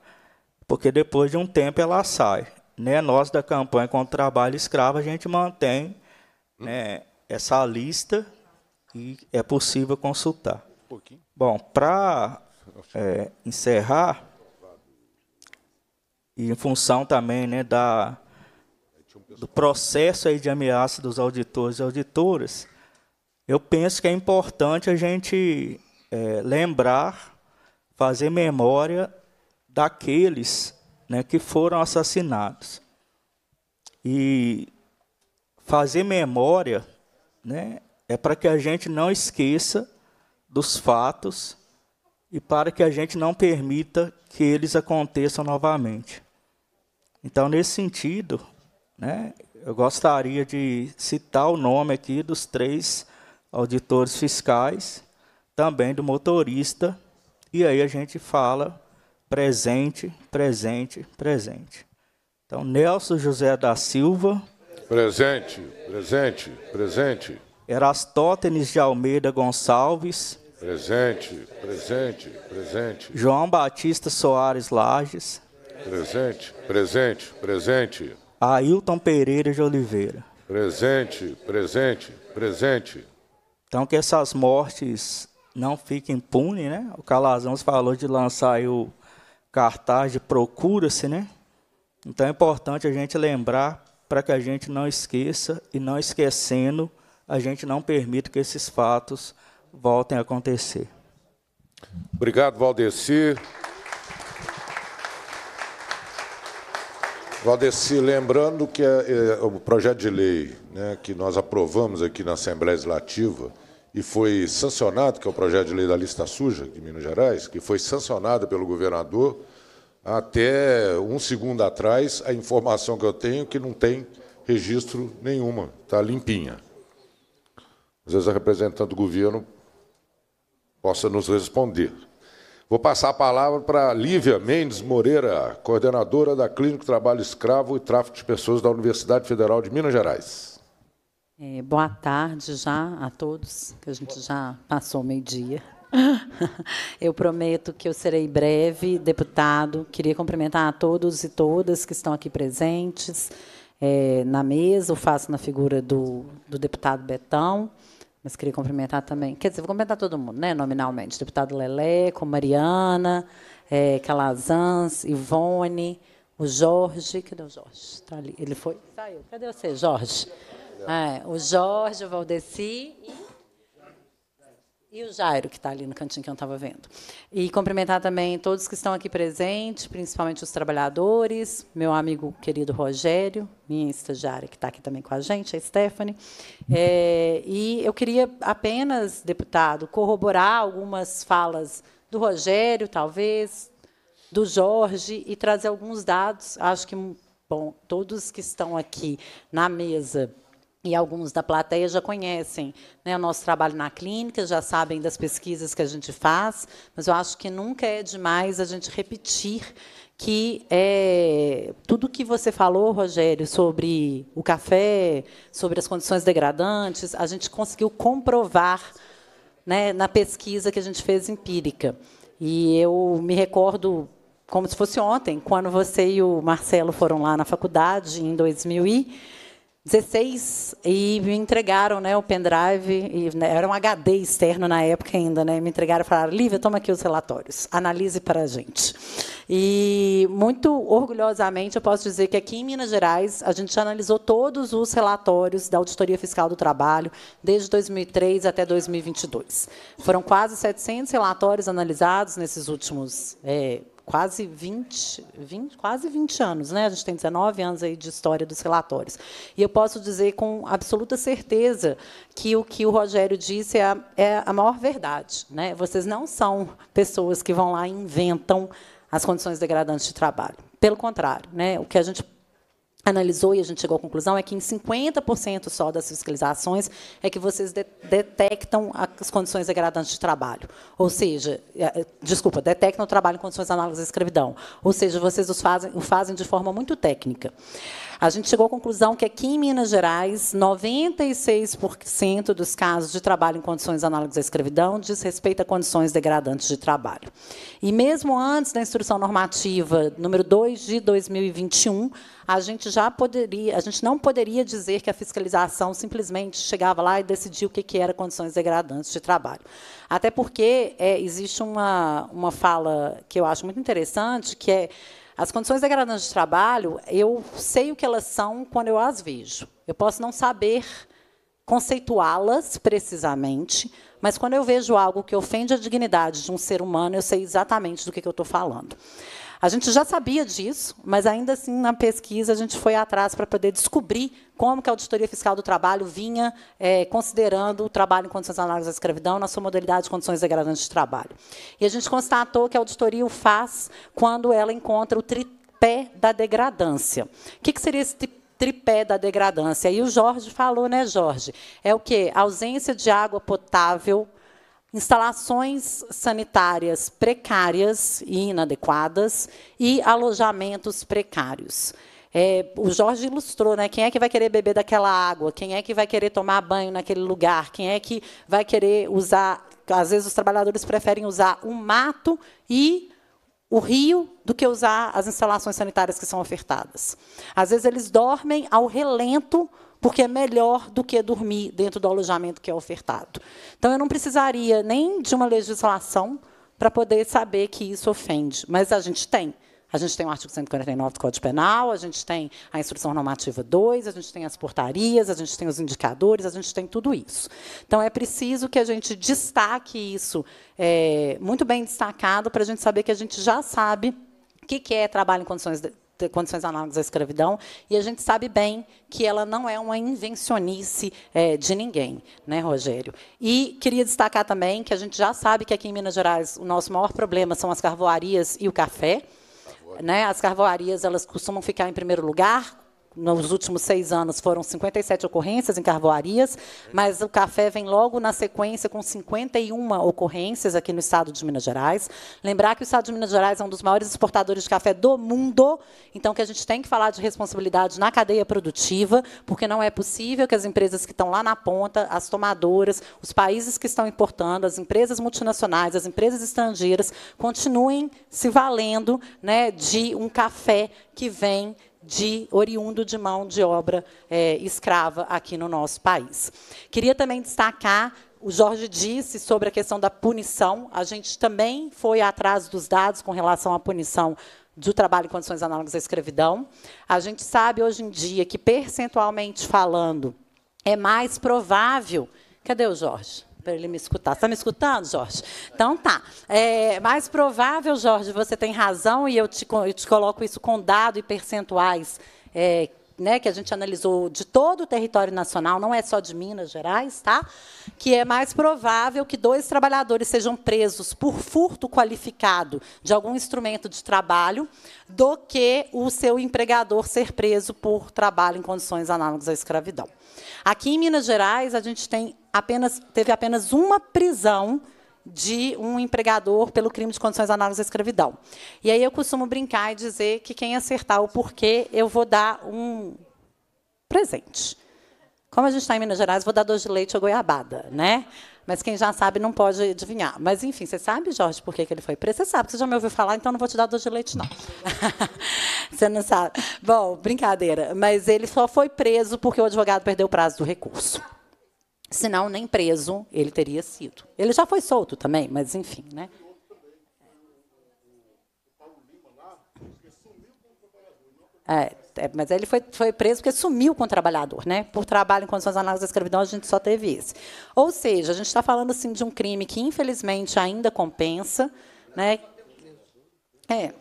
Porque depois de um tempo ela sai. Né? Nós da campanha contra o trabalho escravo, a gente mantém hum. né, essa lista e é possível consultar. Bom, para é, encerrar, e em função também né, da do processo aí de ameaça dos auditores e auditoras, eu penso que é importante a gente é, lembrar, fazer memória daqueles né, que foram assassinados. E fazer memória né, é para que a gente não esqueça dos fatos e para que a gente não permita que eles aconteçam novamente. Então, nesse sentido, né? Eu gostaria de citar o nome aqui dos três auditores fiscais, também do motorista, e aí a gente fala presente, presente, presente. Então, Nelson José da Silva. Presente, presente, presente. Erastótenes de Almeida Gonçalves. Presente, presente, presente. João Batista Soares Lages. Presente, presente, presente. Ailton Pereira de Oliveira. Presente, presente, presente. Então que essas mortes não fiquem impunes, né? O Calazão falou de lançar o cartaz de procura-se, né? Então é importante a gente lembrar para que a gente não esqueça e não esquecendo, a gente não permita que esses fatos voltem a acontecer. Obrigado, Valdeci. Valdeci, lembrando que é, é, o projeto de lei né, que nós aprovamos aqui na Assembleia Legislativa e foi sancionado, que é o projeto de lei da lista suja de Minas Gerais, que foi sancionado pelo governador, até um segundo atrás, a informação que eu tenho é que não tem registro nenhuma, está limpinha. Às vezes a representante do governo possa nos responder. Vou passar a palavra para Lívia Mendes Moreira, coordenadora da Clínica Trabalho Escravo e Tráfico de Pessoas da Universidade Federal de Minas Gerais. É, boa tarde já a todos, que a gente já passou meio-dia. *laughs* Eu prometo que eu serei breve, deputado. Queria cumprimentar a todos e todas que estão aqui presentes é, na mesa, o faço na figura do, do deputado Betão mas queria cumprimentar também. Quer dizer, vou cumprimentar todo mundo, né, nominalmente. Deputado Leleco, Mariana, é, Calazans, é Ivone, o Jorge. Cadê o Jorge? Está ali. Ele foi? Saiu. Cadê você, Jorge? É, o Jorge, o Valdeci e e o Jairo, que está ali no cantinho que eu estava vendo. E cumprimentar também todos que estão aqui presentes, principalmente os trabalhadores, meu amigo querido Rogério, minha estagiária que está aqui também com a gente, a Stephanie. É, e eu queria apenas, deputado, corroborar algumas falas do Rogério, talvez, do Jorge, e trazer alguns dados. Acho que, bom, todos que estão aqui na mesa e alguns da plateia já conhecem né, o nosso trabalho na clínica, já sabem das pesquisas que a gente faz, mas eu acho que nunca é demais a gente repetir que é, tudo que você falou, Rogério, sobre o café, sobre as condições degradantes, a gente conseguiu comprovar né, na pesquisa que a gente fez empírica. E eu me recordo como se fosse ontem, quando você e o Marcelo foram lá na faculdade, em 2000 e 16 e me entregaram né, o pendrive, e, né, era um HD externo na época ainda, né, me entregaram e falaram, Lívia, toma aqui os relatórios, analise para a gente. E, muito orgulhosamente, eu posso dizer que aqui em Minas Gerais, a gente analisou todos os relatórios da Auditoria Fiscal do Trabalho, desde 2003 até 2022. Foram quase 700 relatórios analisados nesses últimos é, quase 20, 20, quase 20 anos, né? A gente tem 19 anos aí de história dos relatórios. E eu posso dizer com absoluta certeza que o que o Rogério disse é a, é a maior verdade, né? Vocês não são pessoas que vão lá e inventam as condições degradantes de trabalho. Pelo contrário, né? O que a gente analisou e a gente chegou à conclusão é que em 50% só das fiscalizações é que vocês de detectam as condições degradantes de trabalho. Ou seja, é, é, desculpa, detectam o trabalho em condições análogas à escravidão. Ou seja, vocês os fazem, o fazem de forma muito técnica. A gente chegou à conclusão que aqui em Minas Gerais, 96% dos casos de trabalho em condições análogas à escravidão diz respeito a condições degradantes de trabalho. E mesmo antes da instrução normativa número 2 de 2021, a gente já poderia, a gente não poderia dizer que a fiscalização simplesmente chegava lá e decidia o que, que era condições degradantes de trabalho. Até porque é, existe uma, uma fala que eu acho muito interessante, que é as condições degradantes de trabalho, eu sei o que elas são quando eu as vejo. Eu posso não saber conceituá-las precisamente, mas quando eu vejo algo que ofende a dignidade de um ser humano, eu sei exatamente do que, que eu estou falando. A gente já sabia disso, mas ainda assim, na pesquisa, a gente foi atrás para poder descobrir como que a Auditoria Fiscal do Trabalho vinha é, considerando o trabalho em condições análogas à escravidão na sua modalidade de condições degradantes de trabalho. E a gente constatou que a auditoria o faz quando ela encontra o tripé da degradância. O que, que seria esse tripé? tripé da degradância. E o Jorge falou, né, Jorge? É o quê? Ausência de água potável, instalações sanitárias precárias e inadequadas e alojamentos precários. É, o Jorge ilustrou, né? Quem é que vai querer beber daquela água? Quem é que vai querer tomar banho naquele lugar? Quem é que vai querer usar? Às vezes os trabalhadores preferem usar o mato e o rio do que usar as instalações sanitárias que são ofertadas. Às vezes eles dormem ao relento porque é melhor do que dormir dentro do alojamento que é ofertado. Então, eu não precisaria nem de uma legislação para poder saber que isso ofende, mas a gente tem. A gente tem o artigo 149 do Código Penal, a gente tem a Instrução Normativa 2, a gente tem as portarias, a gente tem os indicadores, a gente tem tudo isso. Então, é preciso que a gente destaque isso, é, muito bem destacado, para a gente saber que a gente já sabe o que, que é trabalho em condições condições análogas à escravidão, e a gente sabe bem que ela não é uma invencionice é, de ninguém, né, Rogério? E queria destacar também que a gente já sabe que aqui em Minas Gerais o nosso maior problema são as carvoarias e o café. Né? As carvoarias elas costumam ficar em primeiro lugar, nos últimos seis anos foram 57 ocorrências em carvoarias, mas o café vem logo na sequência com 51 ocorrências aqui no estado de Minas Gerais. Lembrar que o estado de Minas Gerais é um dos maiores exportadores de café do mundo, então que a gente tem que falar de responsabilidade na cadeia produtiva, porque não é possível que as empresas que estão lá na ponta, as tomadoras, os países que estão importando, as empresas multinacionais, as empresas estrangeiras, continuem se valendo né, de um café que vem de oriundo de mão de obra é, escrava aqui no nosso país. Queria também destacar o Jorge disse sobre a questão da punição. A gente também foi atrás dos dados com relação à punição do trabalho em condições análogas à escravidão. A gente sabe hoje em dia que, percentualmente falando, é mais provável. Cadê o Jorge? para ele me escutar. Está me escutando, Jorge? Então tá. É mais provável, Jorge, você tem razão e eu te, eu te coloco isso com dado e percentuais é, né, que a gente analisou de todo o território nacional, não é só de Minas Gerais, tá? Que é mais provável que dois trabalhadores sejam presos por furto qualificado de algum instrumento de trabalho do que o seu empregador ser preso por trabalho em condições análogas à escravidão. Aqui em Minas Gerais, a gente tem apenas, teve apenas uma prisão de um empregador pelo crime de condições análogas à escravidão. E aí eu costumo brincar e dizer que quem acertar o porquê, eu vou dar um presente. Como a gente está em Minas Gerais, vou dar doce de leite ou goiabada, né? Mas quem já sabe não pode adivinhar. Mas, enfim, você sabe, Jorge, por que, que ele foi preso? Você sabe, você já me ouviu falar, então não vou te dar doce de leite, não. *laughs* você não sabe. Bom, brincadeira. Mas ele só foi preso porque o advogado perdeu o prazo do recurso senão nem preso ele teria sido. Ele já foi solto também, mas enfim, né? É, é, mas ele foi, foi preso porque sumiu com o trabalhador, né? Por trabalho em condições análogas da escravidão, a gente só teve isso. Ou seja, a gente está falando assim de um crime que infelizmente ainda compensa, né? É.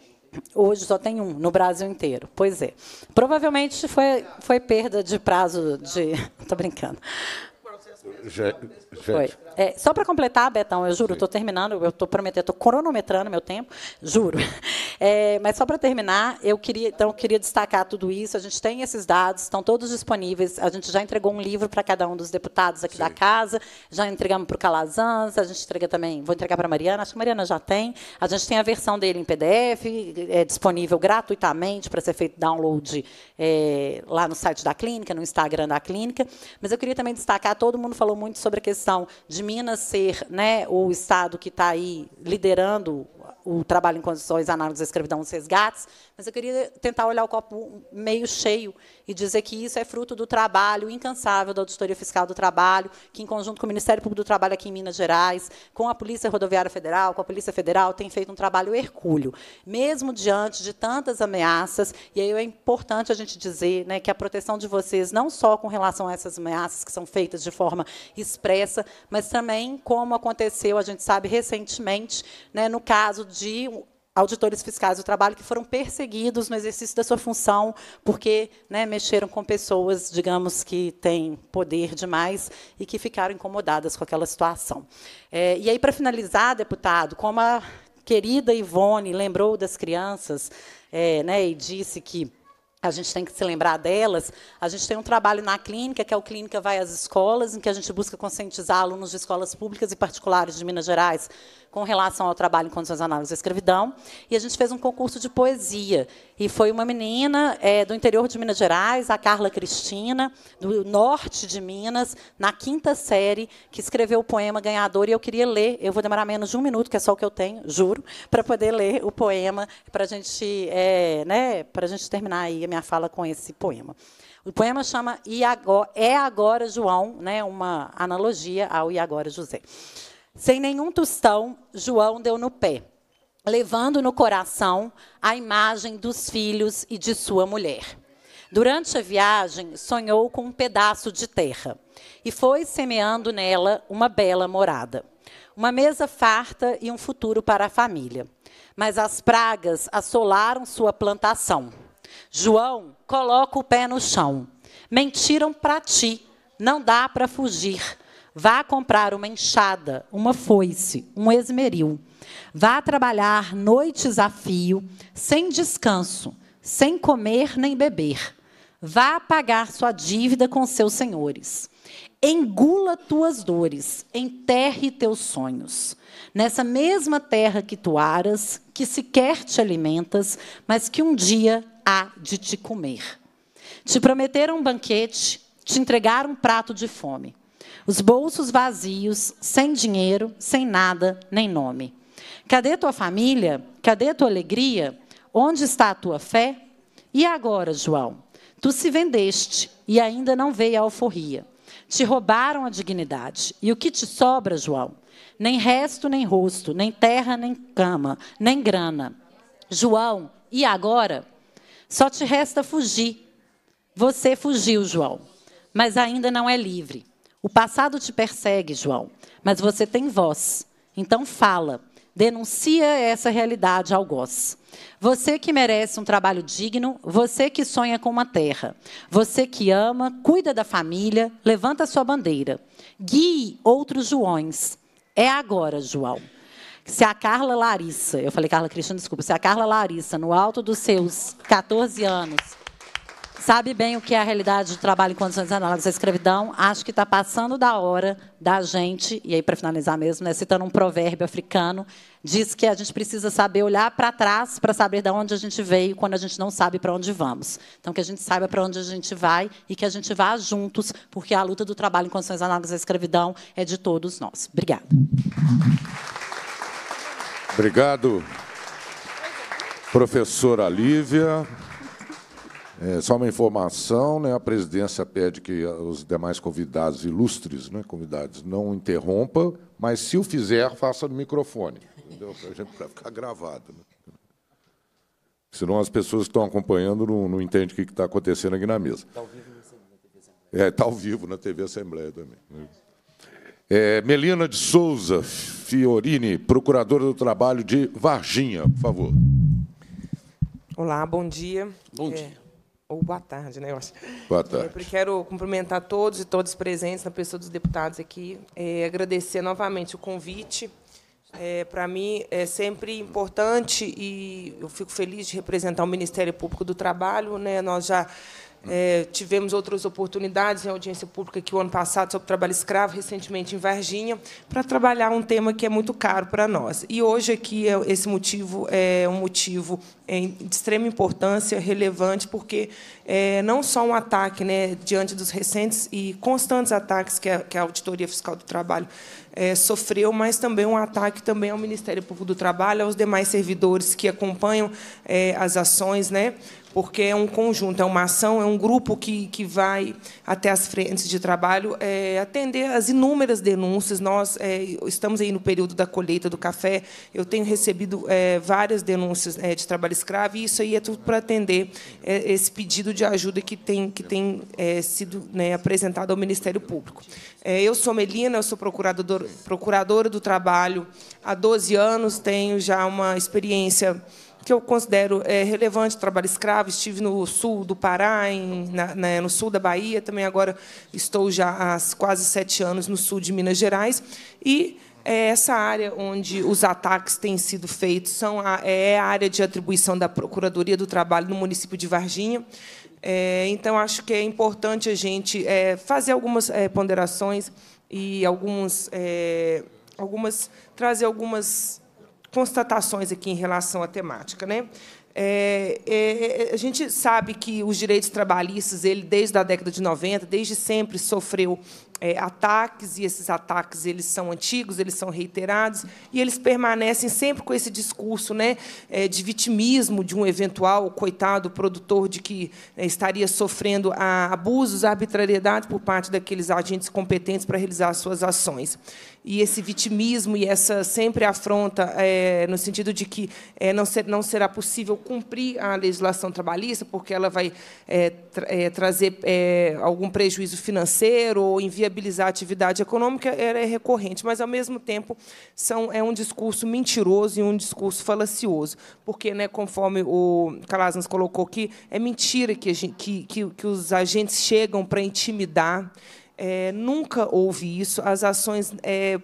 Hoje só tem um no Brasil inteiro. Pois é. Provavelmente foi, foi perda de prazo de. Estou *laughs* brincando. je, je, É, só para completar, Betão, eu juro, estou terminando, eu estou prometendo, estou cronometrando meu tempo, juro. É, mas só para terminar, eu queria, então, eu queria destacar tudo isso. A gente tem esses dados, estão todos disponíveis. A gente já entregou um livro para cada um dos deputados aqui Sim. da casa, já entregamos para o Calazans, a gente entrega também, vou entregar para a Mariana, acho que a Mariana já tem. A gente tem a versão dele em PDF, é disponível gratuitamente para ser feito download é, lá no site da clínica, no Instagram da clínica. Mas eu queria também destacar, todo mundo falou muito sobre a questão de Minas ser né, o estado que está aí liderando o trabalho em condições análogas à escravidão nos resgates, mas eu queria tentar olhar o copo meio cheio e dizer que isso é fruto do trabalho incansável da Auditoria Fiscal do Trabalho, que, em conjunto com o Ministério Público do Trabalho aqui em Minas Gerais, com a Polícia Rodoviária Federal, com a Polícia Federal, tem feito um trabalho hercúleo, mesmo diante de tantas ameaças. E aí é importante a gente dizer né, que a proteção de vocês, não só com relação a essas ameaças que são feitas de forma expressa, mas também como aconteceu, a gente sabe recentemente, né, no caso caso de auditores fiscais do trabalho que foram perseguidos no exercício da sua função porque né, mexeram com pessoas, digamos, que têm poder demais e que ficaram incomodadas com aquela situação. É, e aí, para finalizar, deputado, como a querida Ivone lembrou das crianças é, né, e disse que a gente tem que se lembrar delas. A gente tem um trabalho na clínica, que é o Clínica Vai às Escolas, em que a gente busca conscientizar alunos de escolas públicas e particulares de Minas Gerais com relação ao trabalho em condições análogas à escravidão, e a gente fez um concurso de poesia. E foi uma menina é, do interior de Minas Gerais, a Carla Cristina, do norte de Minas, na quinta série, que escreveu o poema ganhador, e eu queria ler, eu vou demorar menos de um minuto, que é só o que eu tenho, juro, para poder ler o poema, para gente, é, né, a gente terminar aí a minha fala com esse poema. O poema chama e agora, É Agora João, né, uma analogia ao E Agora José. Sem nenhum tostão, João deu no pé, levando no coração a imagem dos filhos e de sua mulher. Durante a viagem, sonhou com um pedaço de terra e foi semeando nela uma bela morada, uma mesa farta e um futuro para a família. Mas as pragas assolaram sua plantação. João coloca o pé no chão. Mentiram para ti, não dá para fugir. Vá comprar uma enxada, uma foice, um esmeril. Vá trabalhar noites a fio, sem descanso, sem comer nem beber. Vá pagar sua dívida com seus senhores. Engula tuas dores, enterre teus sonhos. Nessa mesma terra que tu aras, que sequer te alimentas, mas que um dia há de te comer. Te prometeram um banquete, te entregaram um prato de fome. Os bolsos vazios, sem dinheiro, sem nada, nem nome. Cadê tua família? Cadê tua alegria? Onde está a tua fé? E agora, João? Tu se vendeste e ainda não veio a alforria. Te roubaram a dignidade. E o que te sobra, João? Nem resto, nem rosto, nem terra, nem cama, nem grana. João, e agora? Só te resta fugir. Você fugiu, João, mas ainda não é livre. O passado te persegue, João, mas você tem voz. Então fala. Denuncia essa realidade ao algoz. Você que merece um trabalho digno, você que sonha com uma terra, você que ama, cuida da família, levanta sua bandeira. Guie outros Joões. É agora, João. Se a Carla Larissa, eu falei Carla Cristina, desculpa, se a Carla Larissa, no alto dos seus 14 anos, sabe bem o que é a realidade do trabalho em condições análogas à escravidão. Acho que está passando da hora da gente, e aí para finalizar mesmo, né, citando um provérbio africano, diz que a gente precisa saber olhar para trás para saber de onde a gente veio quando a gente não sabe para onde vamos. Então, que a gente saiba para onde a gente vai e que a gente vá juntos, porque a luta do trabalho em condições análogas à escravidão é de todos nós. Obrigada. Obrigado, professora Lívia. É, só uma informação, né, a presidência pede que os demais convidados ilustres, né, convidados, não interrompam, mas se o fizer, faça no microfone, para ficar gravado. Né? Senão as pessoas que estão acompanhando não, não entendem o que está acontecendo aqui na mesa. Está ao vivo na TV Assembleia. É, tá ao vivo na TV Assembleia também. Né? É, Melina de Souza Fiorini, procuradora do trabalho de Varginha, por favor. Olá, bom dia. Bom é, dia ou boa tarde, né, eu acho. Boa tarde. É, quero cumprimentar todos e todas presentes, na pessoa dos deputados aqui, é, agradecer novamente o convite. É, Para mim é sempre importante e eu fico feliz de representar o Ministério Público do Trabalho. Né? Nós já é, tivemos outras oportunidades em audiência pública que o ano passado sobre trabalho escravo, recentemente em Varginha, para trabalhar um tema que é muito caro para nós. E hoje aqui é esse motivo é um motivo é, de extrema importância, relevante, porque é não só um ataque né, diante dos recentes e constantes ataques que a, que a Auditoria Fiscal do Trabalho é, sofreu, mas também um ataque também ao Ministério Público do Trabalho, aos demais servidores que acompanham é, as ações, né? porque é um conjunto, é uma ação, é um grupo que, que vai até as frentes de trabalho é, atender as inúmeras denúncias. Nós é, estamos aí no período da colheita do café, eu tenho recebido é, várias denúncias é, de trabalho escravo, e isso aí é tudo para atender é, esse pedido de ajuda que tem, que tem é, sido né, apresentado ao Ministério Público. eu sou Melina, eu sou procuradora procuradora do trabalho há 12 anos, tenho já uma experiência que eu considero é, relevante, trabalho escravo. Estive no sul do Pará, em, na, né, no sul da Bahia, também agora estou já há quase sete anos no sul de Minas Gerais. E é essa área onde os ataques têm sido feitos, são a, é, é a área de atribuição da Procuradoria do Trabalho no município de Varginha. É, então, acho que é importante a gente é, fazer algumas é, ponderações e alguns, é, algumas trazer algumas constatações aqui em relação à temática. Né? É, é, é, a gente sabe que os direitos trabalhistas, ele desde a década de 90, desde sempre sofreu é, ataques e esses ataques eles são antigos, eles são reiterados e eles permanecem sempre com esse discurso, né, é, de vitimismo de um eventual coitado produtor de que é, estaria sofrendo abusos, arbitrariedade por parte daqueles agentes competentes para realizar suas ações e esse vitimismo e essa sempre afronta é, no sentido de que é, não, ser, não, será possível cumprir a legislação trabalhista porque ela vai é, tra é, trazer é, algum prejuízo financeiro ou inviabilizar a atividade econômica ela é, é recorrente, mas ao mesmo tempo são, é um discurso mentiroso e um discurso falacioso, porque, né, conforme o Calazans colocou aqui, é mentira que, gente, que, que, que os agentes chegam para intimidar é, nunca houve isso. As ações. É,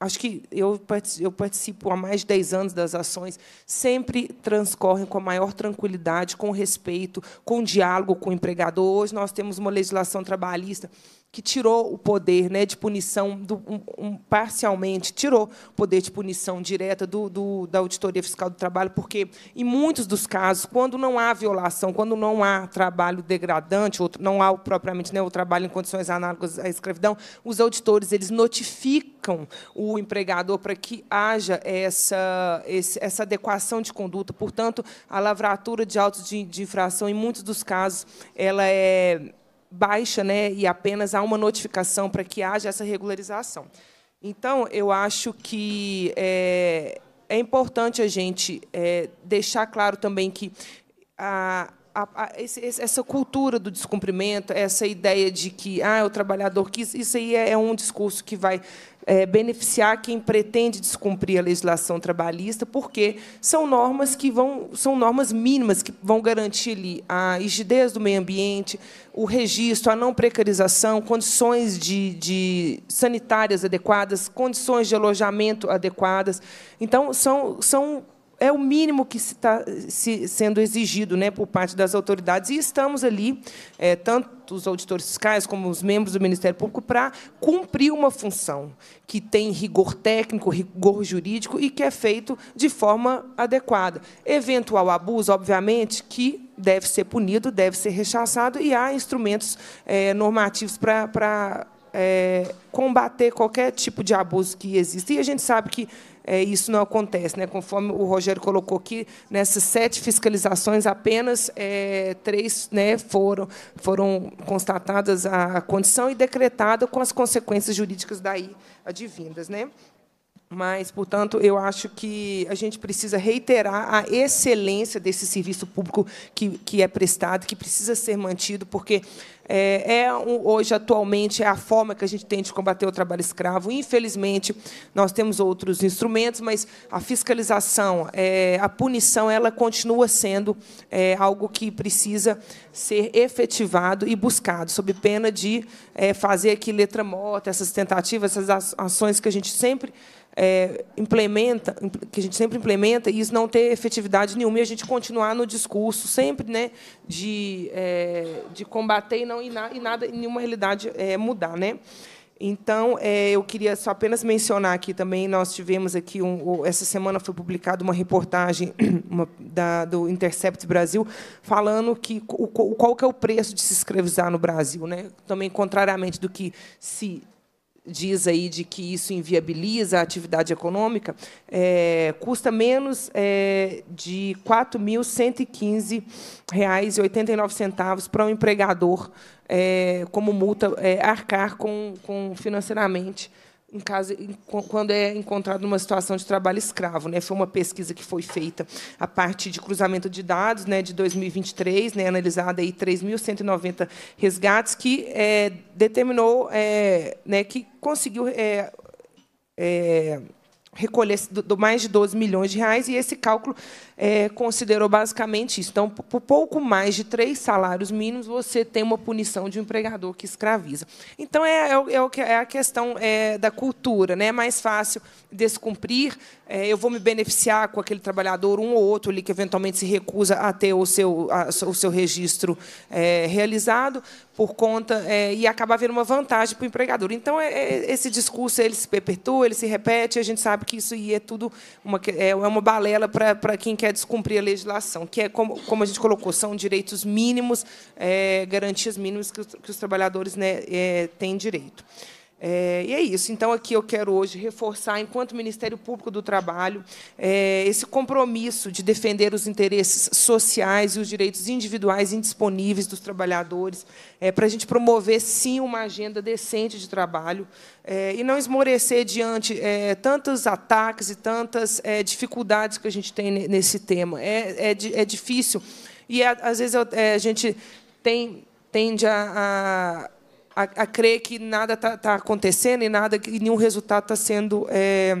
acho que eu participo, eu participo há mais de 10 anos das ações, sempre transcorrem com a maior tranquilidade, com respeito, com diálogo com o empregador. Hoje nós temos uma legislação trabalhista que tirou o poder né, de punição do, um, um, parcialmente, tirou o poder de punição direta do, do, da Auditoria Fiscal do Trabalho, porque, em muitos dos casos, quando não há violação, quando não há trabalho degradante, ou não há propriamente né, o trabalho em condições análogas à escravidão, os auditores eles notificam o empregador para que haja essa, essa adequação de conduta. Portanto, a lavratura de autos de, de infração, em muitos dos casos, ela é baixa, né, e apenas há uma notificação para que haja essa regularização. Então, eu acho que é, é importante a gente é, deixar claro também que a, a, a, essa cultura do descumprimento, essa ideia de que ah, o trabalhador quis, isso aí é, é um discurso que vai é, beneficiar quem pretende descumprir a legislação trabalhista, porque são normas que vão, são normas mínimas que vão garantir ali, a rigidez do meio ambiente, o registro, a não precarização, condições de, de sanitárias adequadas, condições de alojamento adequadas. Então, são, são é o mínimo que está se sendo exigido né, por parte das autoridades. E estamos ali, é, tanto os auditores fiscais como os membros do Ministério Público, para cumprir uma função que tem rigor técnico, rigor jurídico e que é feito de forma adequada. Eventual abuso, obviamente, que deve ser punido, deve ser rechaçado, e há instrumentos é, normativos para, para é, combater qualquer tipo de abuso que existe. E a gente sabe que é, isso não acontece. Né? Conforme o Rogério colocou aqui, nessas sete fiscalizações, apenas é, três né, foram, foram constatadas a condição e decretada com as consequências jurídicas daí advindas. Né? Mas, portanto, eu acho que a gente precisa reiterar a excelência desse serviço público que, que é prestado, que precisa ser mantido, porque é, é um, hoje, atualmente, é a forma que a gente tem de combater o trabalho escravo. Infelizmente, nós temos outros instrumentos, mas a fiscalização, é, a punição, ela continua sendo é, algo que precisa ser efetivado e buscado, sob pena de é, fazer aqui letra morta, essas tentativas, essas ações que a gente sempre é, implementa, que a gente sempre implementa, e isso não ter efetividade nenhuma, e a gente continuar no discurso sempre né, de, é, de combater e, não, e, na, e nada, nenhuma realidade é, mudar. Né? Então, é, eu queria só apenas mencionar aqui também, nós tivemos aqui, um, essa semana foi publicada uma reportagem *clears throat* uma, da, do Intercept Brasil, falando que o, qual que é o preço de se escravizar no Brasil. Né? Também, contrariamente do que se diz aí de que isso inviabiliza a atividade econômica, é, custa menos é, de R$ 4.115,89 para um empregador, é, como multa, é, arcar com, com financeiramente em casa em, quando é encontrado numa situação de trabalho escravo. Né? Foi uma pesquisa que foi feita a partir de cruzamento de dados né, de 2023, né, analisada 3.190 resgates, que é, determinou é, né, que conseguiu. É, é recolhesse do, mais de 12 milhões de reais, e esse cálculo é, considerou basicamente isso. Então, por pouco mais de três salários mínimos, você tem uma punição de um empregador que escraviza. Então, é, é, é, é a questão é, da cultura. Né? É mais fácil descumprir, é, eu vou me beneficiar com aquele trabalhador, um ou outro ali que eventualmente se recusa a ter o seu, a, o seu registro realizado, por conta é, e acaba havendo uma vantagem para o empregador. Então, é, é, esse discurso ele se perpetua, ele se repete, a gente sabe que isso é tudo uma, é, é uma balela para, para quem quer descumprir a legislação, que é, como, como a gente colocou, são direitos mínimos, é, garantias mínimas que os, que os trabalhadores né, é, têm direito. É, e é isso. Então, aqui eu quero hoje reforçar, enquanto Ministério Público do Trabalho, é, esse compromisso de defender os interesses sociais e os direitos individuais indisponíveis dos trabalhadores, é, para a gente promover, sim, uma agenda decente de trabalho é, e não esmorecer diante é, tantos ataques e tantas é, dificuldades que a gente tem nesse tema. É, é, difícil e, às vezes, a gente tem, tende a, a a, a crer que nada está tá acontecendo e nada que nenhum resultado está sendo é,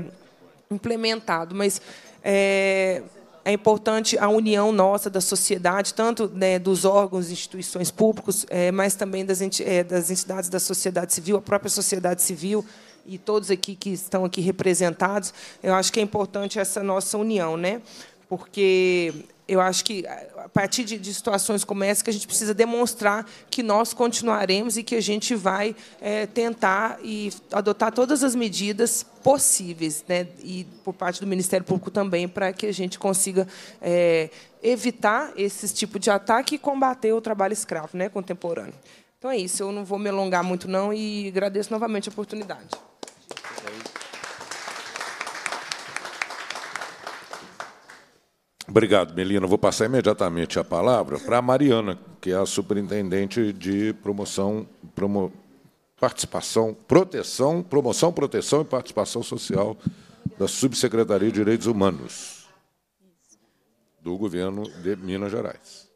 implementado. Mas é, é, importante a união nossa da sociedade, tanto né, dos órgãos, instituições públicos, é, mas também das, enti é, das entidades da sociedade civil, a própria sociedade civil e todos aqui que estão aqui representados. Eu acho que é importante essa nossa união, né? Porque eu acho que, eh, a partir de, de, situações como essa, que a gente precisa demonstrar que nós continuaremos e que a gente vai é, tentar e adotar todas as medidas possíveis, né? e por parte do Ministério Público também, para que a gente consiga é, evitar esse tipo de ataque e combater o trabalho escravo né? contemporâneo. Então é isso, eu não vou me alongar muito não e agradeço novamente a oportunidade. Obrigado, Melina. Vou passar imediatamente a palavra para a Mariana, que é a superintendente de promoção, promo, participação, proteção, promoção, proteção e participação social da Subsecretaria de Direitos Humanos do governo de Minas Gerais.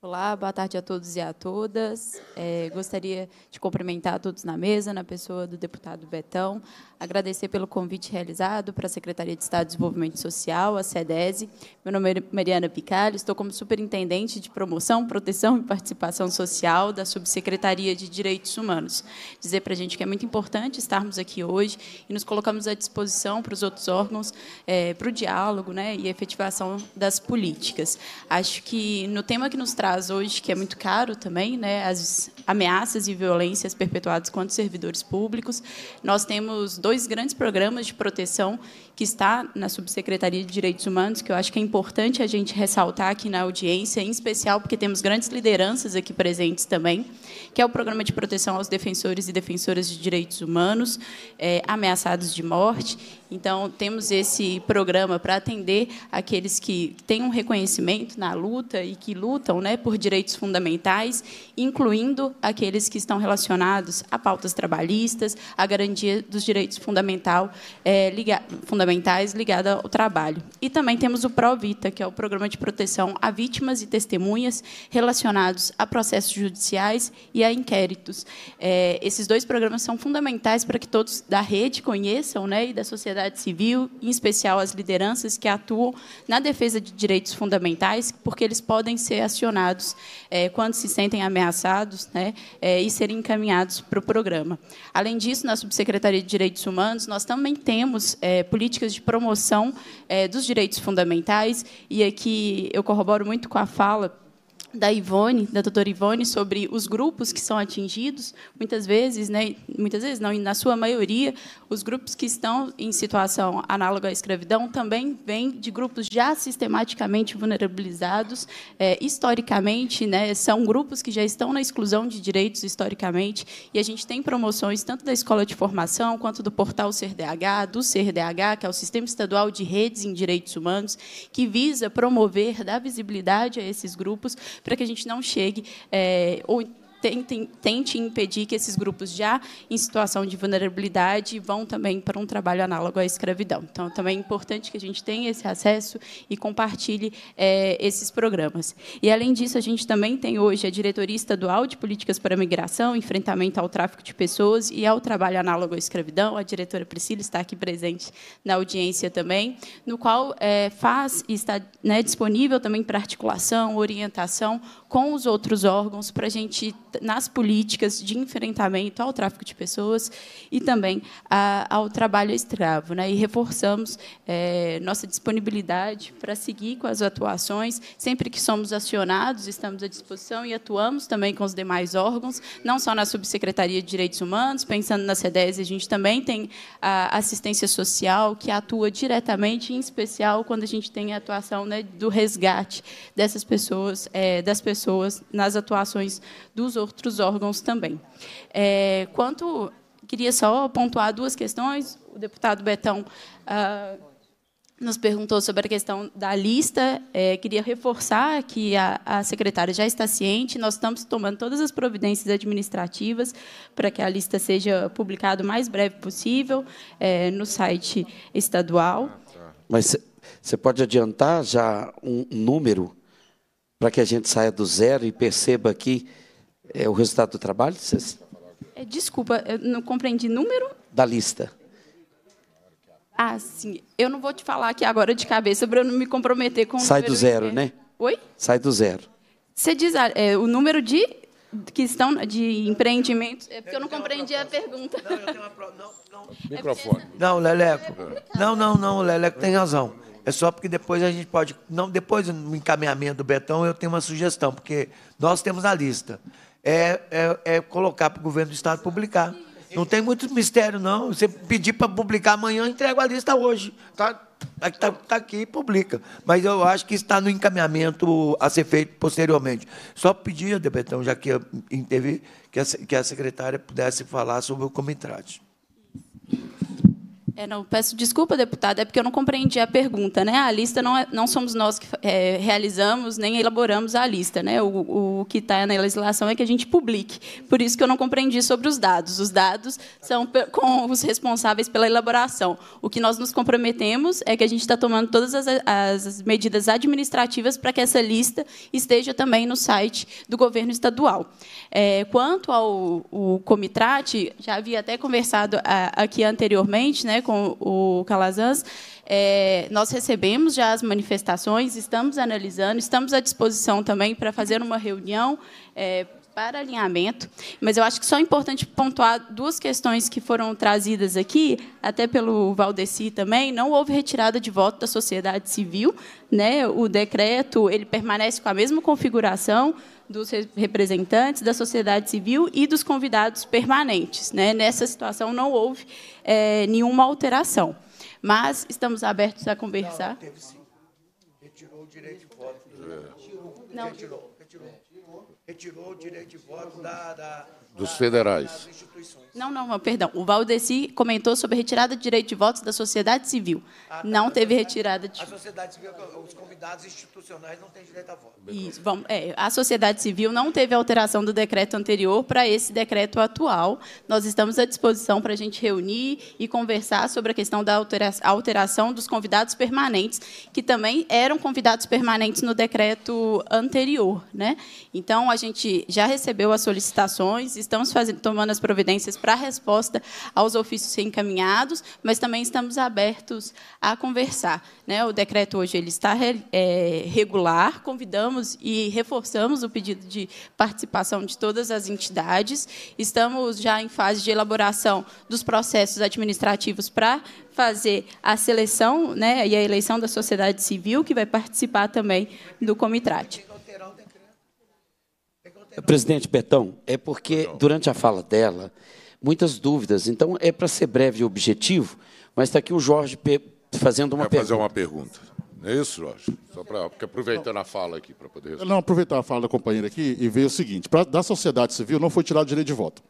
Olá, boa tarde a todos e a todas. É, gostaria de cumprimentar todos na mesa, na pessoa do deputado Betão, agradecer pelo convite realizado para a Secretaria de Estado de Desenvolvimento Social, a SEDESE. Meu nome é Mariana Picalho, estou como superintendente de Promoção, Proteção e Participação Social da Subsecretaria de Direitos Humanos. Dizer para a gente que é muito importante estarmos aqui hoje e nos colocamos à disposição para os outros órgãos, é, para o diálogo né, e efetivação das políticas. Acho que no tema que nos traz hoje, que é muito caro também, né, as ameaças e violências perpetuadas contra os servidores públicos. Nós temos dois grandes programas de proteção que está na Subsecretaria de Direitos Humanos, que eu acho que é importante a gente ressaltar aqui na audiência, em especial porque temos grandes lideranças aqui presentes também, que é o Programa de Proteção aos Defensores e Defensoras de Direitos Humanos é, ameaçados de morte. Então, temos esse programa para atender aqueles que têm um reconhecimento na luta e que lutam né, por direitos fundamentais, incluindo aqueles que estão relacionados a pautas trabalhistas, a garantia dos direitos fundamental, é, ligar, fundamentais fundamentais ligada ao trabalho. E também temos o PROVITA, que é o Programa de Proteção a Vítimas e Testemunhas relacionados a processos judiciais e a inquéritos. É, esses dois programas são fundamentais para que todos da rede conheçam, né, e da sociedade civil, em especial as lideranças que atuam na defesa de direitos fundamentais, porque eles podem ser acionados é, quando se sentem ameaçados né, é, e serem encaminhados para o programa. Além disso, na Subsecretaria de Direitos Humanos, nós também temos é, políticas políticas de promoção é, dos direitos fundamentais. E aqui eu corroboro muito com a fala da Ivone, da doutora Ivone, sobre os grupos que são atingidos, muitas vezes, né, muitas vezes não, na sua maioria, os grupos que estão em situação análoga à escravidão também vêm de grupos já sistematicamente vulnerabilizados, é, historicamente, né, são grupos que já estão na exclusão de direitos historicamente, e a gente tem promoções tanto da Escola de Formação quanto do Portal CRDH, do CRDH, que é o Sistema Estadual de Redes em Direitos Humanos, que visa promover, dar visibilidade a esses grupos, para que a gente não chegue é, ou tentem, tente impedir que esses grupos já em situação de vulnerabilidade vão também para um trabalho análogo à escravidão. Então, também é importante que a gente tenha esse acesso e compartilhe é, esses programas. E, além disso, a gente também tem hoje a Diretoria Estadual de Políticas para a Migração, Enfrentamento ao Tráfico de Pessoas e ao Trabalho Análogo à Escravidão. A diretora Priscila está aqui presente na audiência também, no qual é, faz e está né, disponível também para articulação, orientação com os outros órgãos para a gente nas políticas de enfrentamento ao tráfico de pessoas e também a, ao trabalho escravo, né? E reforçamos é, nossa disponibilidade para seguir com as atuações sempre que somos acionados, estamos à disposição e atuamos também com os demais órgãos, não só na subsecretaria de Direitos Humanos, pensando na CEDES, a gente também tem a assistência social que atua diretamente, em especial quando a gente tem a atuação né, do resgate dessas pessoas, é, das pessoas pessoas nas atuações dos outros órgãos também. É, quanto queria só pontuar duas questões. O deputado Betão ah, nos perguntou sobre a questão da lista. É, queria reforçar que a, a, secretária já está ciente, nós estamos tomando todas as providências administrativas para que a lista seja publicada o mais breve possível é, no site estadual. Mas você pode adiantar já um número para que a gente saia do zero e perceba aqui é o resultado do trabalho? É, desculpa, eu não compreendi número? Da lista. Ah, sim. Eu não vou te falar aqui agora de cabeça para eu não me comprometer com Sai do zero, né? É. Oi? Sai do zero. Você diz ah, é, o número de que estão de empreendimentos. É porque eu, eu não compreendi a pergunta. Não, eu tenho uma pro... não, não. Microfone. É porque... Não, Leleco. É não, não, não, o Leleco tem razão. É só porque depois a gente pode. não Depois do encaminhamento do Betão, eu tenho uma sugestão, porque nós temos a lista. É, é, é colocar para o governo do Estado publicar. Não tem muito mistério, não. Você pedir para publicar amanhã, eu entrego a lista hoje. Está tá, tá, tá aqui e publica. Mas eu acho que está no encaminhamento a ser feito posteriormente. Só pedir, Debetão, já que teve intervi, que a, que a secretária pudesse falar sobre o comitrate. É, não, peço desculpa, deputada, é porque eu não compreendi a pergunta. Né? A lista não, é, não somos nós que é, realizamos nem elaboramos a lista. Né? O, o, que está na legislação é que a gente publique. Por isso que eu não compreendi sobre os dados. Os dados são com os responsáveis pela elaboração. O que nós nos comprometemos é que a gente está tomando todas as, as medidas administrativas para que essa lista esteja também no site do governo estadual. É, quanto ao o Comitrate, já havia até conversado a, aqui anteriormente, né, com o Calazans, é, nós recebemos já as manifestações, estamos analisando, estamos à disposição também para fazer uma reunião é, para alinhamento, mas eu acho que só é importante pontuar duas questões que foram trazidas aqui, até pelo Valdeci também, não houve retirada de voto da sociedade civil, né? O decreto, ele permanece com a mesma configuração dos representantes da sociedade civil e dos convidados permanentes, né? Nessa situação não houve é, nenhuma alteração. Mas estamos abertos a conversar. Não, teve sim. Retirou o direito de voto. Não. Retirou retirou o direito de voto da, da, dos federais. Das instituições. Não, não, perdão. O Valdeci comentou sobre a retirada de direito de votos da sociedade civil. Ah, tá. tá não tá, teve tá, retirada de. A sociedade civil, é os convidados institucionais não têm direito a voto. Isso, vamos, é, a sociedade civil não teve alteração do decreto anterior para esse decreto atual. Nós estamos à disposição para a gente reunir e conversar sobre a questão da alteração dos convidados permanentes, que também eram convidados permanentes no decreto anterior. Né? Então, a gente já recebeu as solicitações, estamos fazendo, tomando as providências para a resposta aos ofícios encaminhados, mas também estamos abertos a conversar. Né? O decreto hoje ele está é, regular, convidamos e reforçamos o pedido de participação de todas as entidades. Estamos já em fase de elaboração dos processos administrativos para fazer a seleção né, e a eleição da sociedade civil, que vai participar também do Comitrate. Presidente Betão, é porque durante a fala dela, muitas dúvidas. Então, é para ser breve e objetivo, mas está aqui o Jorge fazendo uma Quer pergunta. fazer uma pergunta. É isso, Jorge? Só para aproveitar a fala aqui para poder responder. Não, aproveitar a fala da companheira aqui e ver o seguinte: pra, da sociedade civil não foi tirado o direito de voto.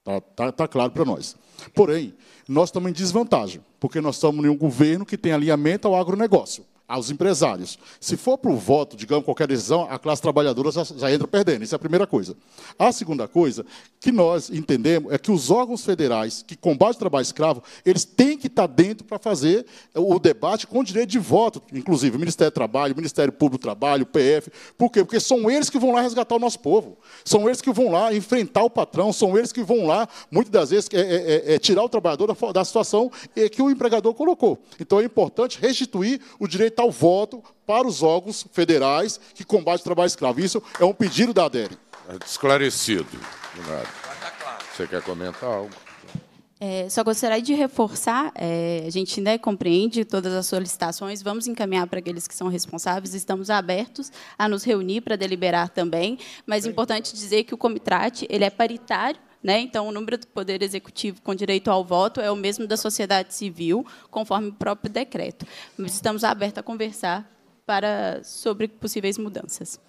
Está tá, tá claro para nós. Porém, nós estamos em desvantagem, porque nós estamos em um governo que tem alinhamento ao agronegócio aos empresários. Se for para o voto, digamos, qualquer decisão, a classe trabalhadora já, já, entra perdendo. Isso é a primeira coisa. A segunda coisa que nós entendemos é que os órgãos federais que combatem o trabalho escravo, eles têm que estar dentro para fazer o debate com direito de voto, inclusive o Ministério do Trabalho, o Ministério Público do Trabalho, o PF. Por quê? Porque são eles que vão lá resgatar o nosso povo. São eles que vão lá enfrentar o patrão, são eles que vão lá, muitas das vezes, é, é, é, é tirar o trabalhador da, da situação que o empregador colocou. Então, é importante restituir o direito aumentar o voto para os órgãos federais que combatem o trabalho escravo. Isso é um pedido da ADERE. É esclarecido. Você quer comentar algo? É, só gostaria de reforçar, é, a gente né, compreende todas as solicitações, vamos encaminhar para aqueles que são responsáveis, estamos abertos a nos reunir para deliberar também, mas é importante dizer que o Comitrate ele é paritário né? Então, o número do Poder Executivo com direito ao voto é o mesmo da sociedade civil, conforme o próprio decreto. Mas estamos abertos a conversar para, sobre possíveis mudanças.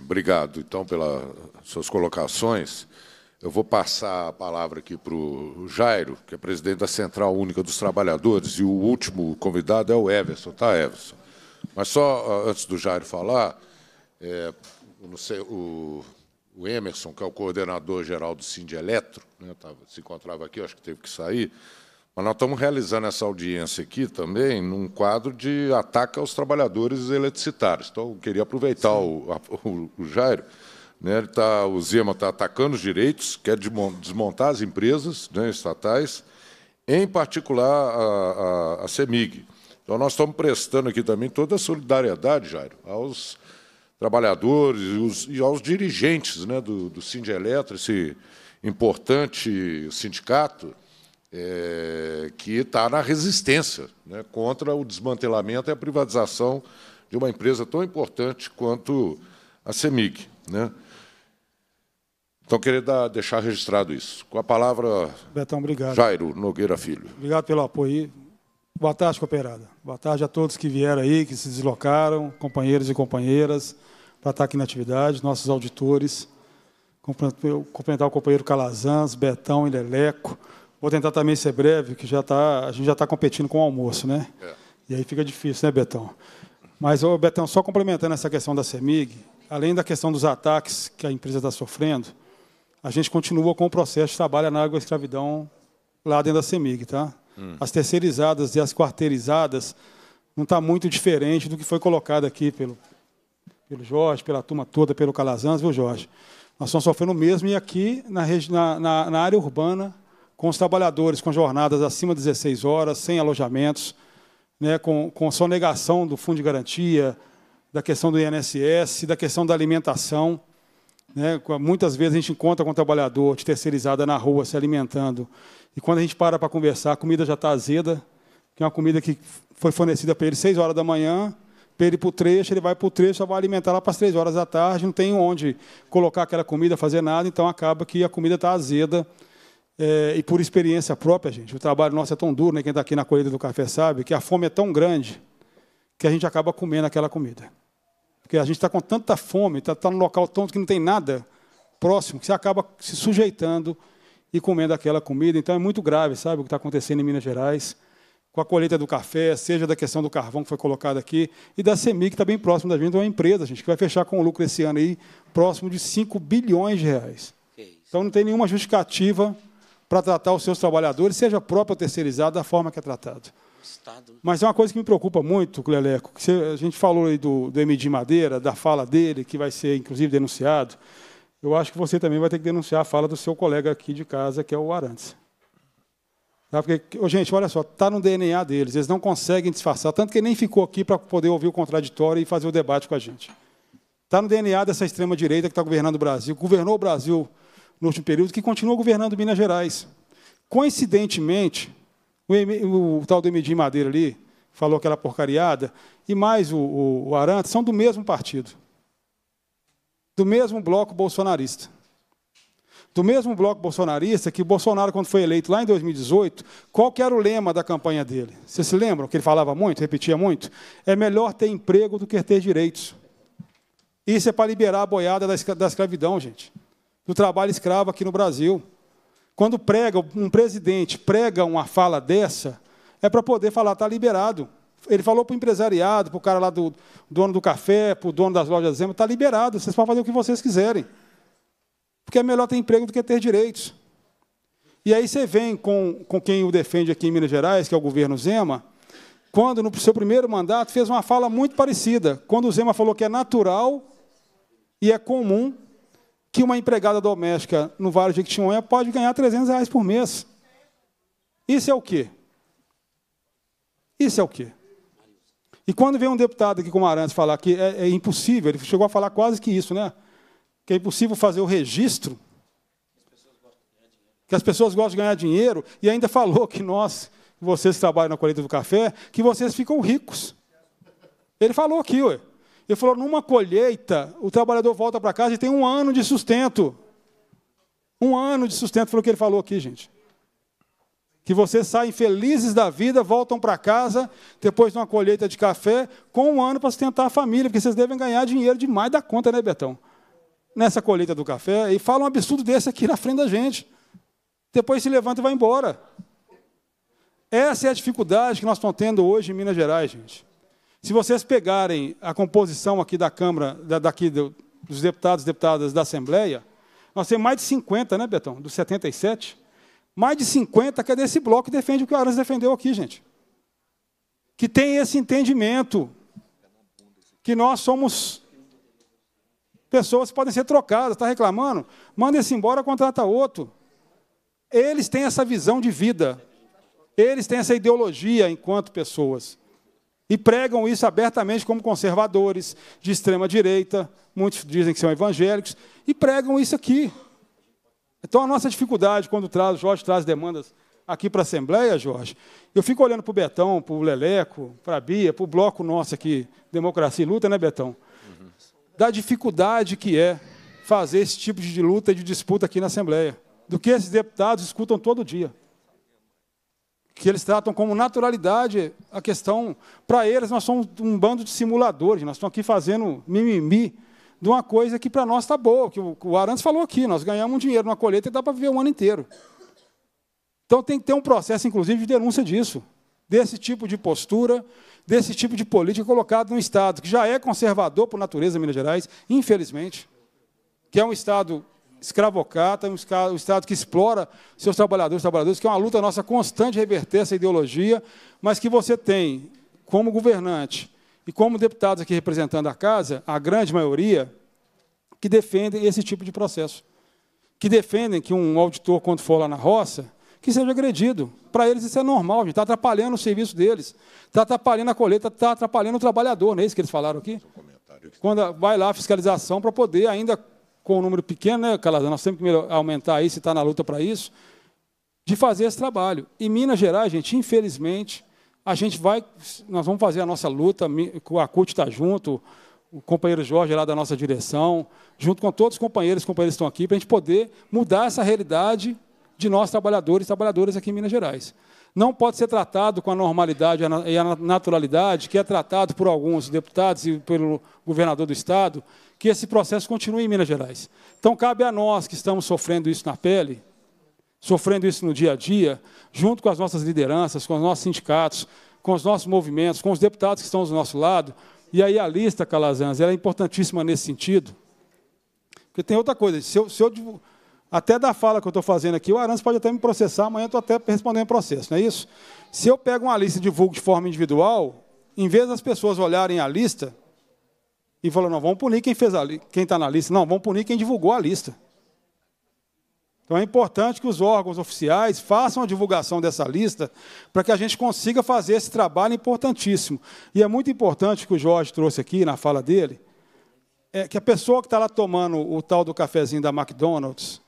Obrigado, então, pelas suas colocações. Eu vou passar a palavra aqui para o Jairo, que é presidente da Central Única dos Trabalhadores, e o último convidado é o Everson, tá, Everson? Mas só antes do Jairo falar, é, sei, o o Emerson, que é o coordenador geral do Cinde Eletro, né, tava, se encontrava aqui, acho que teve que sair, mas nós estamos realizando essa audiência aqui também num quadro de ataque aos trabalhadores eletricitários. Então, eu queria aproveitar o, a, o, o, Jairo. Né, ele tá, o Zema está atacando os direitos, quer desmontar as empresas né, estatais, em particular a, a, a CEMIG. Então, nós estamos prestando aqui também toda a solidariedade, Jairo, aos trabalhadores e, os, e aos dirigentes né, do, do esse importante sindicato, é, que está na resistência né, contra o desmantelamento e a privatização de uma empresa tão importante quanto a CEMIG. Né? Então, queria dar, deixar registrado isso. Com a palavra, Betão, obrigado. Jairo Nogueira Filho. Obrigado pelo apoio. Boa tarde, cooperada. Boa tarde a todos que vieram aí, que se deslocaram, companheiros e companheiras, para estar aqui na atividade, nossos auditores. Cumprimentar o companheiro Calazans, Betão e Leleco. Vou tentar também ser breve, que já tá, a gente já está competindo com o almoço, né? É. E aí fica difícil, né, Betão? Mas, ô, Betão, só complementando essa questão da CEMIG, além da questão dos ataques que a empresa está sofrendo, a gente continua com o processo de trabalho na água escravidão lá dentro da CEMIG, tá? hum. as terceirizadas e as quarteirizadas, não está muito diferente do que foi colocado aqui pelo, pelo Jorge, pela turma toda, pelo Calazans, viu, Jorge? Nós estamos sofrendo o mesmo e aqui na, na, na área urbana, com os trabalhadores com jornadas acima de 16 horas, sem alojamentos, né, com, com sonegação do fundo de garantia, da questão do INSS, da questão da alimentação. Né? Muitas vezes a gente encontra com um trabalhador de terceirizada na rua se alimentando. E quando a gente para para conversar, a comida já está azeda, que é uma comida que foi fornecida para ele seis horas da manhã, para ele ir para o trecho, ele vai para o trecho, só vai alimentar lá para as três horas da tarde, não tem onde colocar aquela comida, fazer nada, então acaba que a comida está azeda. É, e por experiência própria, gente, o trabalho nosso é tão duro, né? quem está aqui na colheita do café sabe, que a fome é tão grande que a gente acaba comendo aquela comida. Porque a gente está com tanta fome, está tá num local tão que não tem nada próximo, que você acaba se sujeitando e comendo aquela comida. Então é muito grave, sabe, o que está acontecendo em Minas Gerais, com a colheita do café, seja da questão do carvão que foi colocado aqui, e da CEMIG, que está bem próximo da gente, é uma empresa, gente, que vai fechar com lucro esse ano aí, próximo de 5 bilhões de reais. Então não tem nenhuma justificativa para tratar os seus trabalhadores, seja próprio ou terceirizado, da forma que é tratado. Mas é uma coisa que me preocupa muito, Cleleco, que a gente falou aí do, do MD Madeira, da fala dele, que vai ser, inclusive, denunciado. Eu acho que você também vai ter que denunciar a fala do seu colega aqui de casa, que é o Arantes. Tá? Porque, gente, olha só, está no DNA deles, eles não conseguem disfarçar, tanto que ele nem ficou aqui para poder ouvir o contraditório e fazer o debate com a gente. Está no DNA dessa extrema-direita que está governando o Brasil, governou o Brasil no último período, que continua governando Minas Gerais. Coincidentemente, o, o, o tal do Emidim Madeira ali falou aquela porcariada, e mais o, o, o Arantes são do mesmo partido, do mesmo bloco bolsonarista. Do mesmo bloco bolsonarista que Bolsonaro, quando foi eleito lá em 2018, qual que era o lema da campanha dele? Vocês se lembram que ele falava muito, repetia muito? É melhor ter emprego do que ter direitos. Isso é para liberar a boiada da escravidão, gente. Do trabalho escravo aqui no Brasil. Quando prega, um presidente prega uma fala dessa, é para poder falar, está liberado. Ele falou para o empresariado, para o cara lá do dono do café, para o dono das lojas Zema, está liberado, vocês podem fazer o que vocês quiserem. Porque é melhor ter emprego do que ter direitos. E aí você vem com, com quem o defende aqui em Minas Gerais, que é o governo Zema, quando, no seu primeiro mandato, fez uma fala muito parecida. Quando o Zema falou que é natural e é comum que uma empregada doméstica no Vale de Jequitinhonha pode ganhar 300 reais por mês. Isso é o quê? Isso é o quê? E quando vem um deputado aqui como Arantes falar que é, é, impossível, ele chegou a falar quase que isso, né? Que é impossível fazer o registro, que as pessoas gostam de ganhar dinheiro, e ainda falou que nós, vocês que trabalham na colheita do café, que vocês ficam ricos. Ele falou aqui, ué. Ele falou: numa colheita, o trabalhador volta para casa e tem um ano de sustento. Um ano de sustento foi o que ele falou aqui, gente. Que vocês saem felizes da vida, voltam para casa, depois de uma colheita de café, com um ano para sustentar a família, porque vocês devem ganhar dinheiro demais da conta, né, Betão? Nessa colheita do café, e fala um absurdo desse aqui na frente da gente. Depois se levanta e vai embora. Essa é a dificuldade que nós estamos tendo hoje em Minas Gerais, gente. Se vocês pegarem a composição aqui da Câmara, daqui dos deputados e deputadas da Assembleia, nós temos mais de 50, né, Betão? Dos 77. Mais de 50 que é desse bloco que defende o que o Aras defendeu aqui, gente. Que tem esse entendimento que nós somos pessoas que podem ser trocadas, está reclamando? Manda esse embora, contrata outro. Eles têm essa visão de vida. Eles têm essa ideologia enquanto pessoas. E pregam isso abertamente como conservadores, de extrema direita, muitos dizem que são evangélicos, e pregam isso aqui. Então a nossa dificuldade quando traz, Jorge traz demandas aqui para a Assembleia, Jorge, eu fico olhando para o Betão, para o Leleco, para a Bia, para o bloco nosso aqui, Democracia e Luta, né, Betão? Da dificuldade que é fazer esse tipo de luta e de disputa aqui na Assembleia. Do que esses deputados escutam todo dia que eles tratam como naturalidade a questão. Para eles, nós somos um bando de simuladores, nós estamos aqui fazendo mimimi de uma coisa que para nós está boa, que o Arantes falou aqui, nós ganhamos um dinheiro numa colheita e dá para viver um ano inteiro. Então tem que ter um processo, inclusive, de denúncia disso, desse tipo de postura, desse tipo de política colocado num Estado que já é conservador por natureza, Minas Gerais, infelizmente, que é um Estado escravocrata, um Estado que explora seus trabalhadores, trabalhadores, que é uma luta nossa constante reverter essa ideologia, mas que você tem, como governante e como deputados aqui representando a casa, a grande maioria, que defendem esse tipo de processo. Que defendem que um auditor, quando for lá na roça, que seja agredido. Para eles isso é normal, está atrapalhando o serviço deles, está atrapalhando a colheita, está atrapalhando o trabalhador, não é isso que eles falaram aqui? Quando vai lá a fiscalização para poder ainda com um número pequeno, né, Calazan? Nós temos que aumentar isso, está na luta para isso, de fazer esse trabalho. Em Minas Gerais, gente, infelizmente, a gente vai, nós vamos fazer a nossa luta, a CUT está junto, o companheiro Jorge lá da nossa direção, junto com todos os companheiros, os estão aqui, para a gente poder mudar essa realidade de nós, trabalhadores e trabalhadoras aqui em Minas Gerais. Não pode ser tratado com a normalidade e a naturalidade que é tratado por alguns deputados e pelo governador do Estado, que esse processo continue em Minas Gerais. Então, cabe a nós que estamos sofrendo isso na pele, sofrendo isso no dia a dia, junto com as nossas lideranças, com os nossos sindicatos, com os nossos movimentos, com os deputados que estão do nosso lado. E aí a lista, Calazans, ela é importantíssima nesse sentido. Porque tem outra coisa, se eu, se eu até da fala que eu estou fazendo aqui, o Arantes pode até me processar, amanhã eu estou até respondendo processo, não é isso? Se eu pego uma lista e divulgo de forma individual, em vez das pessoas olharem a lista, e falou: não, vamos punir quem fez a quem está na lista. Não, vamos punir quem divulgou a lista. Então é importante que os órgãos oficiais façam a divulgação dessa lista para que a gente consiga fazer esse trabalho importantíssimo. E é muito importante que o Jorge trouxe aqui na fala dele, é que a pessoa que está lá tomando o tal do cafezinho da McDonald's,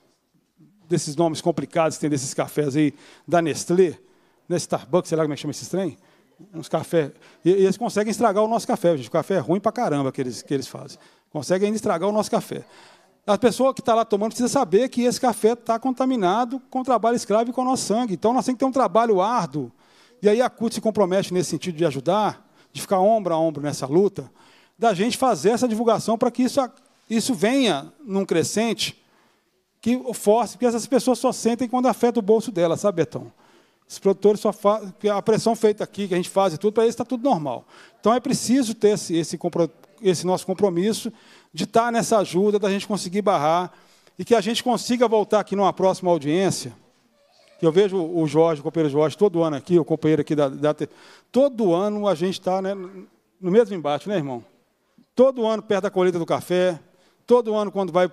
desses nomes complicados que tem desses cafés aí, da Nestlé, da né, Starbucks, sei lá como é que chama esse trem, Uns café. E, eles conseguem estragar o nosso café, gente. O café é ruim pra caramba que eles, que eles fazem. Conseguem ainda estragar o nosso café. A pessoa que está lá tomando precisa saber que esse café está contaminado com o trabalho escravo e com o nosso sangue. Então nós temos que ter um trabalho árduo. E aí a CUT se compromete nesse sentido de ajudar, de ficar ombro a ombro nessa luta, da gente fazer essa divulgação para que isso, isso venha num crescente que force, porque essas pessoas só sentem quando afeta o bolso dela, sabe, Betão? Os produtores só fazem a pressão feita aqui, que a gente faz e tudo, para eles está tudo normal. Então é preciso ter esse, esse, esse nosso compromisso de estar tá nessa ajuda, da gente conseguir barrar e que a gente consiga voltar aqui numa próxima audiência. Que eu vejo o Jorge, o companheiro Jorge, todo ano aqui, o companheiro aqui da, da todo ano a gente está né, no mesmo embate, né, irmão? Todo ano perto da colheita do café, todo ano quando vai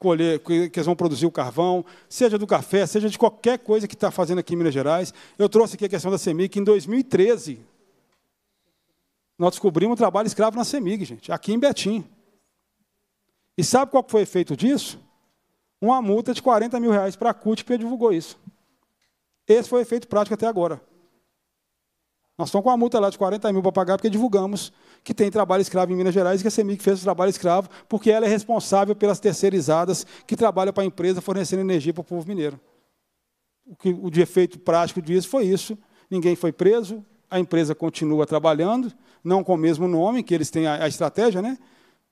colher, que eles vão produzir o carvão, seja do café, seja de qualquer coisa que está fazendo aqui em Minas Gerais. Eu trouxe aqui a questão da CEMIG, que em 2013 nós descobrimos o trabalho escravo na CEMIG, gente, aqui em Betim. E sabe qual foi o efeito disso? Uma multa de 40 mil reais para a CUT, que divulgou isso. Esse foi o efeito prático até agora. Nós estamos com uma multa lá de 40 mil para pagar porque divulgamos que tem trabalho escravo em Minas Gerais e que a CEMIC fez o trabalho escravo porque ela é responsável pelas terceirizadas que trabalham para a empresa fornecendo energia para o povo mineiro. O, que, o defeito efeito prático disso foi isso. Ninguém foi preso, a empresa continua trabalhando, não com o mesmo nome, que eles têm a, a estratégia, né?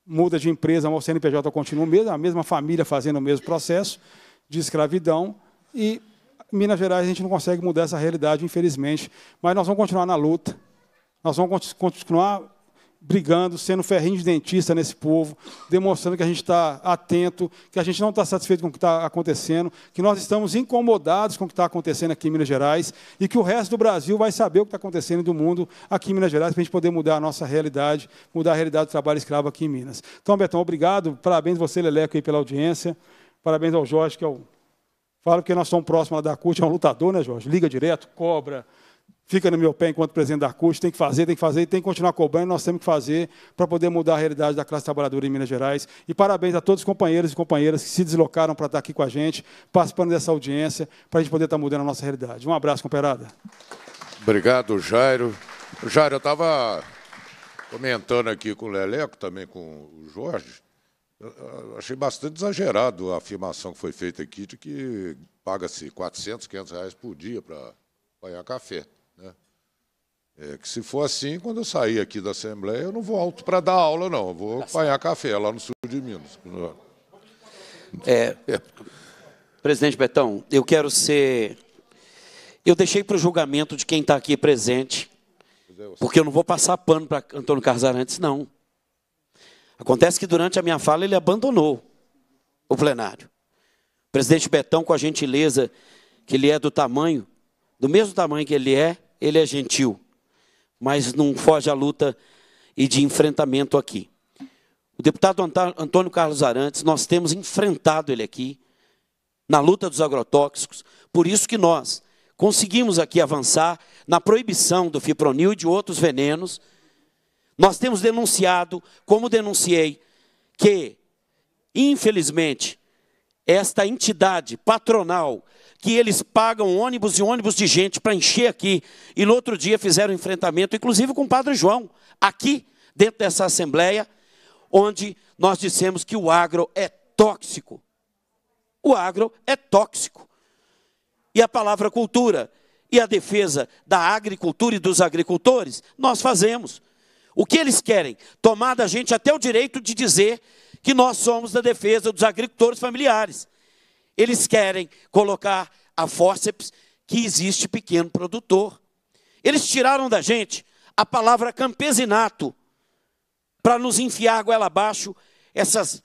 muda de empresa, mas o CNPJ continua mesmo, a mesma família fazendo o mesmo processo de escravidão, e Minas Gerais a gente não consegue mudar essa realidade, infelizmente, mas nós vamos continuar na luta, nós vamos continuar brigando, sendo ferrinho de dentista nesse povo, demonstrando que a gente está atento, que a gente não está satisfeito com o que está acontecendo, que nós estamos incomodados com o que está acontecendo aqui em Minas Gerais e que o resto do Brasil vai saber o que está acontecendo do mundo aqui em Minas Gerais para a gente poder mudar a nossa realidade, mudar a realidade do trabalho escravo aqui em Minas. Então, Betão, obrigado, parabéns você, Leleco, aí, pela audiência, parabéns ao Jorge, que é o Claro que nós somos próximos da CUT, é um lutador, né, Jorge? Liga direto, cobra, fica no meu pé enquanto presidente da CUT, tem que fazer, tem que fazer, e tem que continuar cobrando, nós temos que fazer para poder mudar a realidade da classe trabalhadora em Minas Gerais. E parabéns a todos os companheiros e companheiras que se deslocaram para estar aqui com a gente, participando dessa audiência, para a gente poder estar tá mudando a nossa realidade. Um abraço, companheirada. Obrigado, Jairo. Jairo, eu estava comentando aqui com o Leleco, também com o Jorge, Achei bastante exagerado a afirmação que foi feita aqui de que paga-se 400, 500 reais por dia para apanhar café. Né? É que se for assim, quando eu sair aqui da Assembleia, eu não volto para dar aula, não. Eu vou tá apanhar café lá no sul de Minas. É, Presidente Betão, eu quero ser. Eu deixei para o julgamento de quem está aqui presente, é, porque eu não vou passar pano para Antônio Carlos Arantes, não. Acontece que durante a minha fala ele abandonou o plenário. O presidente Betão, com a gentileza que ele é do tamanho, do mesmo tamanho que ele é, ele é gentil, mas não foge à luta e de enfrentamento aqui. O deputado Antônio Carlos Arantes, nós temos enfrentado ele aqui na luta dos agrotóxicos, por isso que nós conseguimos aqui avançar na proibição do fipronil e de outros venenos, nós temos denunciado, como denunciei, que, infelizmente, esta entidade patronal que eles pagam ônibus e ônibus de gente para encher aqui. E no outro dia fizeram enfrentamento, inclusive com o padre João, aqui dentro dessa assembleia, onde nós dissemos que o agro é tóxico. O agro é tóxico. E a palavra cultura e a defesa da agricultura e dos agricultores, nós fazemos. O que eles querem? Tomar da gente até o direito de dizer que nós somos da defesa dos agricultores familiares. Eles querem colocar a fórceps que existe pequeno produtor. Eles tiraram da gente a palavra campesinato para nos enfiar goela abaixo essas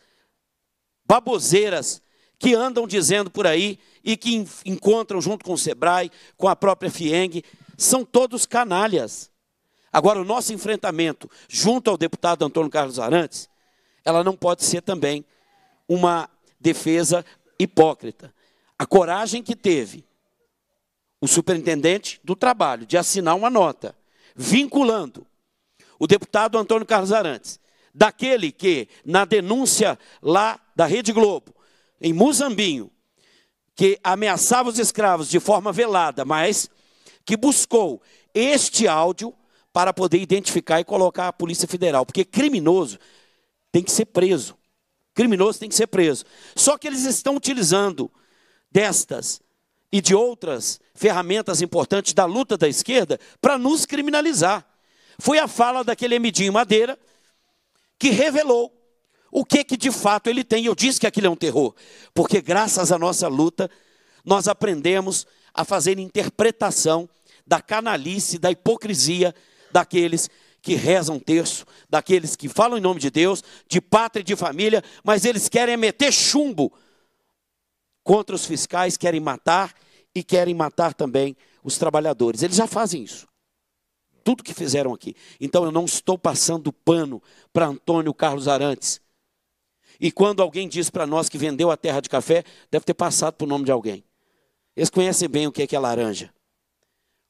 baboseiras que andam dizendo por aí e que encontram junto com o Sebrae, com a própria FIENG, são todos canalhas. Agora, o nosso enfrentamento junto ao deputado Antônio Carlos Arantes, ela não pode ser também uma defesa hipócrita. A coragem que teve o superintendente do trabalho de assinar uma nota vinculando o deputado Antônio Carlos Arantes, daquele que, na denúncia lá da Rede Globo, em Muzambinho, que ameaçava os escravos de forma velada, mas que buscou este áudio para poder identificar e colocar a Polícia Federal. Porque criminoso tem que ser preso. Criminoso tem que ser preso. Só que eles estão utilizando destas e de outras ferramentas importantes da luta da esquerda para nos criminalizar. Foi a fala daquele Emidinho Madeira que revelou o que que de fato ele tem. Eu disse que aquilo é um terror, porque graças à nossa luta nós aprendemos a fazer interpretação da canalice, da hipocrisia daqueles que rezam terço, daqueles que falam em nome de Deus, de pátria e de família, mas eles querem meter chumbo contra os fiscais, querem matar e querem matar também os trabalhadores. Eles já fazem isso. Tudo que fizeram aqui. Então eu não estou passando pano para Antônio Carlos Arantes. E quando alguém diz para nós que vendeu a terra de café, deve ter passado por nome de alguém. Eles conhecem bem o que é, que é laranja.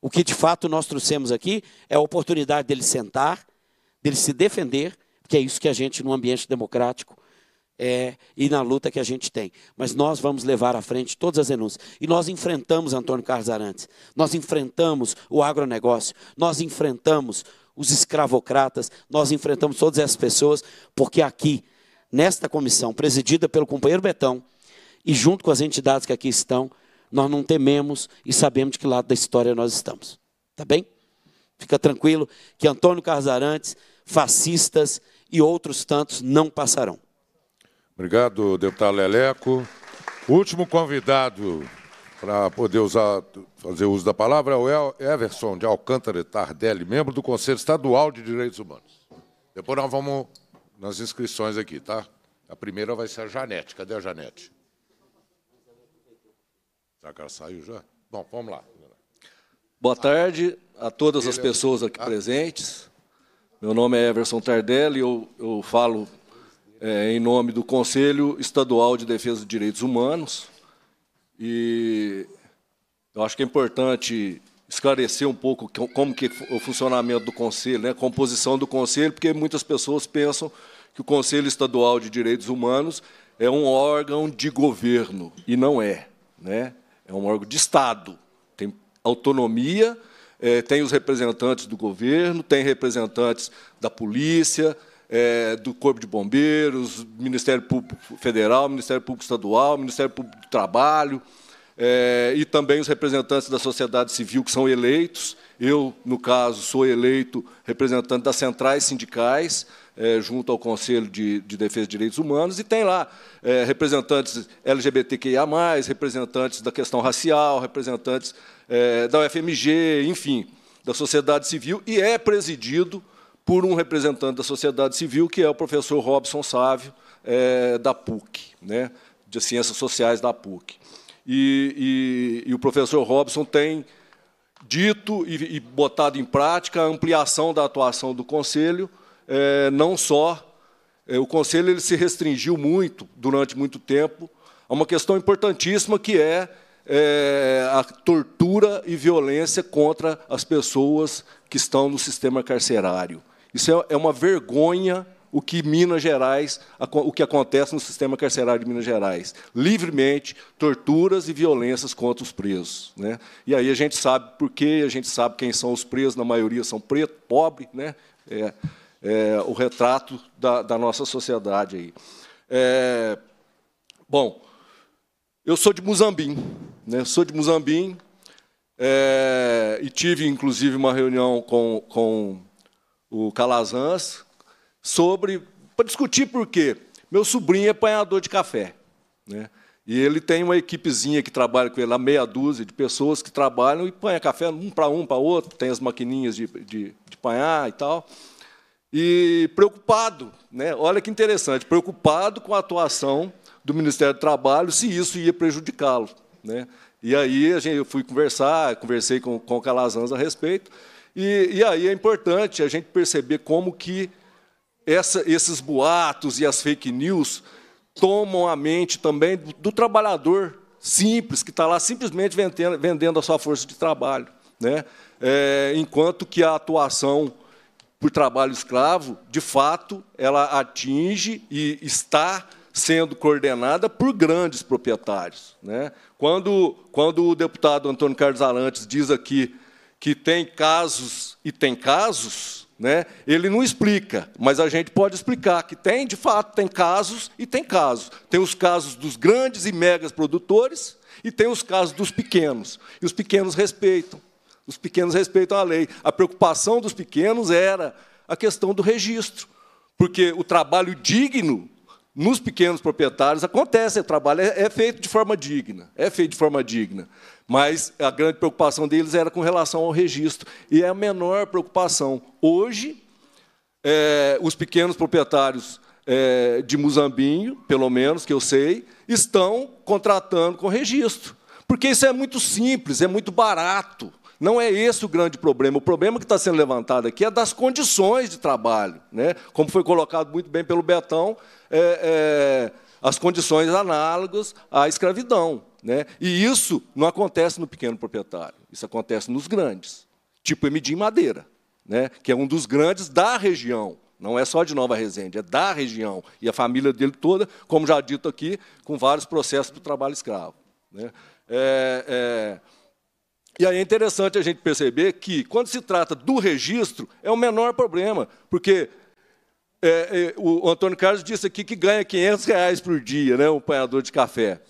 O que de fato nós trouxemos aqui é a oportunidade dele sentar, dele se defender, porque é isso que a gente, no ambiente democrático, é, e na luta que a gente tem. Mas nós vamos levar à frente todas as denúncias. E nós enfrentamos Antônio Carlos Arantes, nós enfrentamos o agronegócio, nós enfrentamos os escravocratas, nós enfrentamos todas essas pessoas, porque aqui, nesta comissão, presidida pelo companheiro Betão, e junto com as entidades que aqui estão, nós não tememos e sabemos de que lado da história nós estamos. Tá bem? Fica tranquilo que Antônio Carzarantes, fascistas e outros tantos não passarão. Obrigado, deputado Leleco. último convidado para poder usar, fazer uso da palavra é o Everson de Alcântara Tardelli, membro do Conselho Estadual de Direitos Humanos. Depois nós vamos nas inscrições aqui, tá? A primeira vai ser a Janete. Cadê a Janete? Já que ela saiu já? Bom, vamos lá. Boa tarde a todas as pessoas aqui ah. presentes. Meu nome é Everson Tardelli, eu, eu falo é, em nome do Conselho Estadual de Defesa dos Direitos Humanos. E eu acho que é importante esclarecer um pouco como que o funcionamento do Conselho, né, a composição do Conselho, porque muitas pessoas pensam que o Conselho Estadual de Direitos Humanos é um órgão de governo, e não é. Né? É um órgão de Estado, tem autonomia, é, tem os representantes do governo, tem representantes da polícia, é, do Corpo de Bombeiros, Ministério Público Federal, Ministério Público Estadual, Ministério Público do Trabalho, é, e também os representantes da sociedade civil que são eleitos. Eu, no caso, sou eleito representante das centrais sindicais, é, junto ao Conselho de, de, Defesa de Direitos Humanos, e tem lá é, representantes LGBTQIA, representantes da questão racial, representantes é, da UFMG, enfim, da sociedade civil, e é presidido por um representante da sociedade civil, que é o professor Robson Sávio, é, da PUC, né, de Ciências Sociais da PUC. E, e, e o professor Robson tem dito e, e botado em prática a ampliação da atuação do Conselho é, não só. É, o Conselho ele se restringiu muito, durante muito tempo, a uma questão importantíssima que é, é a tortura e violência contra as pessoas que estão no sistema carcerário. Isso é, é uma vergonha o que Minas Gerais, o que acontece no sistema carcerário de Minas Gerais, livremente torturas e violências contra os presos, né? E aí a gente sabe por quê, a gente sabe quem são os presos, na maioria são pretos, pobre, né? É é, o retrato da, da, nossa sociedade aí. É, bom, eu sou de Muzambim, né? Sou de Muzambim é, e tive inclusive uma reunião com, com o Calazans sobre para discutir por quê. Meu sobrinho é apanhador de café, né? E ele tem uma equipezinha que trabalha com ele, lá meia dúzia de pessoas que trabalham e panha café um para um, para outro, tem as maquininhas de, de, de panhar e tal e preocupado, né? olha que interessante, preocupado com a atuação do Ministério do Trabalho, se isso ia prejudicá-lo. Né? E aí a gente, eu fui conversar, conversei com, com o Calazans a respeito, e, e aí é importante a gente perceber como que essa, esses boatos e as fake news tomam a mente também do, do trabalhador simples, que está lá simplesmente vendendo, vendendo, a sua força de trabalho. Né? É, enquanto que a atuação por trabalho escravo, de fato, ela atinge e está sendo coordenada por grandes proprietários. Né? Quando, quando o deputado Antônio Carlos Arantes diz aqui que tem casos e tem casos, né, ele não explica, mas a gente pode explicar que tem, de fato, tem casos e tem casos. Tem os casos dos grandes e megas produtores e tem os casos dos pequenos. E os pequenos respeitam. Os pequenos respeitam a lei. A preocupação dos pequenos era a questão do registro, porque o trabalho digno nos pequenos proprietários acontece, o trabalho é, é, feito de forma digna, é feito de forma digna, mas a grande preocupação deles era com relação ao registro e é a menor preocupação. Hoje, é, os pequenos proprietários é, de Muzambinho, pelo menos que eu sei, estão contratando com registro, porque isso é muito simples, é muito barato. Não é esse o grande problema. O problema que está sendo levantado aqui é das condições de trabalho. Né? Como foi colocado muito bem pelo Betão, é, é, as condições análogas à escravidão. Né? E isso não acontece no pequeno proprietário, isso acontece nos grandes, tipo Emidim Madeira, né? que é um dos grandes da região. Não é só de Nova Resende, é da região. E a família dele toda, como já dito aqui, com vários processos do trabalho escravo. Né? É, é, e aí é interessante a gente perceber que, quando se trata do registro, é o menor problema, porque é, é, o Antônio Carlos disse aqui que ganha 500 reais por dia, né, um apanhador de café.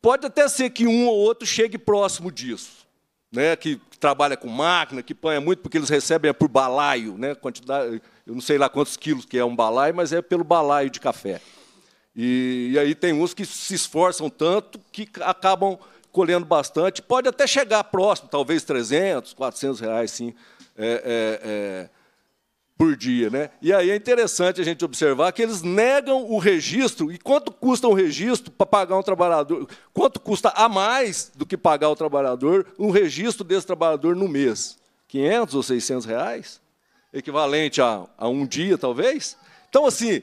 Pode até ser que um ou outro chegue próximo disso, né, que, trabalha com máquina, que apanha muito, porque eles recebem é por balaio, né, quantidade, eu não sei lá quantos quilos que é um balaio, mas é pelo balaio de café. E, e aí tem uns que se esforçam tanto que acabam colhendo bastante, pode até chegar próximo, talvez 300, 400 reais, sim, é, é, é, por dia. Né? E aí é interessante a gente observar que eles negam o registro, e quanto custa um registro para pagar um trabalhador? Quanto custa a mais do que pagar o trabalhador um registro desse trabalhador no mês? 500 ou 600 reais? Equivalente a, a um dia, talvez? Então, assim,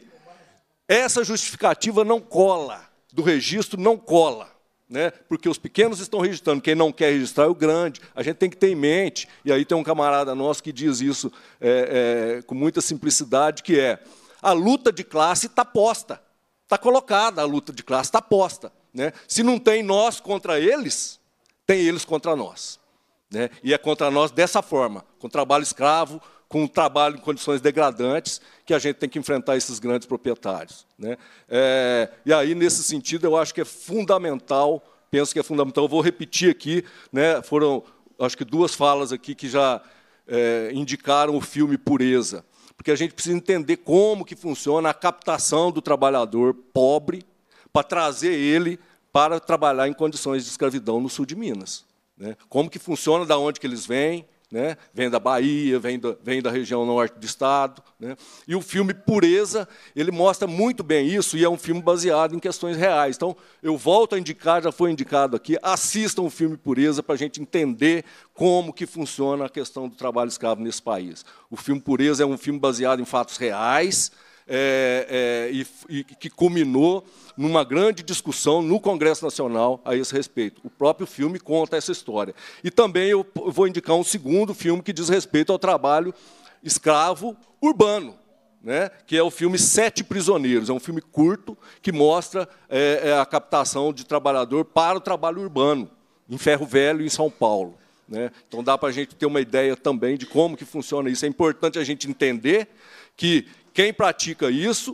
essa justificativa não cola, do registro não cola. Né? Porque os pequenos estão registrando, quem não quer registrar é o grande. A gente tem que ter em mente, e aí tem um camarada nosso que diz isso é, é, com muita simplicidade, que é a luta de classe está posta, está colocada a luta de classe, está posta. Né? Se não tem nós contra eles, tem eles contra nós. Né? E é contra nós dessa forma, com trabalho escravo, com o trabalho em condições degradantes, que a gente tem que enfrentar esses grandes proprietários. Né? É, e aí, nesse sentido, eu acho que é fundamental, penso que é fundamental, eu vou repetir aqui, né, foram, acho que duas falas aqui que já é, indicaram o filme Pureza, porque a gente precisa entender como que funciona a captação do trabalhador pobre para trazer ele para trabalhar em condições de escravidão no sul de Minas. Né? Como que funciona, da onde que eles vêm, né? vem da Bahia, vem da, vem da região norte do estado. Né? E o filme Pureza, ele mostra muito bem isso, e é um filme baseado em questões reais. Então, eu volto a indicar, já foi indicado aqui, assistam o filme Pureza para a gente entender como que funciona a questão do trabalho escravo nesse país. O filme Pureza é um filme baseado em fatos reais, é, é, e, e, que culminou numa grande discussão no Congresso Nacional a esse respeito. O próprio filme conta essa história. E também eu vou indicar um segundo filme que diz respeito ao trabalho escravo urbano. Né, que é o filme Sete Prisioneiros. É um filme curto que mostra é, é a captação de trabalhador para o trabalho urbano, em Ferro Velho, em São Paulo. Né? Então dá para a gente ter uma ideia também de como que funciona isso. É importante a gente entender que quem pratica isso,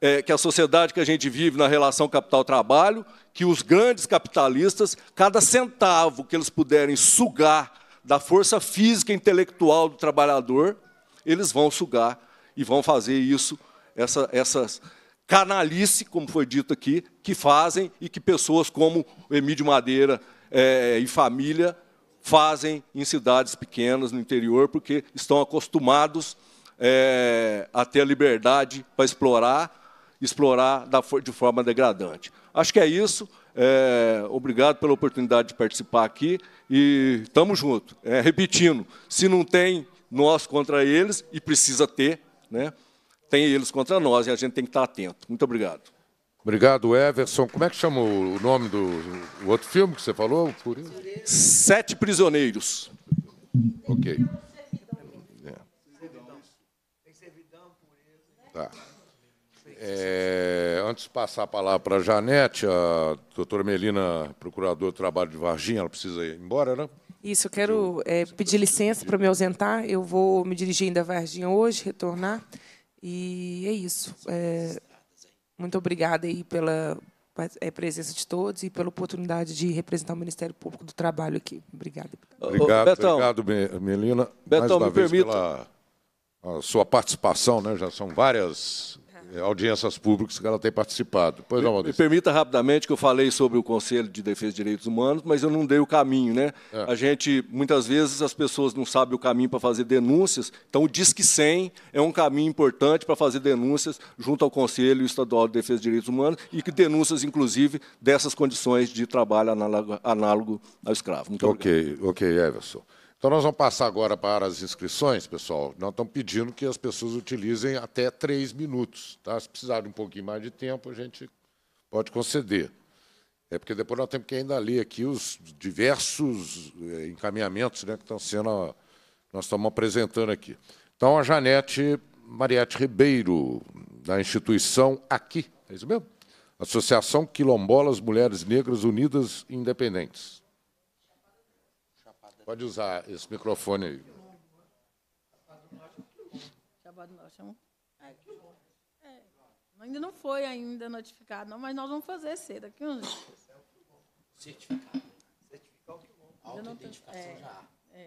é, que a sociedade que a gente vive na relação capital-trabalho, que os grandes capitalistas, cada centavo que eles puderem sugar da força física e intelectual do trabalhador, eles vão sugar e vão fazer isso, essa, essas canalice, como foi dito aqui, que fazem e que pessoas como Emílio Madeira é, e família fazem em cidades pequenas, no interior, porque estão acostumados é, a ter a liberdade para explorar, explorar da, de forma degradante. Acho que é isso. É, obrigado pela oportunidade de participar aqui e estamos juntos. É, repetindo, se não tem nós contra eles, e precisa ter, né, tem eles contra nós e a gente tem que estar atento. Muito obrigado. Obrigado, Everson. Como é que chama o nome do outro filme que você falou? Sete Prisioneiros. Ok. Tá. É, antes de passar a palavra para a Janete, a doutora Melina, procuradora do trabalho de Varginha, ela precisa ir embora, não? Né? Isso, eu quero é, pedir licença para me ausentar. Eu vou me dirigir ainda a Varginha hoje, retornar. E é isso. É, muito obrigada aí pela é, presença de todos e pela oportunidade de representar o Ministério Público do Trabalho aqui. Obrigada. Obrigado, Betão, obrigado Melina. Betão, mais uma me vez permita. Pela a sua participação, né? já são várias eh, audiências públicas que ela tem participado. Pois não, Me permita rapidamente que eu falei sobre o Conselho de Defesa de Direitos Humanos, mas eu não dei o caminho, né? É. A gente muitas vezes as pessoas não sabem o caminho para fazer denúncias, então o Disque 100 é um caminho importante para fazer denúncias junto ao Conselho Estadual de Defesa de Direitos Humanos e que denúncias inclusive dessas condições de trabalho análogo, análogo ao escravo. Muito ok, obrigado. ok, Everson. Então, nós vamos passar agora para as inscrições, pessoal. Nós estamos pedindo que as pessoas utilizem até três minutos. Tá? Se precisar de um pouquinho mais de tempo, a gente pode conceder. É porque depois nós temos que ainda ler aqui os diversos eh, encaminhamentos né, que estão sendo. Nós estamos apresentando aqui. Então, a Janete Mariette Ribeiro, da instituição AQUI, é isso mesmo? Associação Quilombolas Mulheres Negras Unidas Independentes. Pode usar esse microfone aí. É, ainda não foi ainda notificado, não, mas nós vamos fazer cedo, aqui uns dias. Certificado. Certificado que bom. auto já é.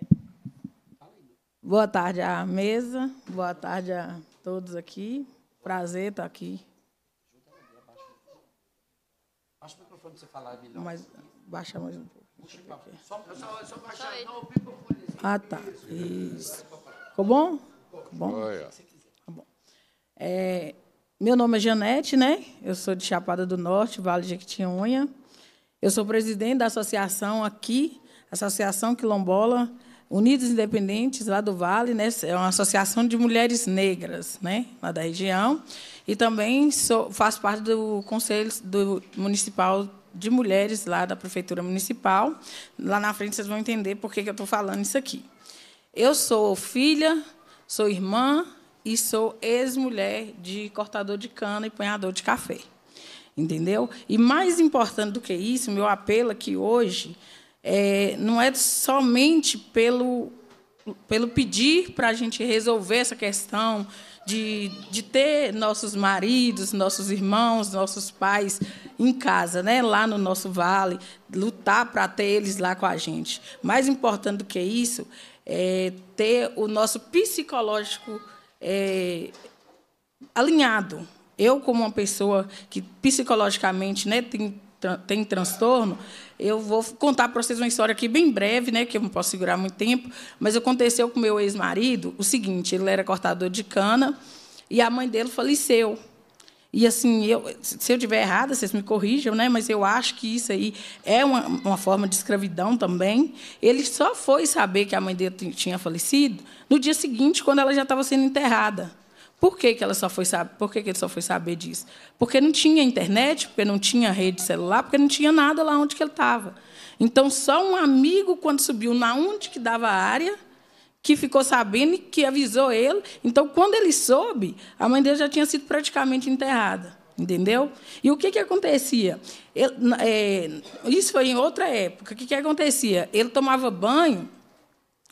Boa tarde à mesa, boa tarde a todos aqui. Prazer estar aqui. Baixa o microfone para você falar melhor. Mas baixa mais um pouco. Ah, tá. Isso. Ficou bom? Ficou bom? Tá bom. É, meu nome é Janete, né? Eu sou de Chapada do Norte, Vale de Jequitinhonha. Eu sou presidente da associação aqui, Associação Quilombola Unidos Independentes, lá do Vale, né? É uma associação de mulheres negras, né? Lá da região. E também sou, faço parte do Conselho do Municipal de mulheres lá da Prefeitura Municipal. Lá na frente vocês vão entender por que, eu estou falando isso aqui. Eu sou filha, sou irmã e sou ex-mulher de cortador de cana e punhador de café. Entendeu? E mais importante do que isso, meu apelo aqui hoje é, não é somente pelo, pelo pedir para a gente resolver essa questão de, de ter nossos maridos, nossos irmãos, nossos pais em casa, né? lá no nosso vale, lutar para ter eles lá com a gente. Mais importante do que isso é ter o nosso psicológico é, alinhado. Eu, como uma pessoa que psicologicamente né, tem tem transtorno, eu vou contar para vocês uma história aqui bem breve, né, que eu não posso segurar muito tempo, mas aconteceu com meu ex-marido o seguinte, ele era cortador de cana e a mãe dele faleceu. E assim, eu, se eu tiver errada, vocês me corrijam, né? Mas eu acho que isso aí é uma, uma, forma de escravidão também. Ele só foi saber que a mãe dele tinha falecido no dia seguinte, quando ela já estava sendo enterrada. Por que, que ela só foi saber? Por que, que ele só foi saber disso? Porque não tinha internet, porque não tinha rede celular, porque não tinha nada lá onde que ele estava. Então só um amigo quando subiu na onde que dava a área que ficou sabendo e que avisou ele. Então quando ele soube, a mãe dele já tinha sido praticamente enterrada. Entendeu? E o que, que acontecia? Ele, é, isso foi em outra época. O que, que acontecia? Ele tomava banho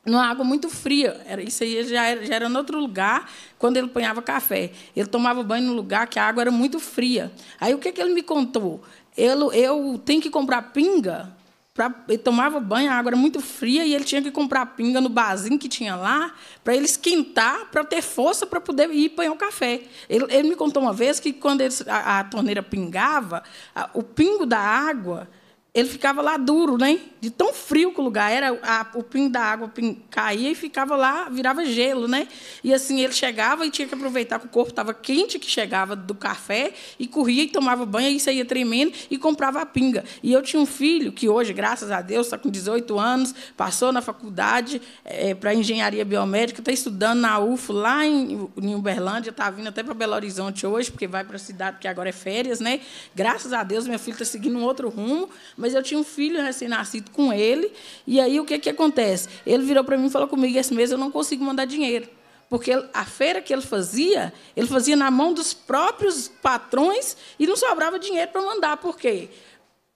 numa água muito fria. Era, isso aí já era, já era em outro lugar, quando ele punhava café. Ele tomava banho num lugar que a água era muito fria. Aí o que, é que ele me contou? Eu, eu tenho que comprar pinga. Pra, ele tomava banho, a água era muito fria e ele tinha que comprar pinga no barzinho que tinha lá para ele esquentar, para ter força para poder ir apanhar o café. Ele, ele, me contou uma vez que quando ele, a, a torneira pingava, a, o pingo da água ele ficava lá duro, né? De tão frio que o lugar era, a, o ping da água pin, caía e ficava lá, virava gelo, né? E assim ele chegava e tinha que aproveitar que o corpo estava quente, que chegava do café e corria e tomava banho e saía tremendo e comprava a pinga. E eu tinha um filho que hoje, graças a Deus, está com 18 anos, passou na faculdade é, para engenharia biomédica, está estudando na UFO lá em, em Uberlândia, está vindo até para Belo Horizonte hoje porque vai para a cidade porque agora é férias, né? Graças a Deus, meu filho está seguindo um outro rumo mas eu tinha um filho recém-nascido com ele, e aí o que, que acontece? Ele virou para mim e falou comigo: esse mês eu não consigo mandar dinheiro. Porque a feira que ele fazia, ele fazia na mão dos próprios patrões e não sobrava dinheiro para mandar. Por quê?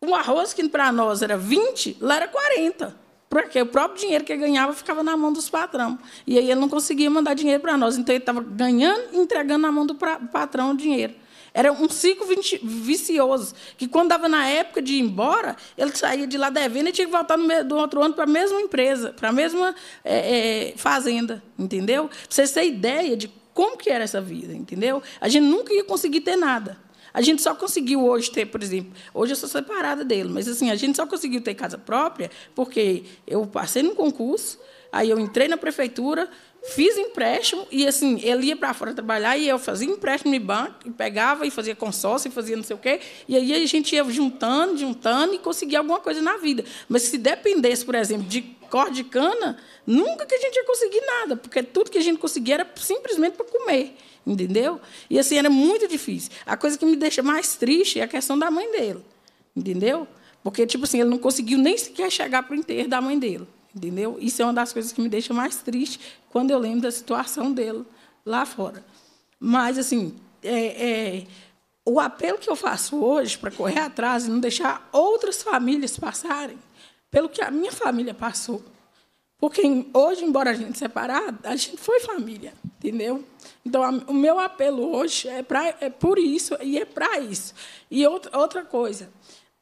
Um arroz que para nós era 20, lá era 40. Porque o próprio dinheiro que ele ganhava ficava na mão dos patrão. E aí ele não conseguia mandar dinheiro para nós. Então ele estava ganhando e entregando na mão do patrão o dinheiro. Era um ciclo vicioso, que quando dava na época de ir embora, ele saía de lá devendo e tinha que voltar no do outro ano para a mesma empresa, para a mesma é, é, fazenda, entendeu? Pra você ter ideia de como que era essa vida, entendeu? A gente nunca ia conseguir ter nada. A gente só conseguiu hoje ter, por exemplo, hoje eu sou separada dele, mas assim, a gente só conseguiu ter casa própria porque eu passei num concurso, aí eu entrei na prefeitura, Fiz empréstimo e assim, ele ia para fora trabalhar e eu fazia empréstimo em banco, e pegava e fazia consórcio, e fazia não sei o quê. E aí a gente ia juntando, juntando e conseguia alguma coisa na vida. Mas se dependesse, por exemplo, de cor de cana, nunca que a gente ia conseguir nada, porque tudo que a gente conseguia era simplesmente para comer, entendeu? E assim, era muito difícil. A coisa que me deixa mais triste é a questão da mãe dele, entendeu? Porque, tipo assim, ele não conseguiu nem sequer chegar para o enterro da mãe dele. Entendeu? Isso é uma das coisas que me deixa mais triste quando eu lembro da situação dele lá fora. Mas, assim, é, é, o apelo que eu faço hoje para correr atrás e não deixar outras famílias passarem pelo que a minha família passou. Porque hoje, embora a gente separado, a gente foi família, entendeu? Então, a, o meu apelo hoje é, pra, é por isso e é para isso. E outra, outra coisa,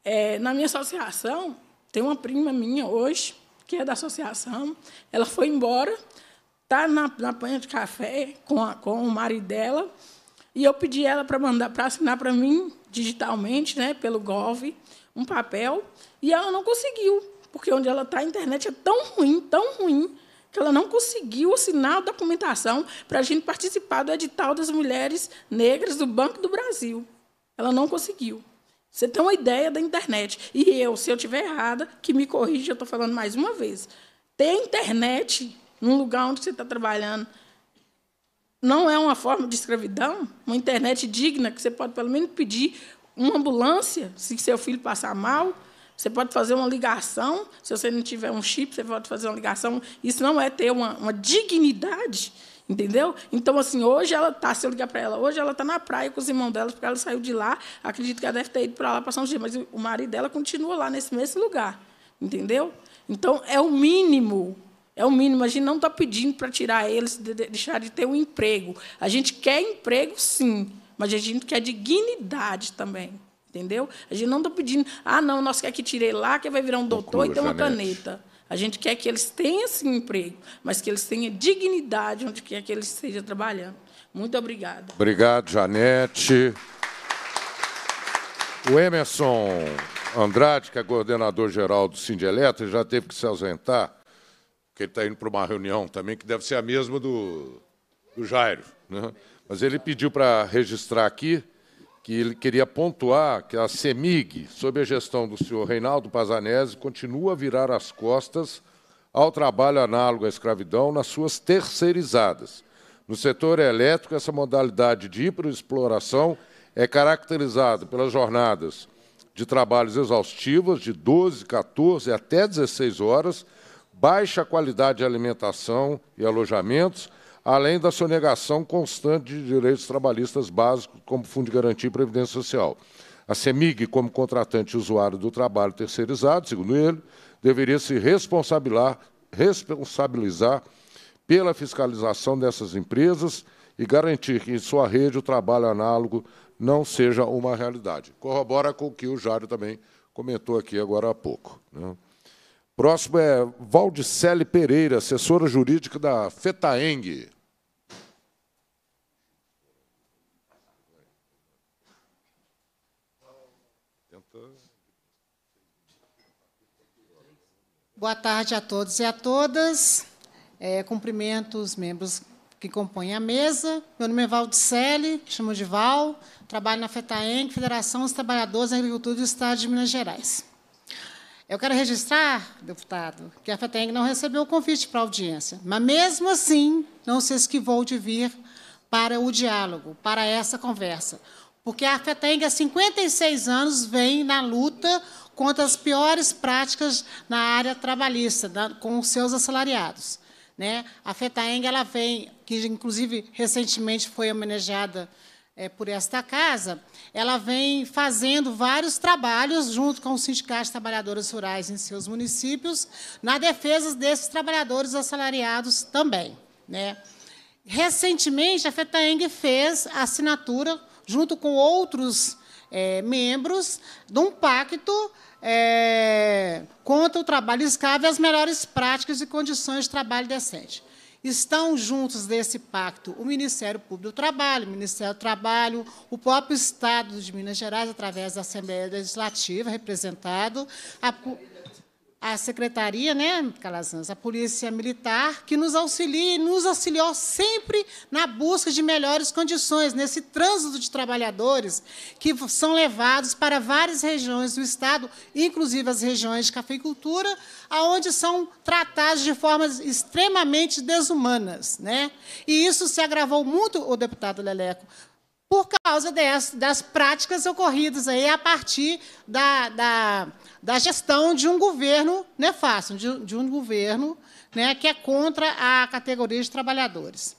é, na minha associação, tem uma prima minha hoje que é da associação, ela foi embora, está na, na panha de café com, a, com o marido dela, e eu pedi ela para mandar para assinar para mim digitalmente, né, pelo Gov, um papel, e ela não conseguiu, porque onde ela está a internet é tão ruim, tão ruim, que ela não conseguiu assinar a documentação para a gente participar do edital das mulheres negras do Banco do Brasil. Ela não conseguiu. Você tem uma ideia da internet. E eu, se eu tiver errada, que me corrija, eu estou falando mais uma vez. Ter internet num lugar onde você está trabalhando não é uma forma de escravidão? Uma internet digna que você pode, pelo menos, pedir uma ambulância se seu filho passar mal? Você pode fazer uma ligação, se você não tiver um chip, você pode fazer uma ligação. Isso não é ter uma, uma dignidade Entendeu? Então, assim, hoje ela tá, se eu ligar para ela, hoje ela tá na praia com os irmãos dela, porque ela saiu de lá. Acredito que ela deve ter ido para lá para São dias mas o marido dela continua lá nesse mesmo lugar. Entendeu? Então, é o mínimo. É o mínimo. A gente não está pedindo para tirar eles, de deixar de ter um emprego. A gente quer emprego, sim, mas a gente quer dignidade também. Entendeu? A gente não está pedindo, ah, não, nós quer que tirei lá, que vai virar um doutor Conclua, e ter uma Janete. Né? caneta. A gente quer que eles tenham esse emprego, mas que eles tenham dignidade onde quer que eles estejam trabalhando. Muito obrigada. Obrigado, Janete. O Emerson Andrade, que é coordenador-geral do Sindieletra, já teve que se ausentar, porque ele está indo para uma reunião também, que deve ser a mesma do, do Jairo. Né? Mas ele pediu para registrar aqui que ele queria pontuar que a CEMIG, sob a gestão do senhor Reinaldo Pazanese, continua a virar as costas ao trabalho análogo à escravidão nas suas terceirizadas. No setor elétrico, essa modalidade de hiperexploração é caracterizada pelas jornadas de trabalhos exaustivas de 12, 14 até 16 horas, baixa qualidade de alimentação e alojamentos, além da sonegação constante de direitos trabalhistas básicos, como Fundo de Garantia e Previdência Social. A CEMIG, como contratante usuário do trabalho terceirizado, segundo ele, deveria se responsabilizar, responsabilizar pela fiscalização dessas empresas e garantir que em sua rede o trabalho análogo não seja uma realidade. Corrobora com o que o Jário também comentou aqui agora há pouco. Né? Próximo é Valdicele Pereira, assessora jurídica da FETAENG. Boa tarde a todos e a todas. É, cumprimento os membros que compõem a mesa. Meu nome é Valdicelli, chamo de Val, trabalho na Fetaeng, Federação dos Trabalhadores da Agricultura do Estado de Minas Gerais. Eu quero registrar, deputado, que a FETENG não recebeu o convite para a audiência, mas, mesmo assim, não se esquivou de vir para o diálogo, para essa conversa, porque a FETENG, há 56 anos, vem na luta contra as piores práticas na área trabalhista da, com os seus assalariados. Né? A FETAENG, ela vem, que inclusive recentemente foi homenageada é, por esta casa, ela vem fazendo vários trabalhos junto com os sindicatos de trabalhadores rurais em seus municípios, na defesa desses trabalhadores assalariados também. Né? Recentemente, a FETAENG fez a assinatura, junto com outros é, membros de um pacto é, contra o trabalho escravo e as melhores práticas e condições de trabalho decente. Estão juntos desse pacto o Ministério Público do Trabalho, o Ministério do Trabalho, o próprio Estado de Minas Gerais, através da Assembleia Legislativa, representado. A a secretaria, né, Calazans, a polícia militar, que nos auxilia e nos auxiliou sempre na busca de melhores condições, nesse trânsito de trabalhadores que são levados para várias regiões do Estado, inclusive as regiões de cafeicultura, aonde são tratados de formas extremamente desumanas. Né? E isso se agravou muito, o deputado Leleco, por causa das, das práticas ocorridas aí a partir da, da, da gestão de um governo nefasto, de, de um governo né, que é contra a categoria de trabalhadores.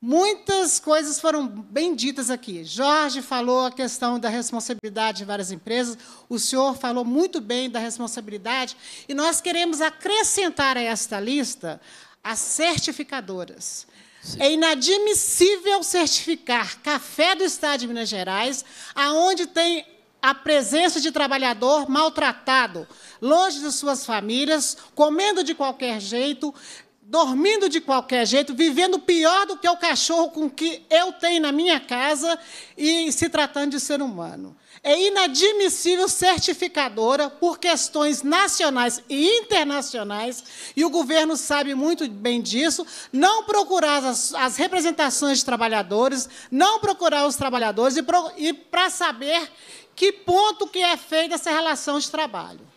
Muitas coisas foram bem ditas aqui. Jorge falou a questão da responsabilidade de várias empresas, o senhor falou muito bem da responsabilidade, e nós queremos acrescentar a esta lista as certificadoras. Sim. É inadmissível certificar café do Estado de Minas Gerais, aonde tem a presença de trabalhador maltratado, longe de suas famílias, comendo de qualquer jeito, dormindo de qualquer jeito, vivendo pior do que o cachorro com que eu tenho na minha casa e se tratando de ser humano é inadmissível certificadora por questões nacionais e internacionais, e o governo sabe muito bem disso, não procurar as, as representações de trabalhadores, não procurar os trabalhadores e, e para saber que ponto que é feita essa relação de trabalho.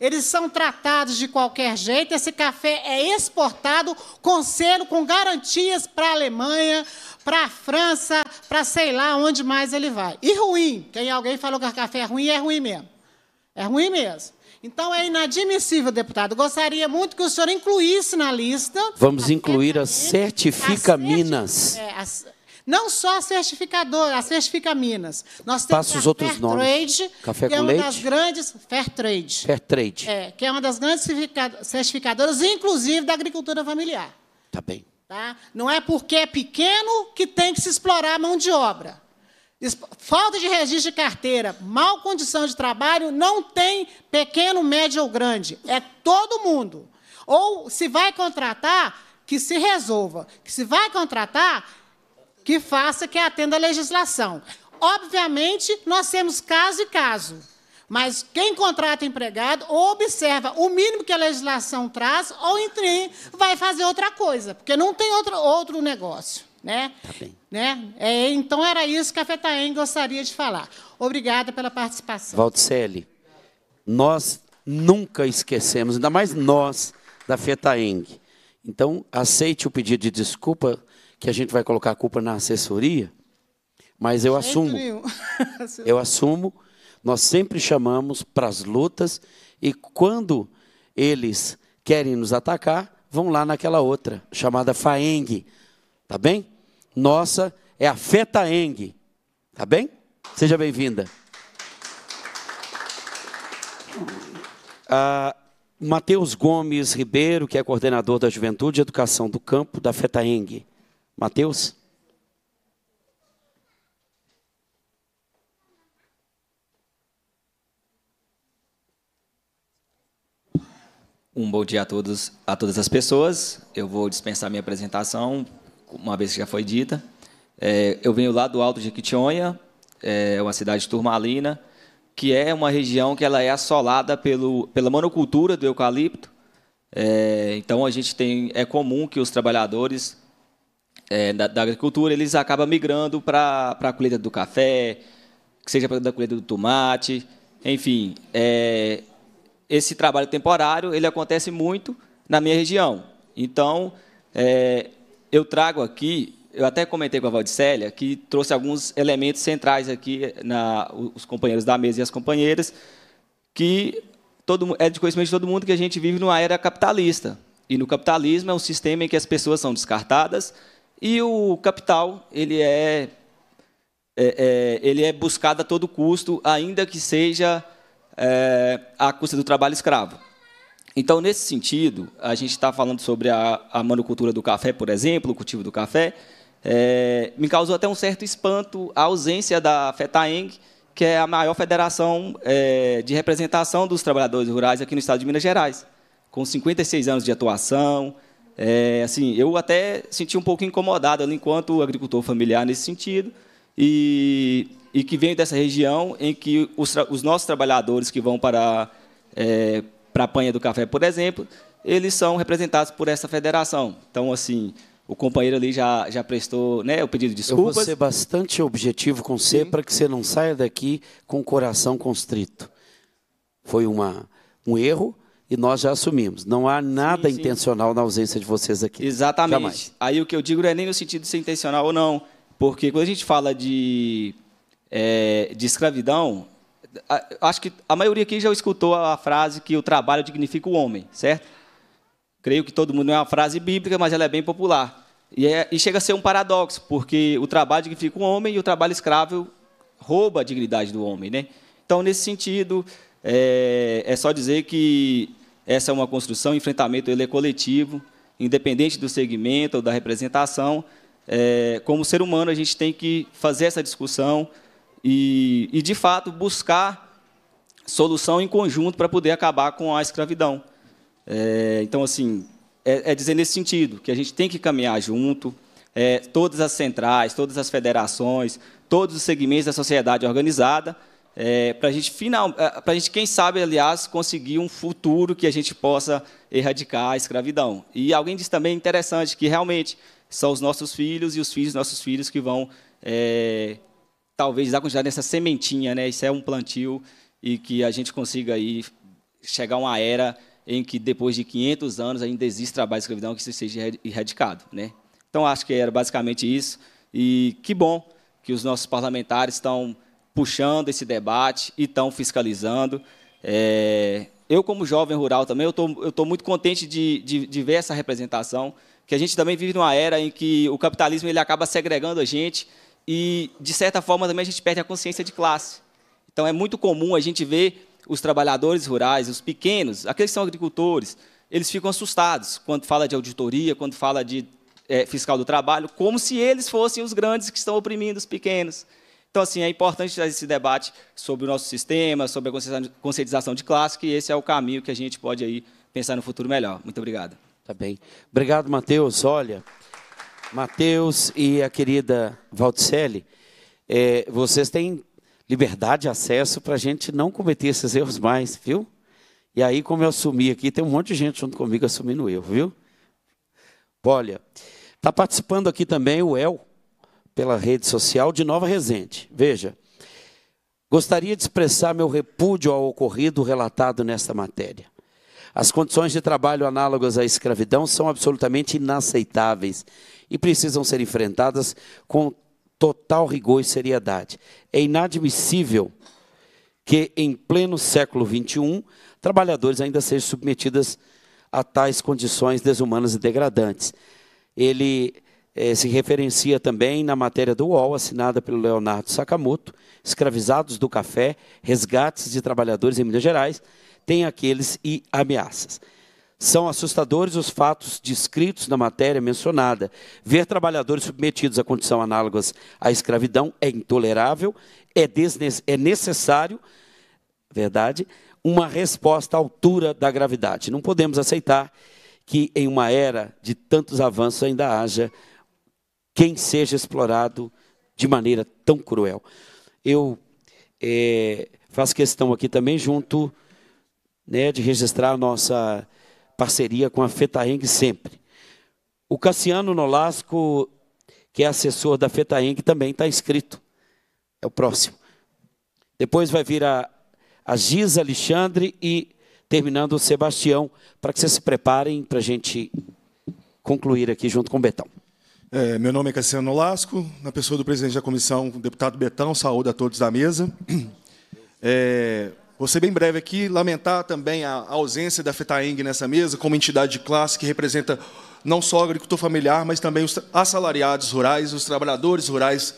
Eles são tratados de qualquer jeito. Esse café é exportado com selo, com garantias para a Alemanha, para a França, para sei lá onde mais ele vai. E ruim. Quem alguém falou que o café é ruim, é ruim mesmo. É ruim mesmo. Então é inadmissível, deputado. Gostaria muito que o senhor incluísse na lista. Vamos incluir a Certifica a Minas. É, não só a certificadora, a Certifica Minas. Nós temos Passa os outros Fair nomes. Trade, Café que é com é uma leite. das grandes. Fair Trade. Fair Trade. É, que é uma das grandes certificadoras, inclusive da agricultura familiar. Tá bem. Tá? Não é porque é pequeno que tem que se explorar a mão de obra. Falta de registro de carteira, mal condição de trabalho, não tem pequeno, médio ou grande. É todo mundo. Ou se vai contratar, que se resolva. Que se vai contratar, que faça, que atenda a legislação. Obviamente, nós temos caso e caso. Mas quem contrata empregado ou observa o mínimo que a legislação traz ou entrem, vai fazer outra coisa, porque não tem outro, outro negócio. Né? Tá bem. Né? É, então, era isso que a FETAEM gostaria de falar. Obrigada pela participação. Valdicelli, nós nunca esquecemos, ainda mais nós da FETAENG. Então, aceite o pedido de desculpa que a gente vai colocar a culpa na assessoria, mas eu Gente assumo. *laughs* eu assumo. Nós sempre chamamos para as lutas e quando eles querem nos atacar, vão lá naquela outra, chamada Faeng. Tá bem? Nossa é a Fetaeng. Tá bem? Seja bem-vinda. Ah, Matheus Gomes Ribeiro, que é coordenador da Juventude e Educação do Campo da FETAENG. Mateus. Um bom dia a todos, a todas as pessoas. Eu vou dispensar minha apresentação, uma vez que já foi dita. É, eu venho lá do Alto de Quitionha, é, é uma cidade turmalina, que é uma região que ela é assolada pelo, pela monocultura do eucalipto. É, então a gente tem é comum que os trabalhadores é, da, da, agricultura, eles acabam migrando para a colheita do café, que seja a colheita do tomate, enfim. É, esse trabalho temporário ele acontece muito na minha região. Então, é, eu trago aqui, eu até comentei com a Valdicélia, que trouxe alguns elementos centrais aqui, na, os companheiros da mesa e as companheiras, que todo, é de conhecimento de todo mundo que a gente vive numa era capitalista. E no capitalismo é um sistema em que as pessoas são descartadas, e o capital, ele é, é, é ele é buscado a todo custo, ainda que seja é, à custa do trabalho escravo. Então, nesse sentido, a gente está falando sobre a, a monocultura do café, por exemplo, o cultivo do café, é, me causou até um certo espanto a ausência da FETAENG, que é a maior federação é, de representação dos trabalhadores rurais aqui no estado de Minas Gerais, com 56 anos de atuação, é, assim, eu até senti um pouco incomodado ali, enquanto agricultor familiar nesse sentido, e, e que venho dessa região em que os, os nossos trabalhadores que vão para, é, para a panha do café, por exemplo, eles são representados por essa federação. Então, assim, o companheiro ali já, já prestou né, o pedido de desculpas. Eu vou ser bastante objetivo com você para que você não saia daqui com o coração constrito. Foi uma, um erro, e nós já assumimos. Não há nada sim, sim. intencional na ausência de vocês aqui. Exatamente. Jamais. Aí o que eu digo não é nem no sentido de ser intencional ou não, porque quando a gente fala de, é, de escravidão, acho que a maioria aqui já escutou a frase que o trabalho dignifica o homem, certo? Creio que todo mundo não é uma frase bíblica, mas ela é bem popular. E, é, e chega a ser um paradoxo, porque o trabalho dignifica o homem e o trabalho escravo rouba a dignidade do homem, né? Então, nesse sentido, é, é só dizer que essa é uma construção, o enfrentamento ele é coletivo, independente do segmento ou da representação. É, como ser humano, a gente tem que fazer essa discussão e, e de fato, buscar solução em conjunto para poder acabar com a escravidão. É, então, assim, é, é, dizer nesse sentido que a gente tem que caminhar junto. É, todas as centrais, todas as federações, todos os segmentos da sociedade organizada é, para a gente final, é, para a gente quem sabe, aliás, conseguir um futuro que a gente possa erradicar a escravidão. E alguém disse também interessante que realmente são os nossos filhos e os filhos dos nossos filhos que vão é, talvez dar continuidade nessa sementinha, né? Isso é um plantio e que a gente consiga aí chegar a uma era em que depois de 500 anos ainda existe trabalho de escravidão que isso seja erradicado, né? Então acho que era basicamente isso e que bom que os nossos parlamentares estão puxando esse debate e estão fiscalizando. É, eu, como jovem rural também, eu tô, estou muito contente de, de, de, ver essa representação, que a gente também vive numa era em que o capitalismo ele acaba segregando a gente e, de certa forma, também a gente perde a consciência de classe. Então, é muito comum a gente ver os trabalhadores rurais, os pequenos, aqueles que são agricultores, eles ficam assustados quando fala de auditoria, quando fala de é, fiscal do trabalho, como se eles fossem os grandes que estão oprimindo os pequenos. Então, assim, é importante trazer esse debate sobre o nosso sistema, sobre a conscientização de classe, que esse é o caminho que a gente pode aí pensar no futuro melhor. Muito obrigado. Tá bem. Obrigado, Matheus. Olha, Matheus e a querida Valticelli, é, vocês têm liberdade de acesso para a gente não cometer esses erros mais, viu? E aí, como eu assumi aqui, tem um monte de gente junto comigo assumindo eu, viu? Olha, está participando aqui também o El, pela rede social de Nova Resende. Veja, gostaria de expressar meu repúdio ao ocorrido relatado nesta matéria. As condições de trabalho análogas à escravidão são absolutamente inaceitáveis e precisam ser enfrentadas com total rigor e seriedade. É inadmissível que, em pleno século XXI, trabalhadores ainda sejam submetidos a tais condições desumanas e degradantes. Ele eh, se referencia também na matéria do UOL, assinada pelo Leonardo Sakamoto, Escravizados do Café, Resgates de Trabalhadores em Minas Gerais, tem aqueles e ameaças. São assustadores os fatos descritos na matéria mencionada. Ver trabalhadores submetidos a condição análogas à escravidão é intolerável, é, é necessário, verdade, uma resposta à altura da gravidade. Não podemos aceitar que em uma era de tantos avanços ainda haja quem seja explorado de maneira tão cruel. Eu é, faço questão aqui também, junto né, de registrar a nossa parceria com a FETAENG sempre. O Cassiano Nolasco, que é assessor da FETAENG, também está inscrito. É o próximo. Depois vai vir a, a Giza Alexandre e terminando o Sebastião, para que vocês se preparem para a gente concluir aqui junto com o Betão. É, meu nome é Cassiano Lasco, na pessoa do presidente da comissão, o deputado Betão, saúde a todos da mesa. É, vou ser bem breve aqui, lamentar também a ausência da FETAENG nessa mesa, como entidade de classe que representa não só o agricultor familiar, mas também os assalariados rurais, os trabalhadores rurais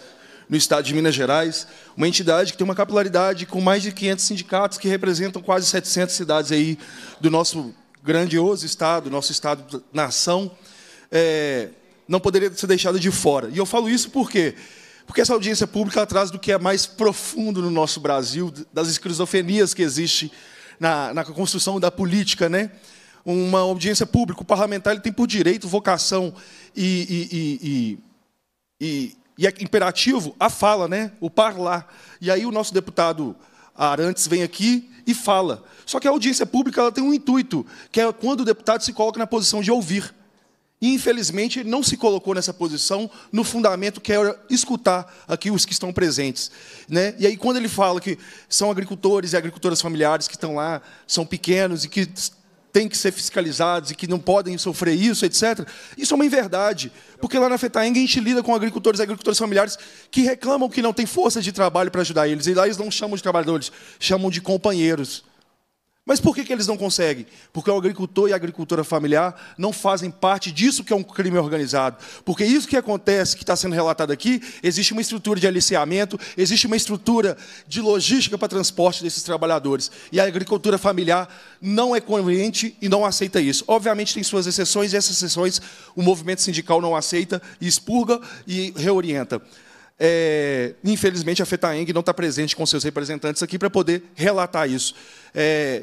no estado de Minas Gerais, uma entidade que tem uma capilaridade com mais de 500 sindicatos que representam quase 700 cidades aí do nosso grandioso estado, nosso estado nação. É, não poderia ser deixada de fora. E eu falo isso por quê? Porque essa audiência pública traz do que é mais profundo no nosso Brasil, das esquizofrenias que existem na, na construção da política, né? Uma audiência pública, o parlamentar ele tem por direito, vocação e, e, e, e é imperativo a fala, né? o parlar. E aí o nosso deputado Arantes vem aqui e fala. Só que a audiência pública ela tem um intuito, que é quando o deputado se coloca na posição de ouvir. E, infelizmente, ele não se colocou nessa posição no fundamento que é escutar aqui os que estão presentes. Né? E aí, quando ele fala que são agricultores e agricultoras familiares que estão lá, são pequenos e que têm que ser fiscalizados e que não podem sofrer isso, etc., isso é uma inverdade. Porque lá na FETAENG a gente lida com agricultores e agricultoras familiares que reclamam que não tem força de trabalho para ajudar eles. E lá eles não chamam de trabalhadores, chamam de companheiros. Mas por que, que eles não conseguem? Porque o agricultor e a agricultura familiar não fazem parte disso que é um crime organizado. Porque isso que acontece, que está sendo relatado aqui, existe uma estrutura de aliciamento, existe uma estrutura de logística para transporte desses trabalhadores. E a agricultura familiar não é conveniente e não aceita isso. Obviamente tem suas exceções, e essas exceções o movimento sindical não aceita, expurga e reorienta. É, infelizmente, a FETAENG não está presente com seus representantes aqui para poder relatar isso. É,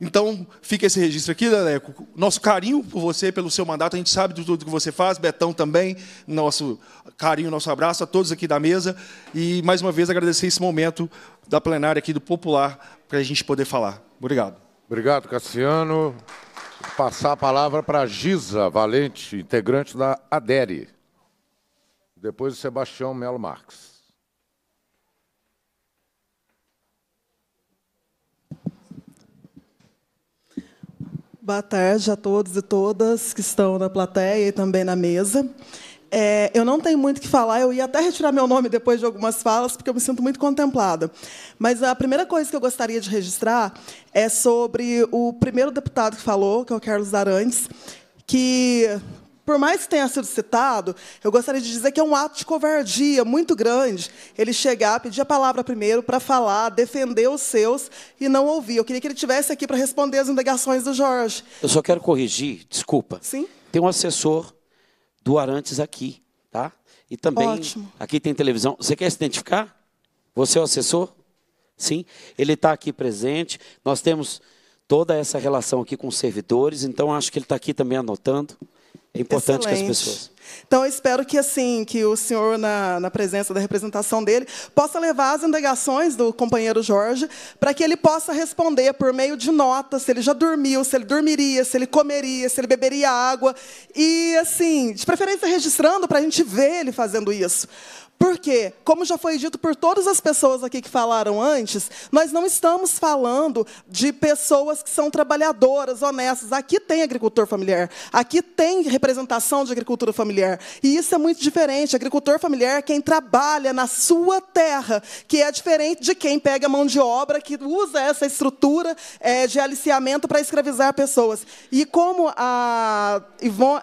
então, fica esse registro aqui, Leleco. Nosso carinho por você, pelo seu mandato. A gente sabe de tudo que você faz. Betão também. Nosso carinho, nosso abraço a todos aqui da mesa. E, mais uma vez, agradecer esse momento da plenária aqui do Popular para a gente poder falar. Obrigado. Obrigado, Cassiano. Vou passar a palavra para Gisa Valente, integrante da Aderi. Depois o Sebastião Melo Marques. Boa tarde a todos e todas que estão na plateia e também na mesa. É, eu não tenho muito o que falar, eu ia até retirar meu nome depois de algumas falas, porque eu me sinto muito contemplada. Mas a primeira coisa que eu gostaria de registrar é sobre o primeiro deputado que falou, que é o Carlos Arantes, que por mais que tenha sido citado, eu gostaria de dizer que é um ato de covardia muito grande ele chegar, pedir a palavra primeiro para falar, defender os seus e não ouvir. Eu queria que ele tivesse aqui para responder as indagações do Jorge. Eu só quero corrigir, desculpa. Sim. Tem um assessor do Arantes aqui, tá? E também Ótimo. aqui tem televisão. Você quer se identificar? Você é o assessor? Sim. Ele está aqui presente. Nós temos toda essa relação aqui com os servidores, então acho que ele está aqui também anotando. É importante Excelente. que as pessoas. Então, eu espero que assim que o senhor, na, na presença da representação dele, possa levar as indagações do companheiro Jorge para que ele possa responder por meio de notas se ele já dormiu, se ele dormiria, se ele comeria, se ele beberia água. E, assim, de preferência registrando para a gente ver ele fazendo isso. Porque, como já foi dito por todas as pessoas aqui que falaram antes, nós não estamos falando de pessoas que são trabalhadoras, honestas. Aqui tem agricultor familiar, aqui tem representação de agricultura familiar. E isso é muito diferente. Agricultor familiar é quem trabalha na sua terra, que é diferente de quem pega mão de obra, que usa essa estrutura é, de aliciamento para escravizar pessoas. E como a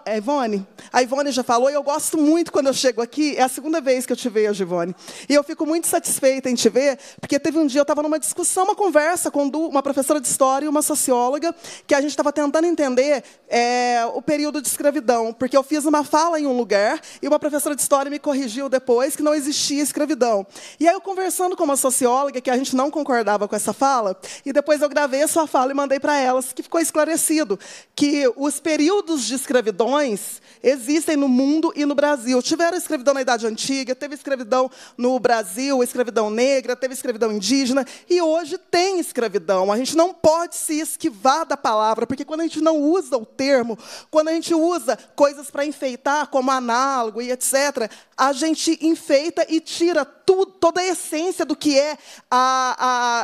é Ivone, a Ivone já falou, e eu gosto muito quando eu chego aqui, é a segunda vez que eu te ver, Giovanni. E eu fico muito satisfeita em te ver, porque teve um dia, eu estava numa discussão, uma conversa com uma professora de história e uma socióloga, que a gente estava tentando entender é, o período de escravidão, porque eu fiz uma fala em um lugar e uma professora de história me corrigiu depois que não existia escravidão. E aí eu conversando com uma socióloga, que a gente não concordava com essa fala, e depois eu gravei a sua fala e mandei para elas, que ficou esclarecido que os períodos de escravidões existem no mundo e no Brasil. Tiveram escravidão na Idade Antiga, teve teve escravidão no Brasil, escravidão negra, teve escravidão indígena, e hoje tem escravidão. A gente não pode se esquivar da palavra, porque quando a gente não usa o termo, quando a gente usa coisas para enfeitar, como análogo e etc., a gente enfeita e tira tudo, toda a essência do que é a,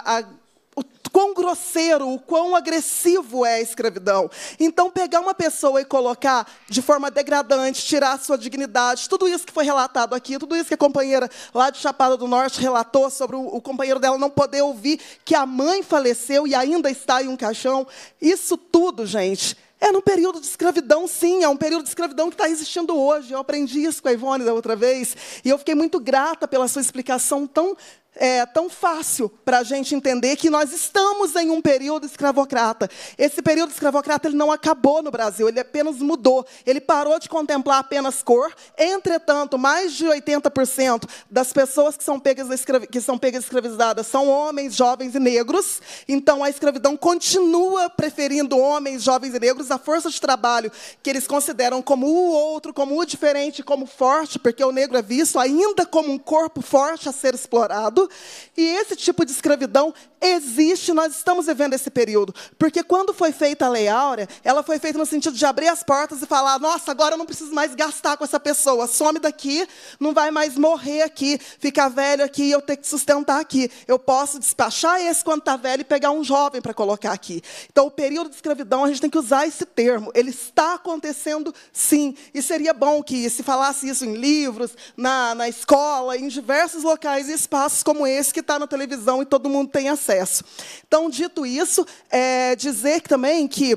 a, a quão grosseiro, o quão agressivo é a escravidão. Então, pegar uma pessoa e colocar de forma degradante, tirar a sua dignidade, tudo isso que foi relatado aqui, tudo isso que a companheira lá de Chapada do Norte relatou sobre o, o companheiro dela não poder ouvir que a mãe faleceu e ainda está em um caixão, isso tudo, gente. É num período de escravidão, sim, é um período de escravidão que está existindo hoje. Eu aprendi isso com a Ivone da outra vez, e eu fiquei muito grata pela sua explicação tão é, tão fácil para a gente entender que nós estamos em um período escravocrata. Esse período escravocrata ele não acabou no Brasil, ele apenas mudou. Ele parou de contemplar apenas cor. Entretanto, mais de 80% das pessoas que são, pegas que são pegas escravizadas são homens, jovens e negros. Então, a escravidão continua preferindo homens, jovens e negros, a força de trabalho que eles consideram como o outro, como o diferente, como forte, porque o negro é visto ainda como um corpo forte a ser explorado. E esse tipo de escravidão existe, nós estamos vivendo esse período. Porque quando foi feita a Lei Áurea, ela foi feita no sentido de abrir as portas e falar: nossa, agora eu não preciso mais gastar com essa pessoa, some daqui, não vai mais morrer aqui, ficar velho aqui e eu ter que sustentar aqui. Eu posso despachar esse quando está velho e pegar um jovem para colocar aqui. Então, o período de escravidão, a gente tem que usar esse termo. Ele está acontecendo, sim. E seria bom que se falasse isso em livros, na, na escola, em diversos locais e espaços como esse que está na televisão e todo mundo tem acesso. Então, dito isso, é dizer também que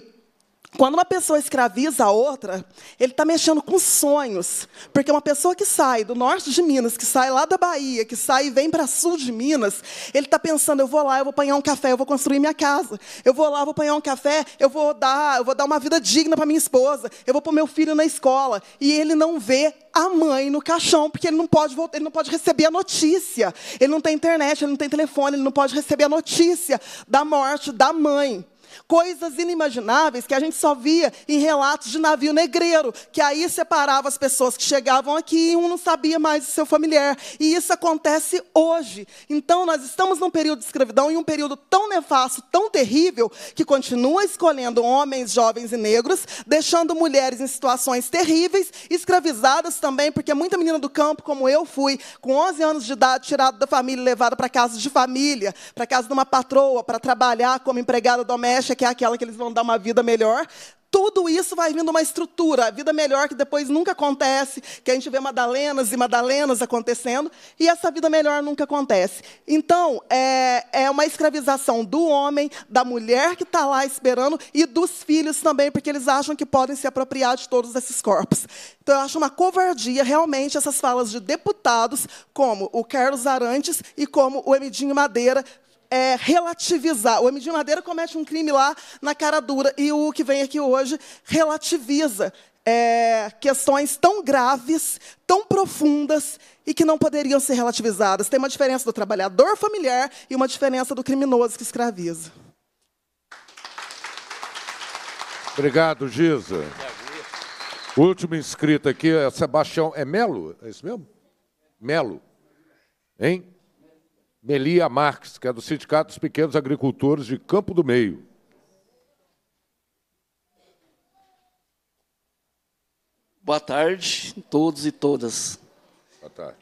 quando uma pessoa escraviza a outra, ele está mexendo com sonhos. Porque uma pessoa que sai do norte de Minas, que sai lá da Bahia, que sai e vem para sul de Minas, ele está pensando, eu vou lá, eu vou apanhar um café, eu vou construir minha casa. Eu vou lá, eu vou apanhar um café, eu vou dar, eu vou dar uma vida digna para minha esposa, eu vou pôr meu filho na escola. E ele não vê a mãe no caixão, porque ele não pode voltar, ele não pode receber a notícia. Ele não tem internet, ele não tem telefone, ele não pode receber a notícia da morte da mãe. Coisas inimagináveis que a gente só via em relatos de navio negreiro, que aí separava as pessoas que chegavam aqui e um não sabia mais do seu familiar. E isso acontece hoje. Então, nós estamos num período de escravidão e um período tão nefasto, tão terrível, que continua escolhendo homens, jovens e negros, deixando mulheres em situações terríveis, escravizadas também, porque muita menina do campo, como eu fui, com 11 anos de idade, tirada da família, levada para casa de família, para casa de uma patroa, para trabalhar como empregada doméstica acha que é aquela que eles vão dar uma vida melhor, tudo isso vai vindo uma estrutura, a vida melhor que depois nunca acontece, que a gente vê Madalenas e Madalenas acontecendo, e essa vida melhor nunca acontece. Então, é, é uma escravização do homem, da mulher que está lá esperando, e dos filhos também, porque eles acham que podem se apropriar de todos esses corpos. Então, eu acho uma covardia, realmente, essas falas de deputados, como o Carlos Arantes e como o Emidinho Madeira, é, relativizar. O homem madeira comete um crime lá na cara dura e o que vem aqui hoje relativiza é, questões tão graves, tão profundas e que não poderiam ser relativizadas. Tem uma diferença do trabalhador familiar e uma diferença do criminoso que escraviza. Obrigado, Giza. último inscrito aqui é Sebastião. É Melo? É isso mesmo? Melo. Hein? Melia Marques, que é do Sindicato dos Pequenos Agricultores de Campo do Meio. Boa tarde a todos e todas. Boa tarde.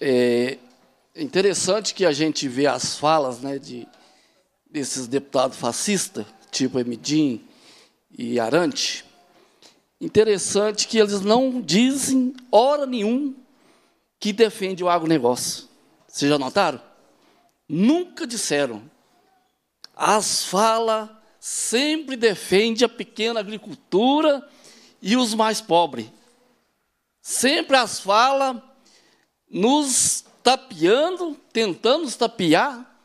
É interessante que a gente vê as falas né, de, desses deputados fascistas, tipo Emidim e Arante. Interessante que eles não dizem hora nenhuma que defende o agronegócio. Vocês já notaram? Nunca disseram. As falas sempre defende a pequena agricultura e os mais pobres. Sempre as falas nos tapeando, tentando nos tapear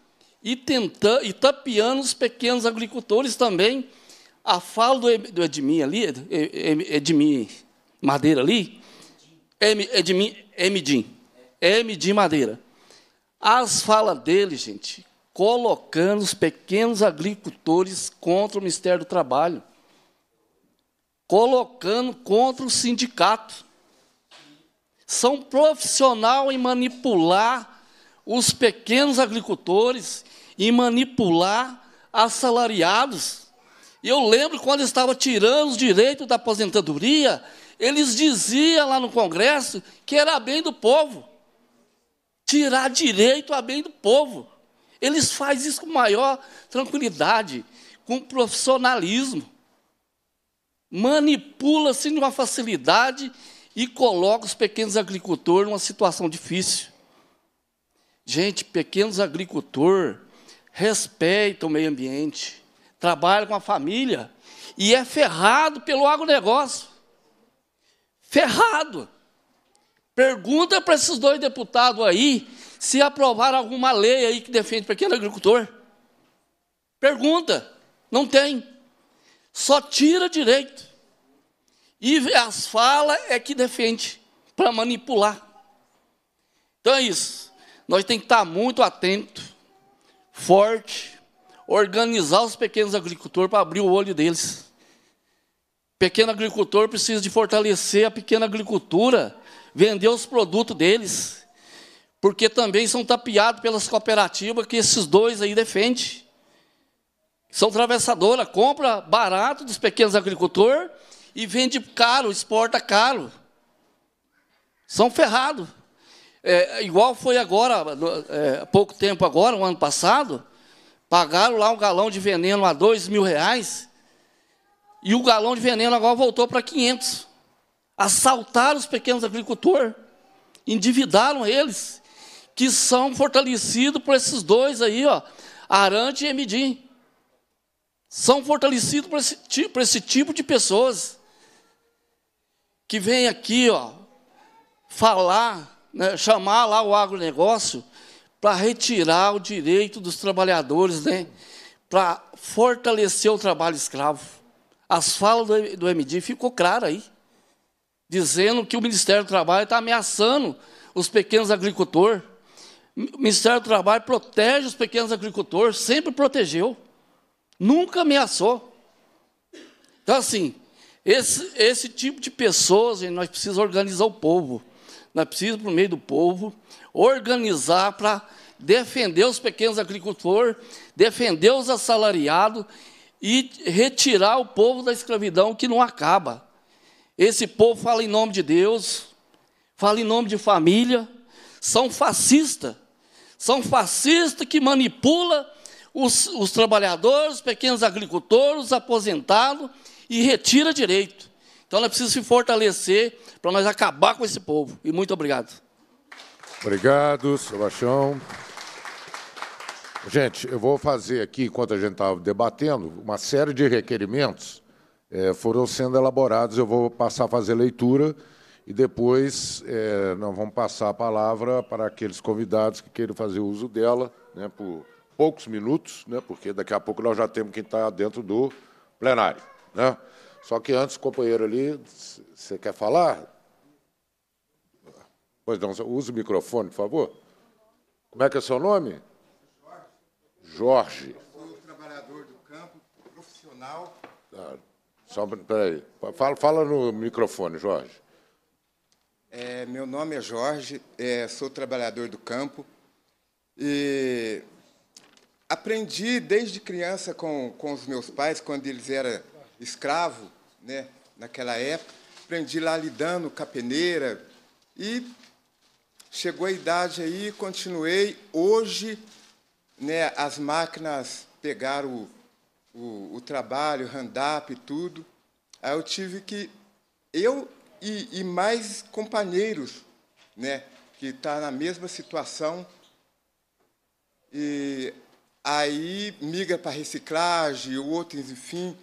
e, tenta, e tapeando os pequenos agricultores também. A fala do, Edmin ali, Edmin Madeira ali, Edmin, Edmin Madeira. As falas dele, gente, colocando os pequenos agricultores contra o Ministério do Trabalho, colocando contra o sindicato. São profissional em manipular os pequenos agricultores e manipular assalariados. Eu lembro quando estava tirando os direitos da aposentadoria, eles diziam lá no Congresso que era bem do povo tirar direito a bem do povo. Eles fazem isso com maior tranquilidade, com profissionalismo. Manipula-se de uma facilidade e coloca os pequenos agricultores numa situação difícil. Gente, pequenos agricultores respeitam o meio ambiente, trabalham com a família e é ferrado pelo agronegócio. Ferrado. Pergunta para esses dois deputados aí se aprovaram alguma lei aí que defende pequeno é agricultor. Pergunta. Não tem. Só tira direito. E as falas é que defende para manipular. Então é isso. Nós temos que estar tá muito atento, forte, organizar os pequenos agricultores para abrir o olho deles. Pequeno agricultor precisa de fortalecer a pequena agricultura vender os produtos deles, porque também são tapeados pelas cooperativas que esses dois aí defendem. São atravessadora, compra barato dos pequenos agricultores e vende caro, exporta caro. São ferrados. É, igual foi agora, é, pouco tempo agora, um ano passado, pagaram lá um galão de veneno a dois mil reais, e o galão de veneno agora voltou para 500 assaltaram os pequenos agricultores, endividaram eles, que são fortalecidos por esses dois aí, ó, Arante e Emidim. São fortalecidos por esse, tipo, por esse tipo de pessoas que vem aqui ó, falar, né, chamar lá o agronegócio para retirar o direito dos trabalhadores, né, para fortalecer o trabalho escravo. As falas do, do MD ficou clara aí dizendo que o Ministério do Trabalho está ameaçando os pequenos agricultores. O Ministério do Trabalho protege os pequenos agricultores, sempre protegeu, nunca ameaçou. Então, assim, esse, esse tipo de pessoas, gente, nós precisamos organizar o povo. Nós precisamos, por meio do povo, organizar para defender os pequenos agricultores, defender os assalariados e retirar o povo da escravidão que não acaba. Esse povo fala em nome de Deus, fala em nome de família, são fascistas. São fascistas que manipula os, os trabalhadores, os pequenos agricultores, os aposentados e retira direito. Então, nós precisamos se fortalecer para nós acabar com esse povo. E muito obrigado. Obrigado, Sebastião. Gente, eu vou fazer aqui, enquanto a gente estava debatendo, uma série de requerimentos é, foram sendo elaborados. Eu vou passar a fazer leitura e depois é, nós vamos passar a palavra para aqueles convidados que queiram fazer uso dela, né, por poucos minutos, né, porque daqui a pouco nós já temos quem está dentro do plenário. Né? Só que antes, companheiro ali, você quer falar? Pois não, use o microfone, por favor. Como é que é seu nome? Jorge. Jorge. Eu sou um trabalhador do campo, profissional, só, peraí. Fala, fala no microfone, Jorge. É, meu nome é Jorge, é, sou trabalhador do campo e aprendi desde criança com, com os meus pais, quando eles eram escravos, né, naquela época. Aprendi lá lidando capeneira e chegou a idade aí, continuei. Hoje, né, as máquinas pegaram o, o trabalho, hand-up e tudo. Aí eu tive que. Eu e, e mais companheiros, né? Que estão tá na mesma situação. E aí migra para reciclagem, outros, enfim.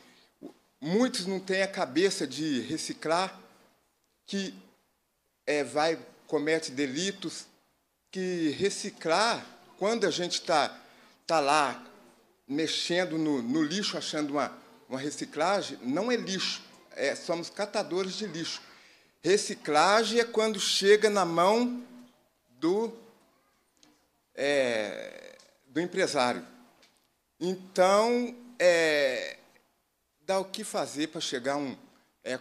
Muitos não têm a cabeça de reciclar, que é, vai comete delitos, que reciclar, quando a gente está tá lá mexendo no, no lixo, achando uma, uma, reciclagem, não é lixo, é, somos catadores de lixo. Reciclagem é quando chega na mão do, é, do empresário. Então, é, dá o que fazer para chegar um, é,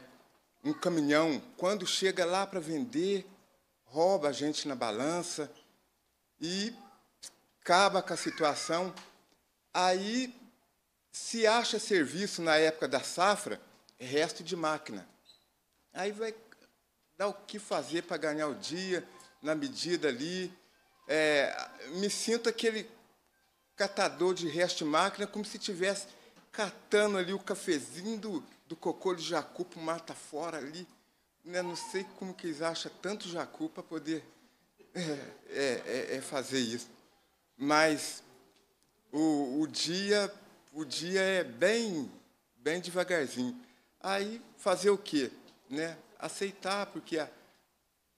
um caminhão. Quando chega lá para vender, rouba a gente na balança e acaba com a situação Aí se acha serviço na época da safra, é resto de máquina. Aí vai dar o que fazer para ganhar o dia, na medida ali. É, me sinto aquele catador de resto de máquina, como se tivesse catando ali o cafezinho do, do cocô de jacu para mata fora ali. Né? Não sei como que eles acham tanto jacu para poder é é, é, é, fazer isso. Mas o, o dia o dia é bem bem devagarzinho. Aí fazer o quê? Né? Aceitar, porque a,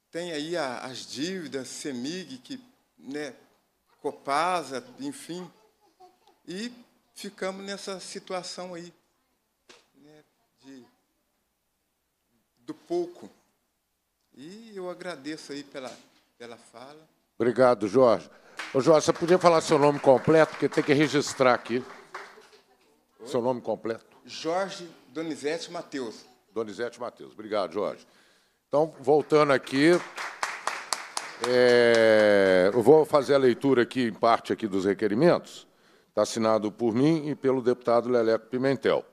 tem aí a, as dívidas, CEMIG, que, né, Copasa, enfim. E ficamos nessa situação aí, né, de, do pouco. E eu agradeço aí pela, pela fala. Obrigado, Jorge. Ô, Jorge, você podia falar seu nome completo, porque tem que registrar aqui. Oi? Seu nome completo. Jorge Donizete Matheus. Donizete Matheus. Obrigado, Jorge. Então, voltando aqui, é, eu vou fazer a leitura aqui, em parte, aqui dos requerimentos. Está assinado por mim e pelo deputado Leleco Pimentel.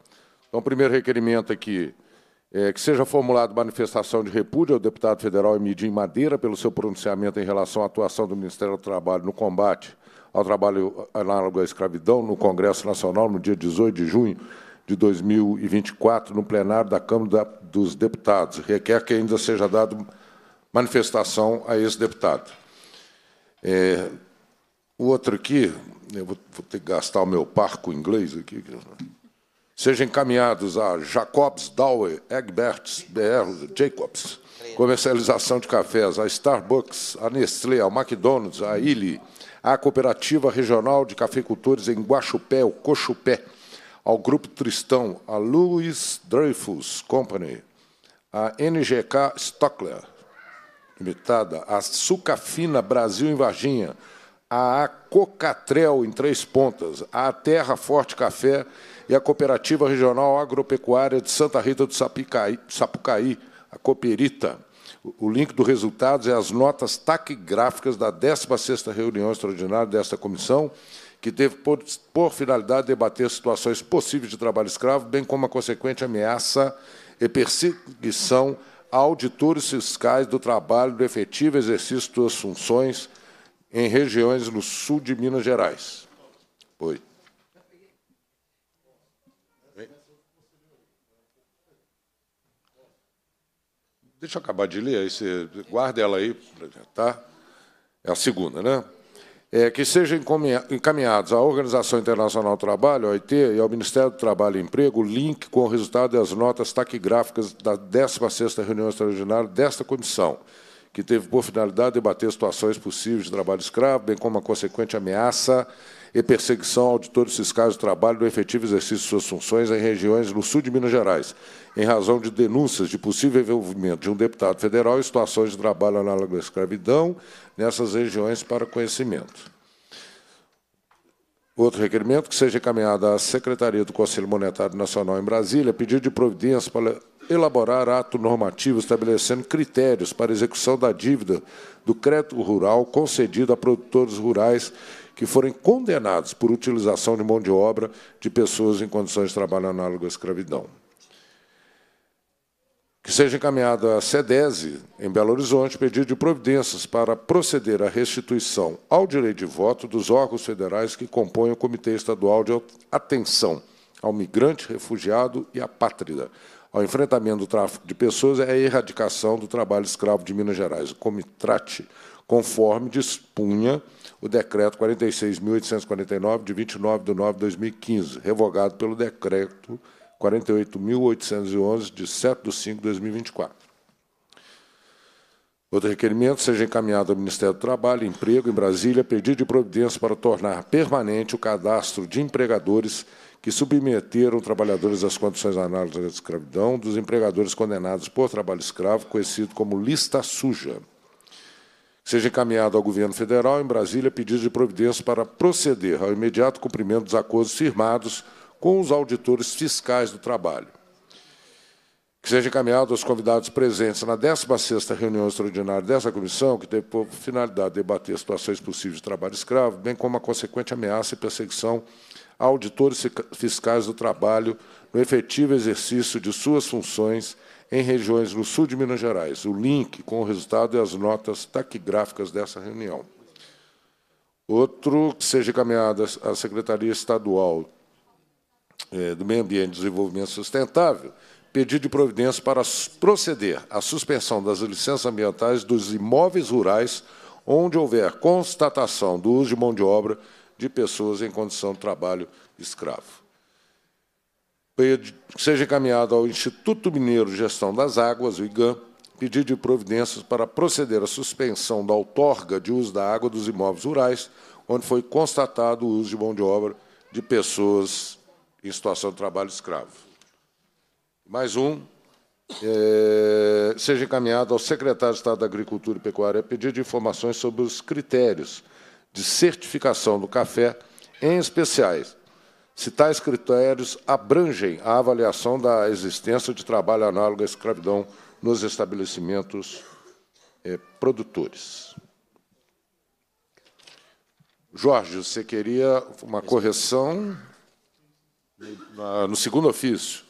Então, o primeiro requerimento aqui é, que seja formulada manifestação de repúdio ao deputado federal Emidim Madeira pelo seu pronunciamento em relação à atuação do Ministério do Trabalho no combate ao trabalho análogo à escravidão no Congresso Nacional no dia 18 de junho de 2024, no plenário da Câmara dos Deputados. Requer que ainda seja dado manifestação a esse deputado. É, o outro aqui, eu vou, vou ter que gastar o meu parco inglês aqui sejam encaminhados a Jacobs Dower, Egberts, BR, Jacobs, comercialização de cafés, a Starbucks, a Nestlé, a McDonald's, a Illy, a Cooperativa Regional de Cafeicultores em Guaxupé, o Cochupé, ao Grupo Tristão, a Louis Dreyfus Company, a NGK Stockler, limitada, a Sucafina Brasil em Varginha, a Cocatrel em Três Pontas, a Terra Forte Café e a Cooperativa Regional Agropecuária de Santa Rita do Sapucaí, Sapucaí a Cooperita. O link dos resultados é as notas taquigráficas da 16ª reunião extraordinária desta comissão, que teve por, por finalidade debater situações possíveis de trabalho escravo, bem como a consequente ameaça e perseguição a auditores fiscais do trabalho do efetivo exercício das funções em regiões no sul de Minas Gerais. Oito. Deixa eu acabar de ler, aí você guarda ela aí, tá? É a segunda, né? É, que sejam encaminhados à Organização Internacional do Trabalho, OIT, e ao Ministério do Trabalho e Emprego, link com o resultado das notas taquigráficas da 16ª reunião extraordinária desta comissão, que teve por finalidade debater situações possíveis de trabalho escravo, bem como a consequente ameaça e perseguição a auditores fiscais do trabalho do efetivo exercício de suas funções em regiões no sul de Minas Gerais, em razão de denúncias de possível envolvimento de um deputado federal em situações de trabalho análogo à escravidão nessas regiões para conhecimento. Outro requerimento que seja encaminhado à Secretaria do Conselho Monetário Nacional em Brasília, é pedido de providência para elaborar ato normativo estabelecendo critérios para execução da dívida do crédito rural concedido a produtores rurais que forem condenados por utilização de mão de obra de pessoas em condições de trabalho análogo à escravidão que seja encaminhada à SEDESE, em Belo Horizonte, pedido de providências para proceder à restituição ao direito de voto dos órgãos federais que compõem o Comitê Estadual de Atenção ao Migrante, Refugiado e Apátrida, ao enfrentamento do tráfico de pessoas e é à erradicação do trabalho escravo de Minas Gerais, o Comitrate, conforme dispunha o Decreto 46.849, de 29 de 9 de 2015, revogado pelo Decreto 48.811, de 7 de 5 de 2024. Outro requerimento seja encaminhado ao Ministério do Trabalho e Emprego, em Brasília, pedido de providência para tornar permanente o cadastro de empregadores que submeteram trabalhadores às condições análogas da escravidão dos empregadores condenados por trabalho escravo, conhecido como lista suja. Seja encaminhado ao Governo Federal, em Brasília, pedido de providência para proceder ao imediato cumprimento dos acordos firmados com os auditores fiscais do trabalho. Que seja encaminhado aos convidados presentes na 16ª reunião extraordinária dessa comissão, que teve por finalidade debater situações possíveis de trabalho escravo, bem como a consequente ameaça e perseguição a auditores fiscais do trabalho no efetivo exercício de suas funções em regiões no sul de Minas Gerais. O link com o resultado e as notas taquigráficas dessa reunião. Outro que seja encaminhado à Secretaria Estadual eh, do Meio Ambiente e Desenvolvimento Sustentável, pedido de providência para proceder à suspensão das licenças ambientais dos imóveis rurais onde houver constatação do uso de mão de obra de pessoas em condição de trabalho escravo. seja encaminhado ao Instituto Mineiro de Gestão das Águas, o IGAM, pedido de providências para proceder à suspensão da outorga de uso da água dos imóveis rurais, onde foi constatado o uso de mão de obra de pessoas em situação de trabalho escravo. Mais um, é, seja encaminhado ao secretário de Estado da Agricultura e Pecuária pedido de informações sobre os critérios de certificação do café, em especiais, se tais critérios abrangem a avaliação da existência de trabalho análogo à escravidão nos estabelecimentos é, produtores. Jorge, você queria uma correção? na, no segundo ofício.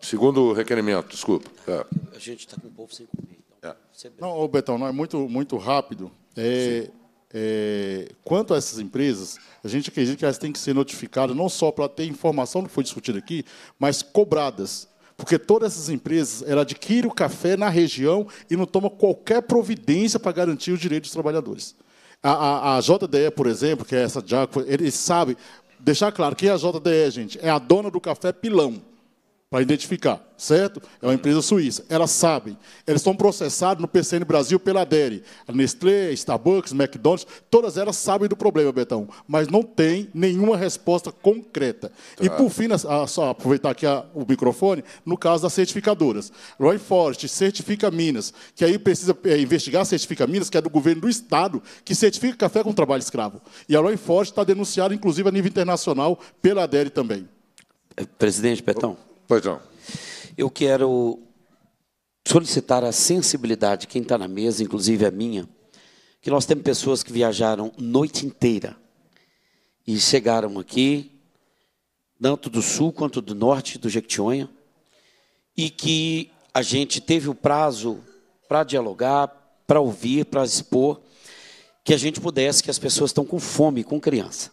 Segundo requerimento, desculpa. É. A gente está com o povo sem comer. Então é. Não, Betão, não, é muito, muito rápido. É, é, quanto a essas empresas, a gente acredita que elas têm que ser notificadas, não só para ter informação do que foi discutido aqui, mas cobradas. Porque todas essas empresas adquirem adquire o café na região e não toma qualquer providência para garantir os direitos dos trabalhadores. A, a, a JDE, por exemplo, que é essa Jaco, eles sabem, deixar claro que a JDE, gente, é a dona do café pilão para identificar, certo? É uma empresa suíça. Elas sabem. Eles são processados no PCN Brasil pela DERI. A Nestlé, Starbucks, McDonald's, todas elas sabem do problema, Betão, mas não tem nenhuma resposta concreta. Tá. E, por fim, só aproveitar aqui o microfone, no caso das certificadoras. Roy Forest certifica Minas, que aí precisa é, investigar a certifica Minas, que é do governo do Estado, que certifica café com trabalho escravo. E a Roy Forest está denunciada, inclusive, a nível internacional pela DERI também. Presidente Betão... Pois não. Eu quero solicitar a sensibilidade de quem está na mesa, inclusive a minha, que nós temos pessoas que viajaram noite inteira e chegaram aqui, tanto do sul quanto do norte do Jequitinhonha, e que a gente teve o prazo para dialogar, para ouvir, para expor, que a gente pudesse, que as pessoas estão com fome, com criança.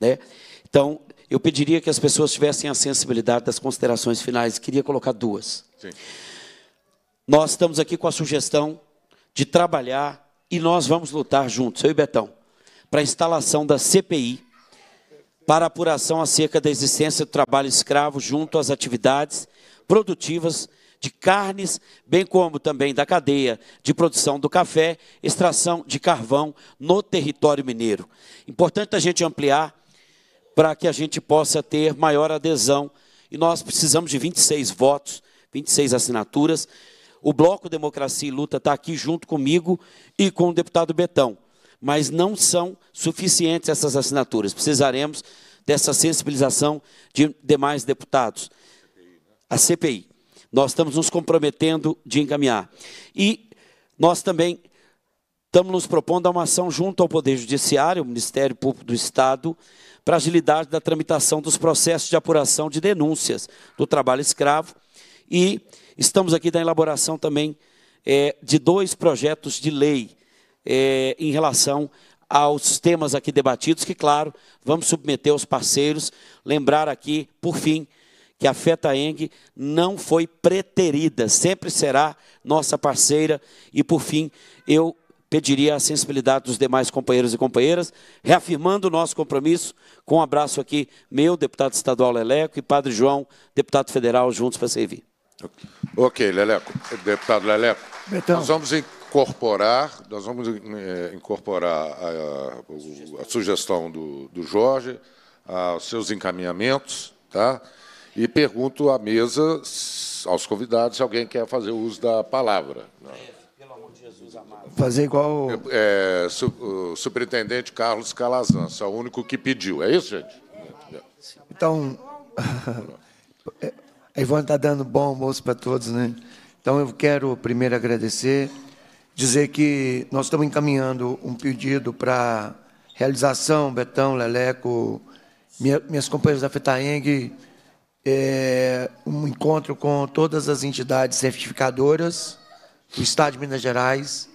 Né? Então, eu pediria que as pessoas tivessem a sensibilidade das considerações finais. Queria colocar duas. Sim. Nós estamos aqui com a sugestão de trabalhar e nós vamos lutar juntos, eu e Betão, para a instalação da CPI para apuração acerca da existência do trabalho escravo junto às atividades produtivas de carnes, bem como também da cadeia de produção do café, extração de carvão no território mineiro. Importante a gente ampliar para que a gente possa ter maior adesão. E nós precisamos de 26 votos, 26 assinaturas. O Bloco Democracia e Luta está aqui junto comigo e com o deputado Betão. Mas não são suficientes essas assinaturas. Precisaremos dessa sensibilização de demais deputados. A CPI. Nós estamos nos comprometendo de encaminhar. E nós também Estamos nos propondo uma ação junto ao Poder Judiciário, o Ministério Público do Estado, para agilidade da tramitação dos processos de apuração de denúncias do trabalho escravo. E estamos aqui da elaboração também é, de dois projetos de lei é, em relação aos temas aqui debatidos, que, claro, vamos submeter aos parceiros. Lembrar aqui, por fim, que a FETAENG não foi preterida, sempre será nossa parceira. E, por fim, eu pediria a sensibilidade dos demais companheiros e companheiras, reafirmando o nosso compromisso, com um abraço aqui meu, deputado estadual Leleco, e Padre João, deputado federal, juntos para servir. Ok, Leleco. Deputado Leleco, Betão. nós vamos incorporar, nós vamos eh, incorporar a, a, a, sugestão do, do Jorge, aos seus encaminhamentos, tá? E pergunto à mesa, aos convidados, se alguém quer fazer uso da palavra. Não fazer igual. É, é, su, o superintendente Carlos Calazans, só é o único que pediu. É isso, gente? Então, a *laughs* é, Ivone está dando bom almoço para todos, né? Então, eu quero primeiro agradecer, dizer que nós estamos encaminhando um pedido para realização, Betão, Leleco, minha, minhas companheiras da FETAENG, é, um encontro com todas as entidades certificadoras o Estado de Minas Gerais,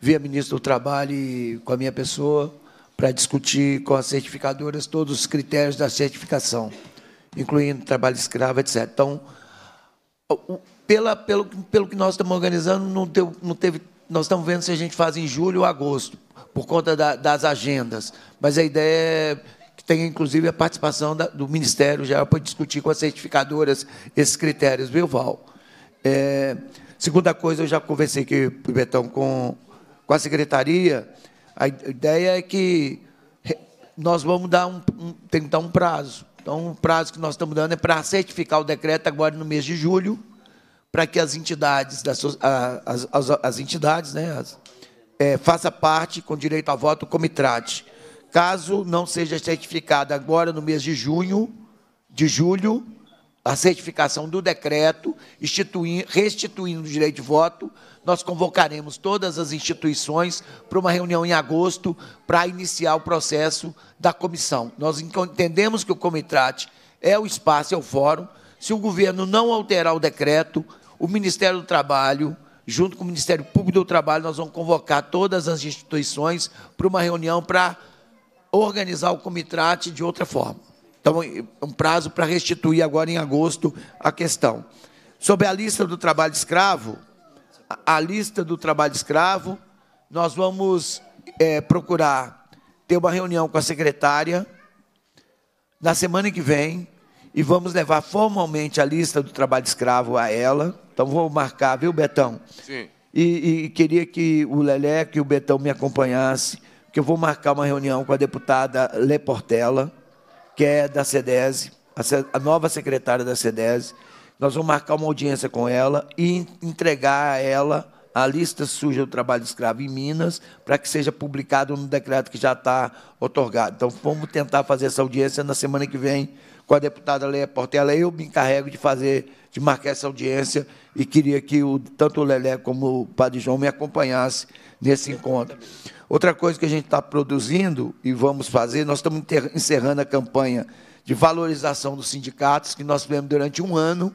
via ministro do Trabalho e com a minha pessoa, para discutir com as certificadoras todos os critérios da certificação, incluindo trabalho escravo, etc. Então, pela, pelo, pelo que nós estamos organizando, não, deu, não teve, nós estamos vendo se a gente faz em julho ou agosto, por conta da, das agendas. Mas a ideia é que tenha, inclusive, a participação da, do Ministério já para discutir com as certificadoras esses critérios, viu, Val? É, Segunda coisa, eu já conversei aqui, Betão, com, com a secretaria. A ideia é que nós vamos dar um, um, um prazo. Então, o prazo que nós estamos dando é para certificar o decreto agora no mês de julho, para que as entidades, das, as, as, as entidades, né, as, é, faça parte com direito a voto comitrate. Caso não seja certificado agora no mês de junho, de julho, a certificação do decreto, restituindo o direito de voto, nós convocaremos todas as instituições para uma reunião em agosto para iniciar o processo da comissão. Nós entendemos que o comitrate é o espaço, é o fórum. Se o governo não alterar o decreto, o Ministério do Trabalho, junto com o Ministério Público do Trabalho, nós vamos convocar todas as instituições para uma reunião para organizar o comitrate de outra forma. Então, é um prazo para restituir agora em agosto a questão. Sobre a lista do trabalho escravo, a lista do trabalho escravo, nós vamos é, procurar ter uma reunião com a secretária na semana que vem e vamos levar formalmente a lista do trabalho escravo a ela. Então vou marcar, viu, Betão? Sim. E, e queria que o Leleco e o Betão me acompanhassem, que eu vou marcar uma reunião com a deputada Portela que é da SEDESE, a nova secretária da SEDESE. Nós vamos marcar uma audiência com ela e entregar a ela a lista suja do trabalho escravo em Minas para que seja publicado no decreto que já está otorgado. Então, vamos tentar fazer essa audiência na semana que vem com a deputada Leia Portela, eu me encarrego de fazer, de marcar essa audiência e queria que o, tanto o Lelé como o Padre João me acompanhassem nesse encontro. Outra coisa que a gente está produzindo e vamos fazer, nós estamos encerrando a campanha de valorização dos sindicatos, que nós tivemos durante um ano,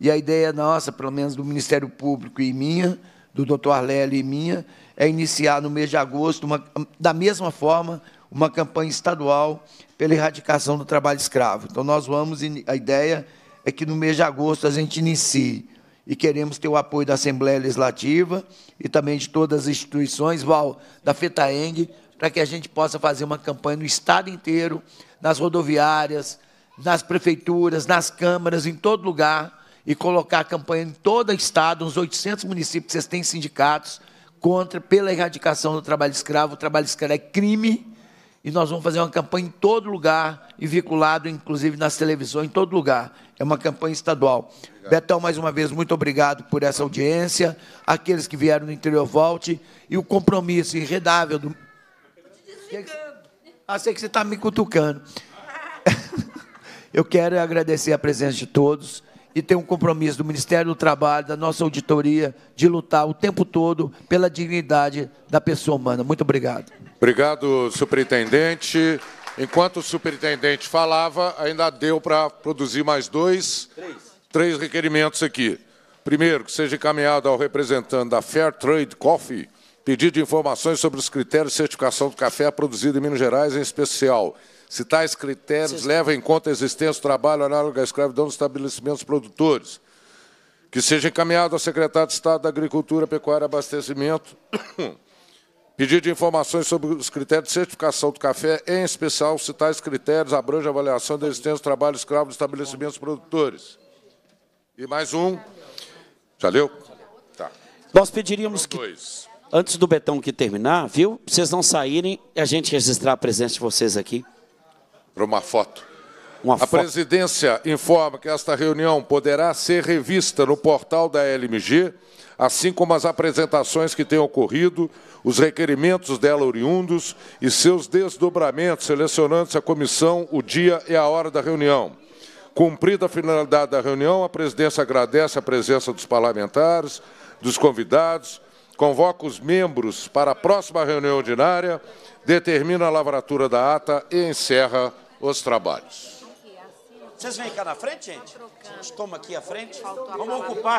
e a ideia nossa, pelo menos do Ministério Público e minha, do doutor Arlélio e minha, é iniciar no mês de agosto, uma, da mesma forma, uma campanha estadual pela erradicação do trabalho escravo. Então, nós vamos, a ideia é que no mês de agosto a gente inicie e queremos ter o apoio da Assembleia Legislativa e também de todas as instituições, Val, da FETAENG, para que a gente possa fazer uma campanha no Estado inteiro, nas rodoviárias, nas prefeituras, nas câmaras, em todo lugar, e colocar a campanha em todo o Estado, uns 800 municípios, vocês têm sindicatos, contra, pela erradicação do trabalho escravo. O trabalho escravo é crime, e nós vamos fazer uma campanha em todo lugar, e vinculado, inclusive, nas televisões, em todo lugar. É uma campanha estadual. Obrigado. Betão, mais uma vez, muito obrigado por essa audiência. Aqueles que vieram do interior, volte. E o compromisso irredável do. Ah, sei que você está me cutucando. *laughs* Eu quero agradecer a presença de todos e ter um compromisso do Ministério do Trabalho, da nossa auditoria, de lutar o tempo todo pela dignidade da pessoa humana. Muito obrigado. Obrigado, superintendente. Enquanto o superintendente falava, ainda deu para produzir mais dois, três. três requerimentos aqui. Primeiro, que seja encaminhado ao representante da Fair Trade Coffee pedido de informações sobre os critérios de certificação do café produzido em Minas Gerais, em especial. Se tais critérios levam em conta a existência do trabalho análogo à escravidão dos estabelecimentos produtores. Que seja encaminhado ao secretário de Estado da Agricultura, Pecuária e Abastecimento Pedido de informações sobre os critérios de certificação do café, em especial se tais critérios abrange a avaliação da existência do trabalho escravo dos estabelecimentos produtores. E mais um. Já leu? Tá. Nós pediríamos que, antes do Betão que terminar, viu? Vocês não saírem e a gente registrar a presença de vocês aqui. Para uma foto. Uma a presidência informa que esta reunião poderá ser revista no portal da LMG assim como as apresentações que tenham ocorrido, os requerimentos dela oriundos e seus desdobramentos, selecionando-se a comissão, o dia e a hora da reunião. Cumprida a finalidade da reunião, a presidência agradece a presença dos parlamentares, dos convidados, convoca os membros para a próxima reunião ordinária, determina a lavratura da ata e encerra os trabalhos. Vocês vêm cá na frente, gente? Vocês tomam aqui à frente? Vamos ocupar...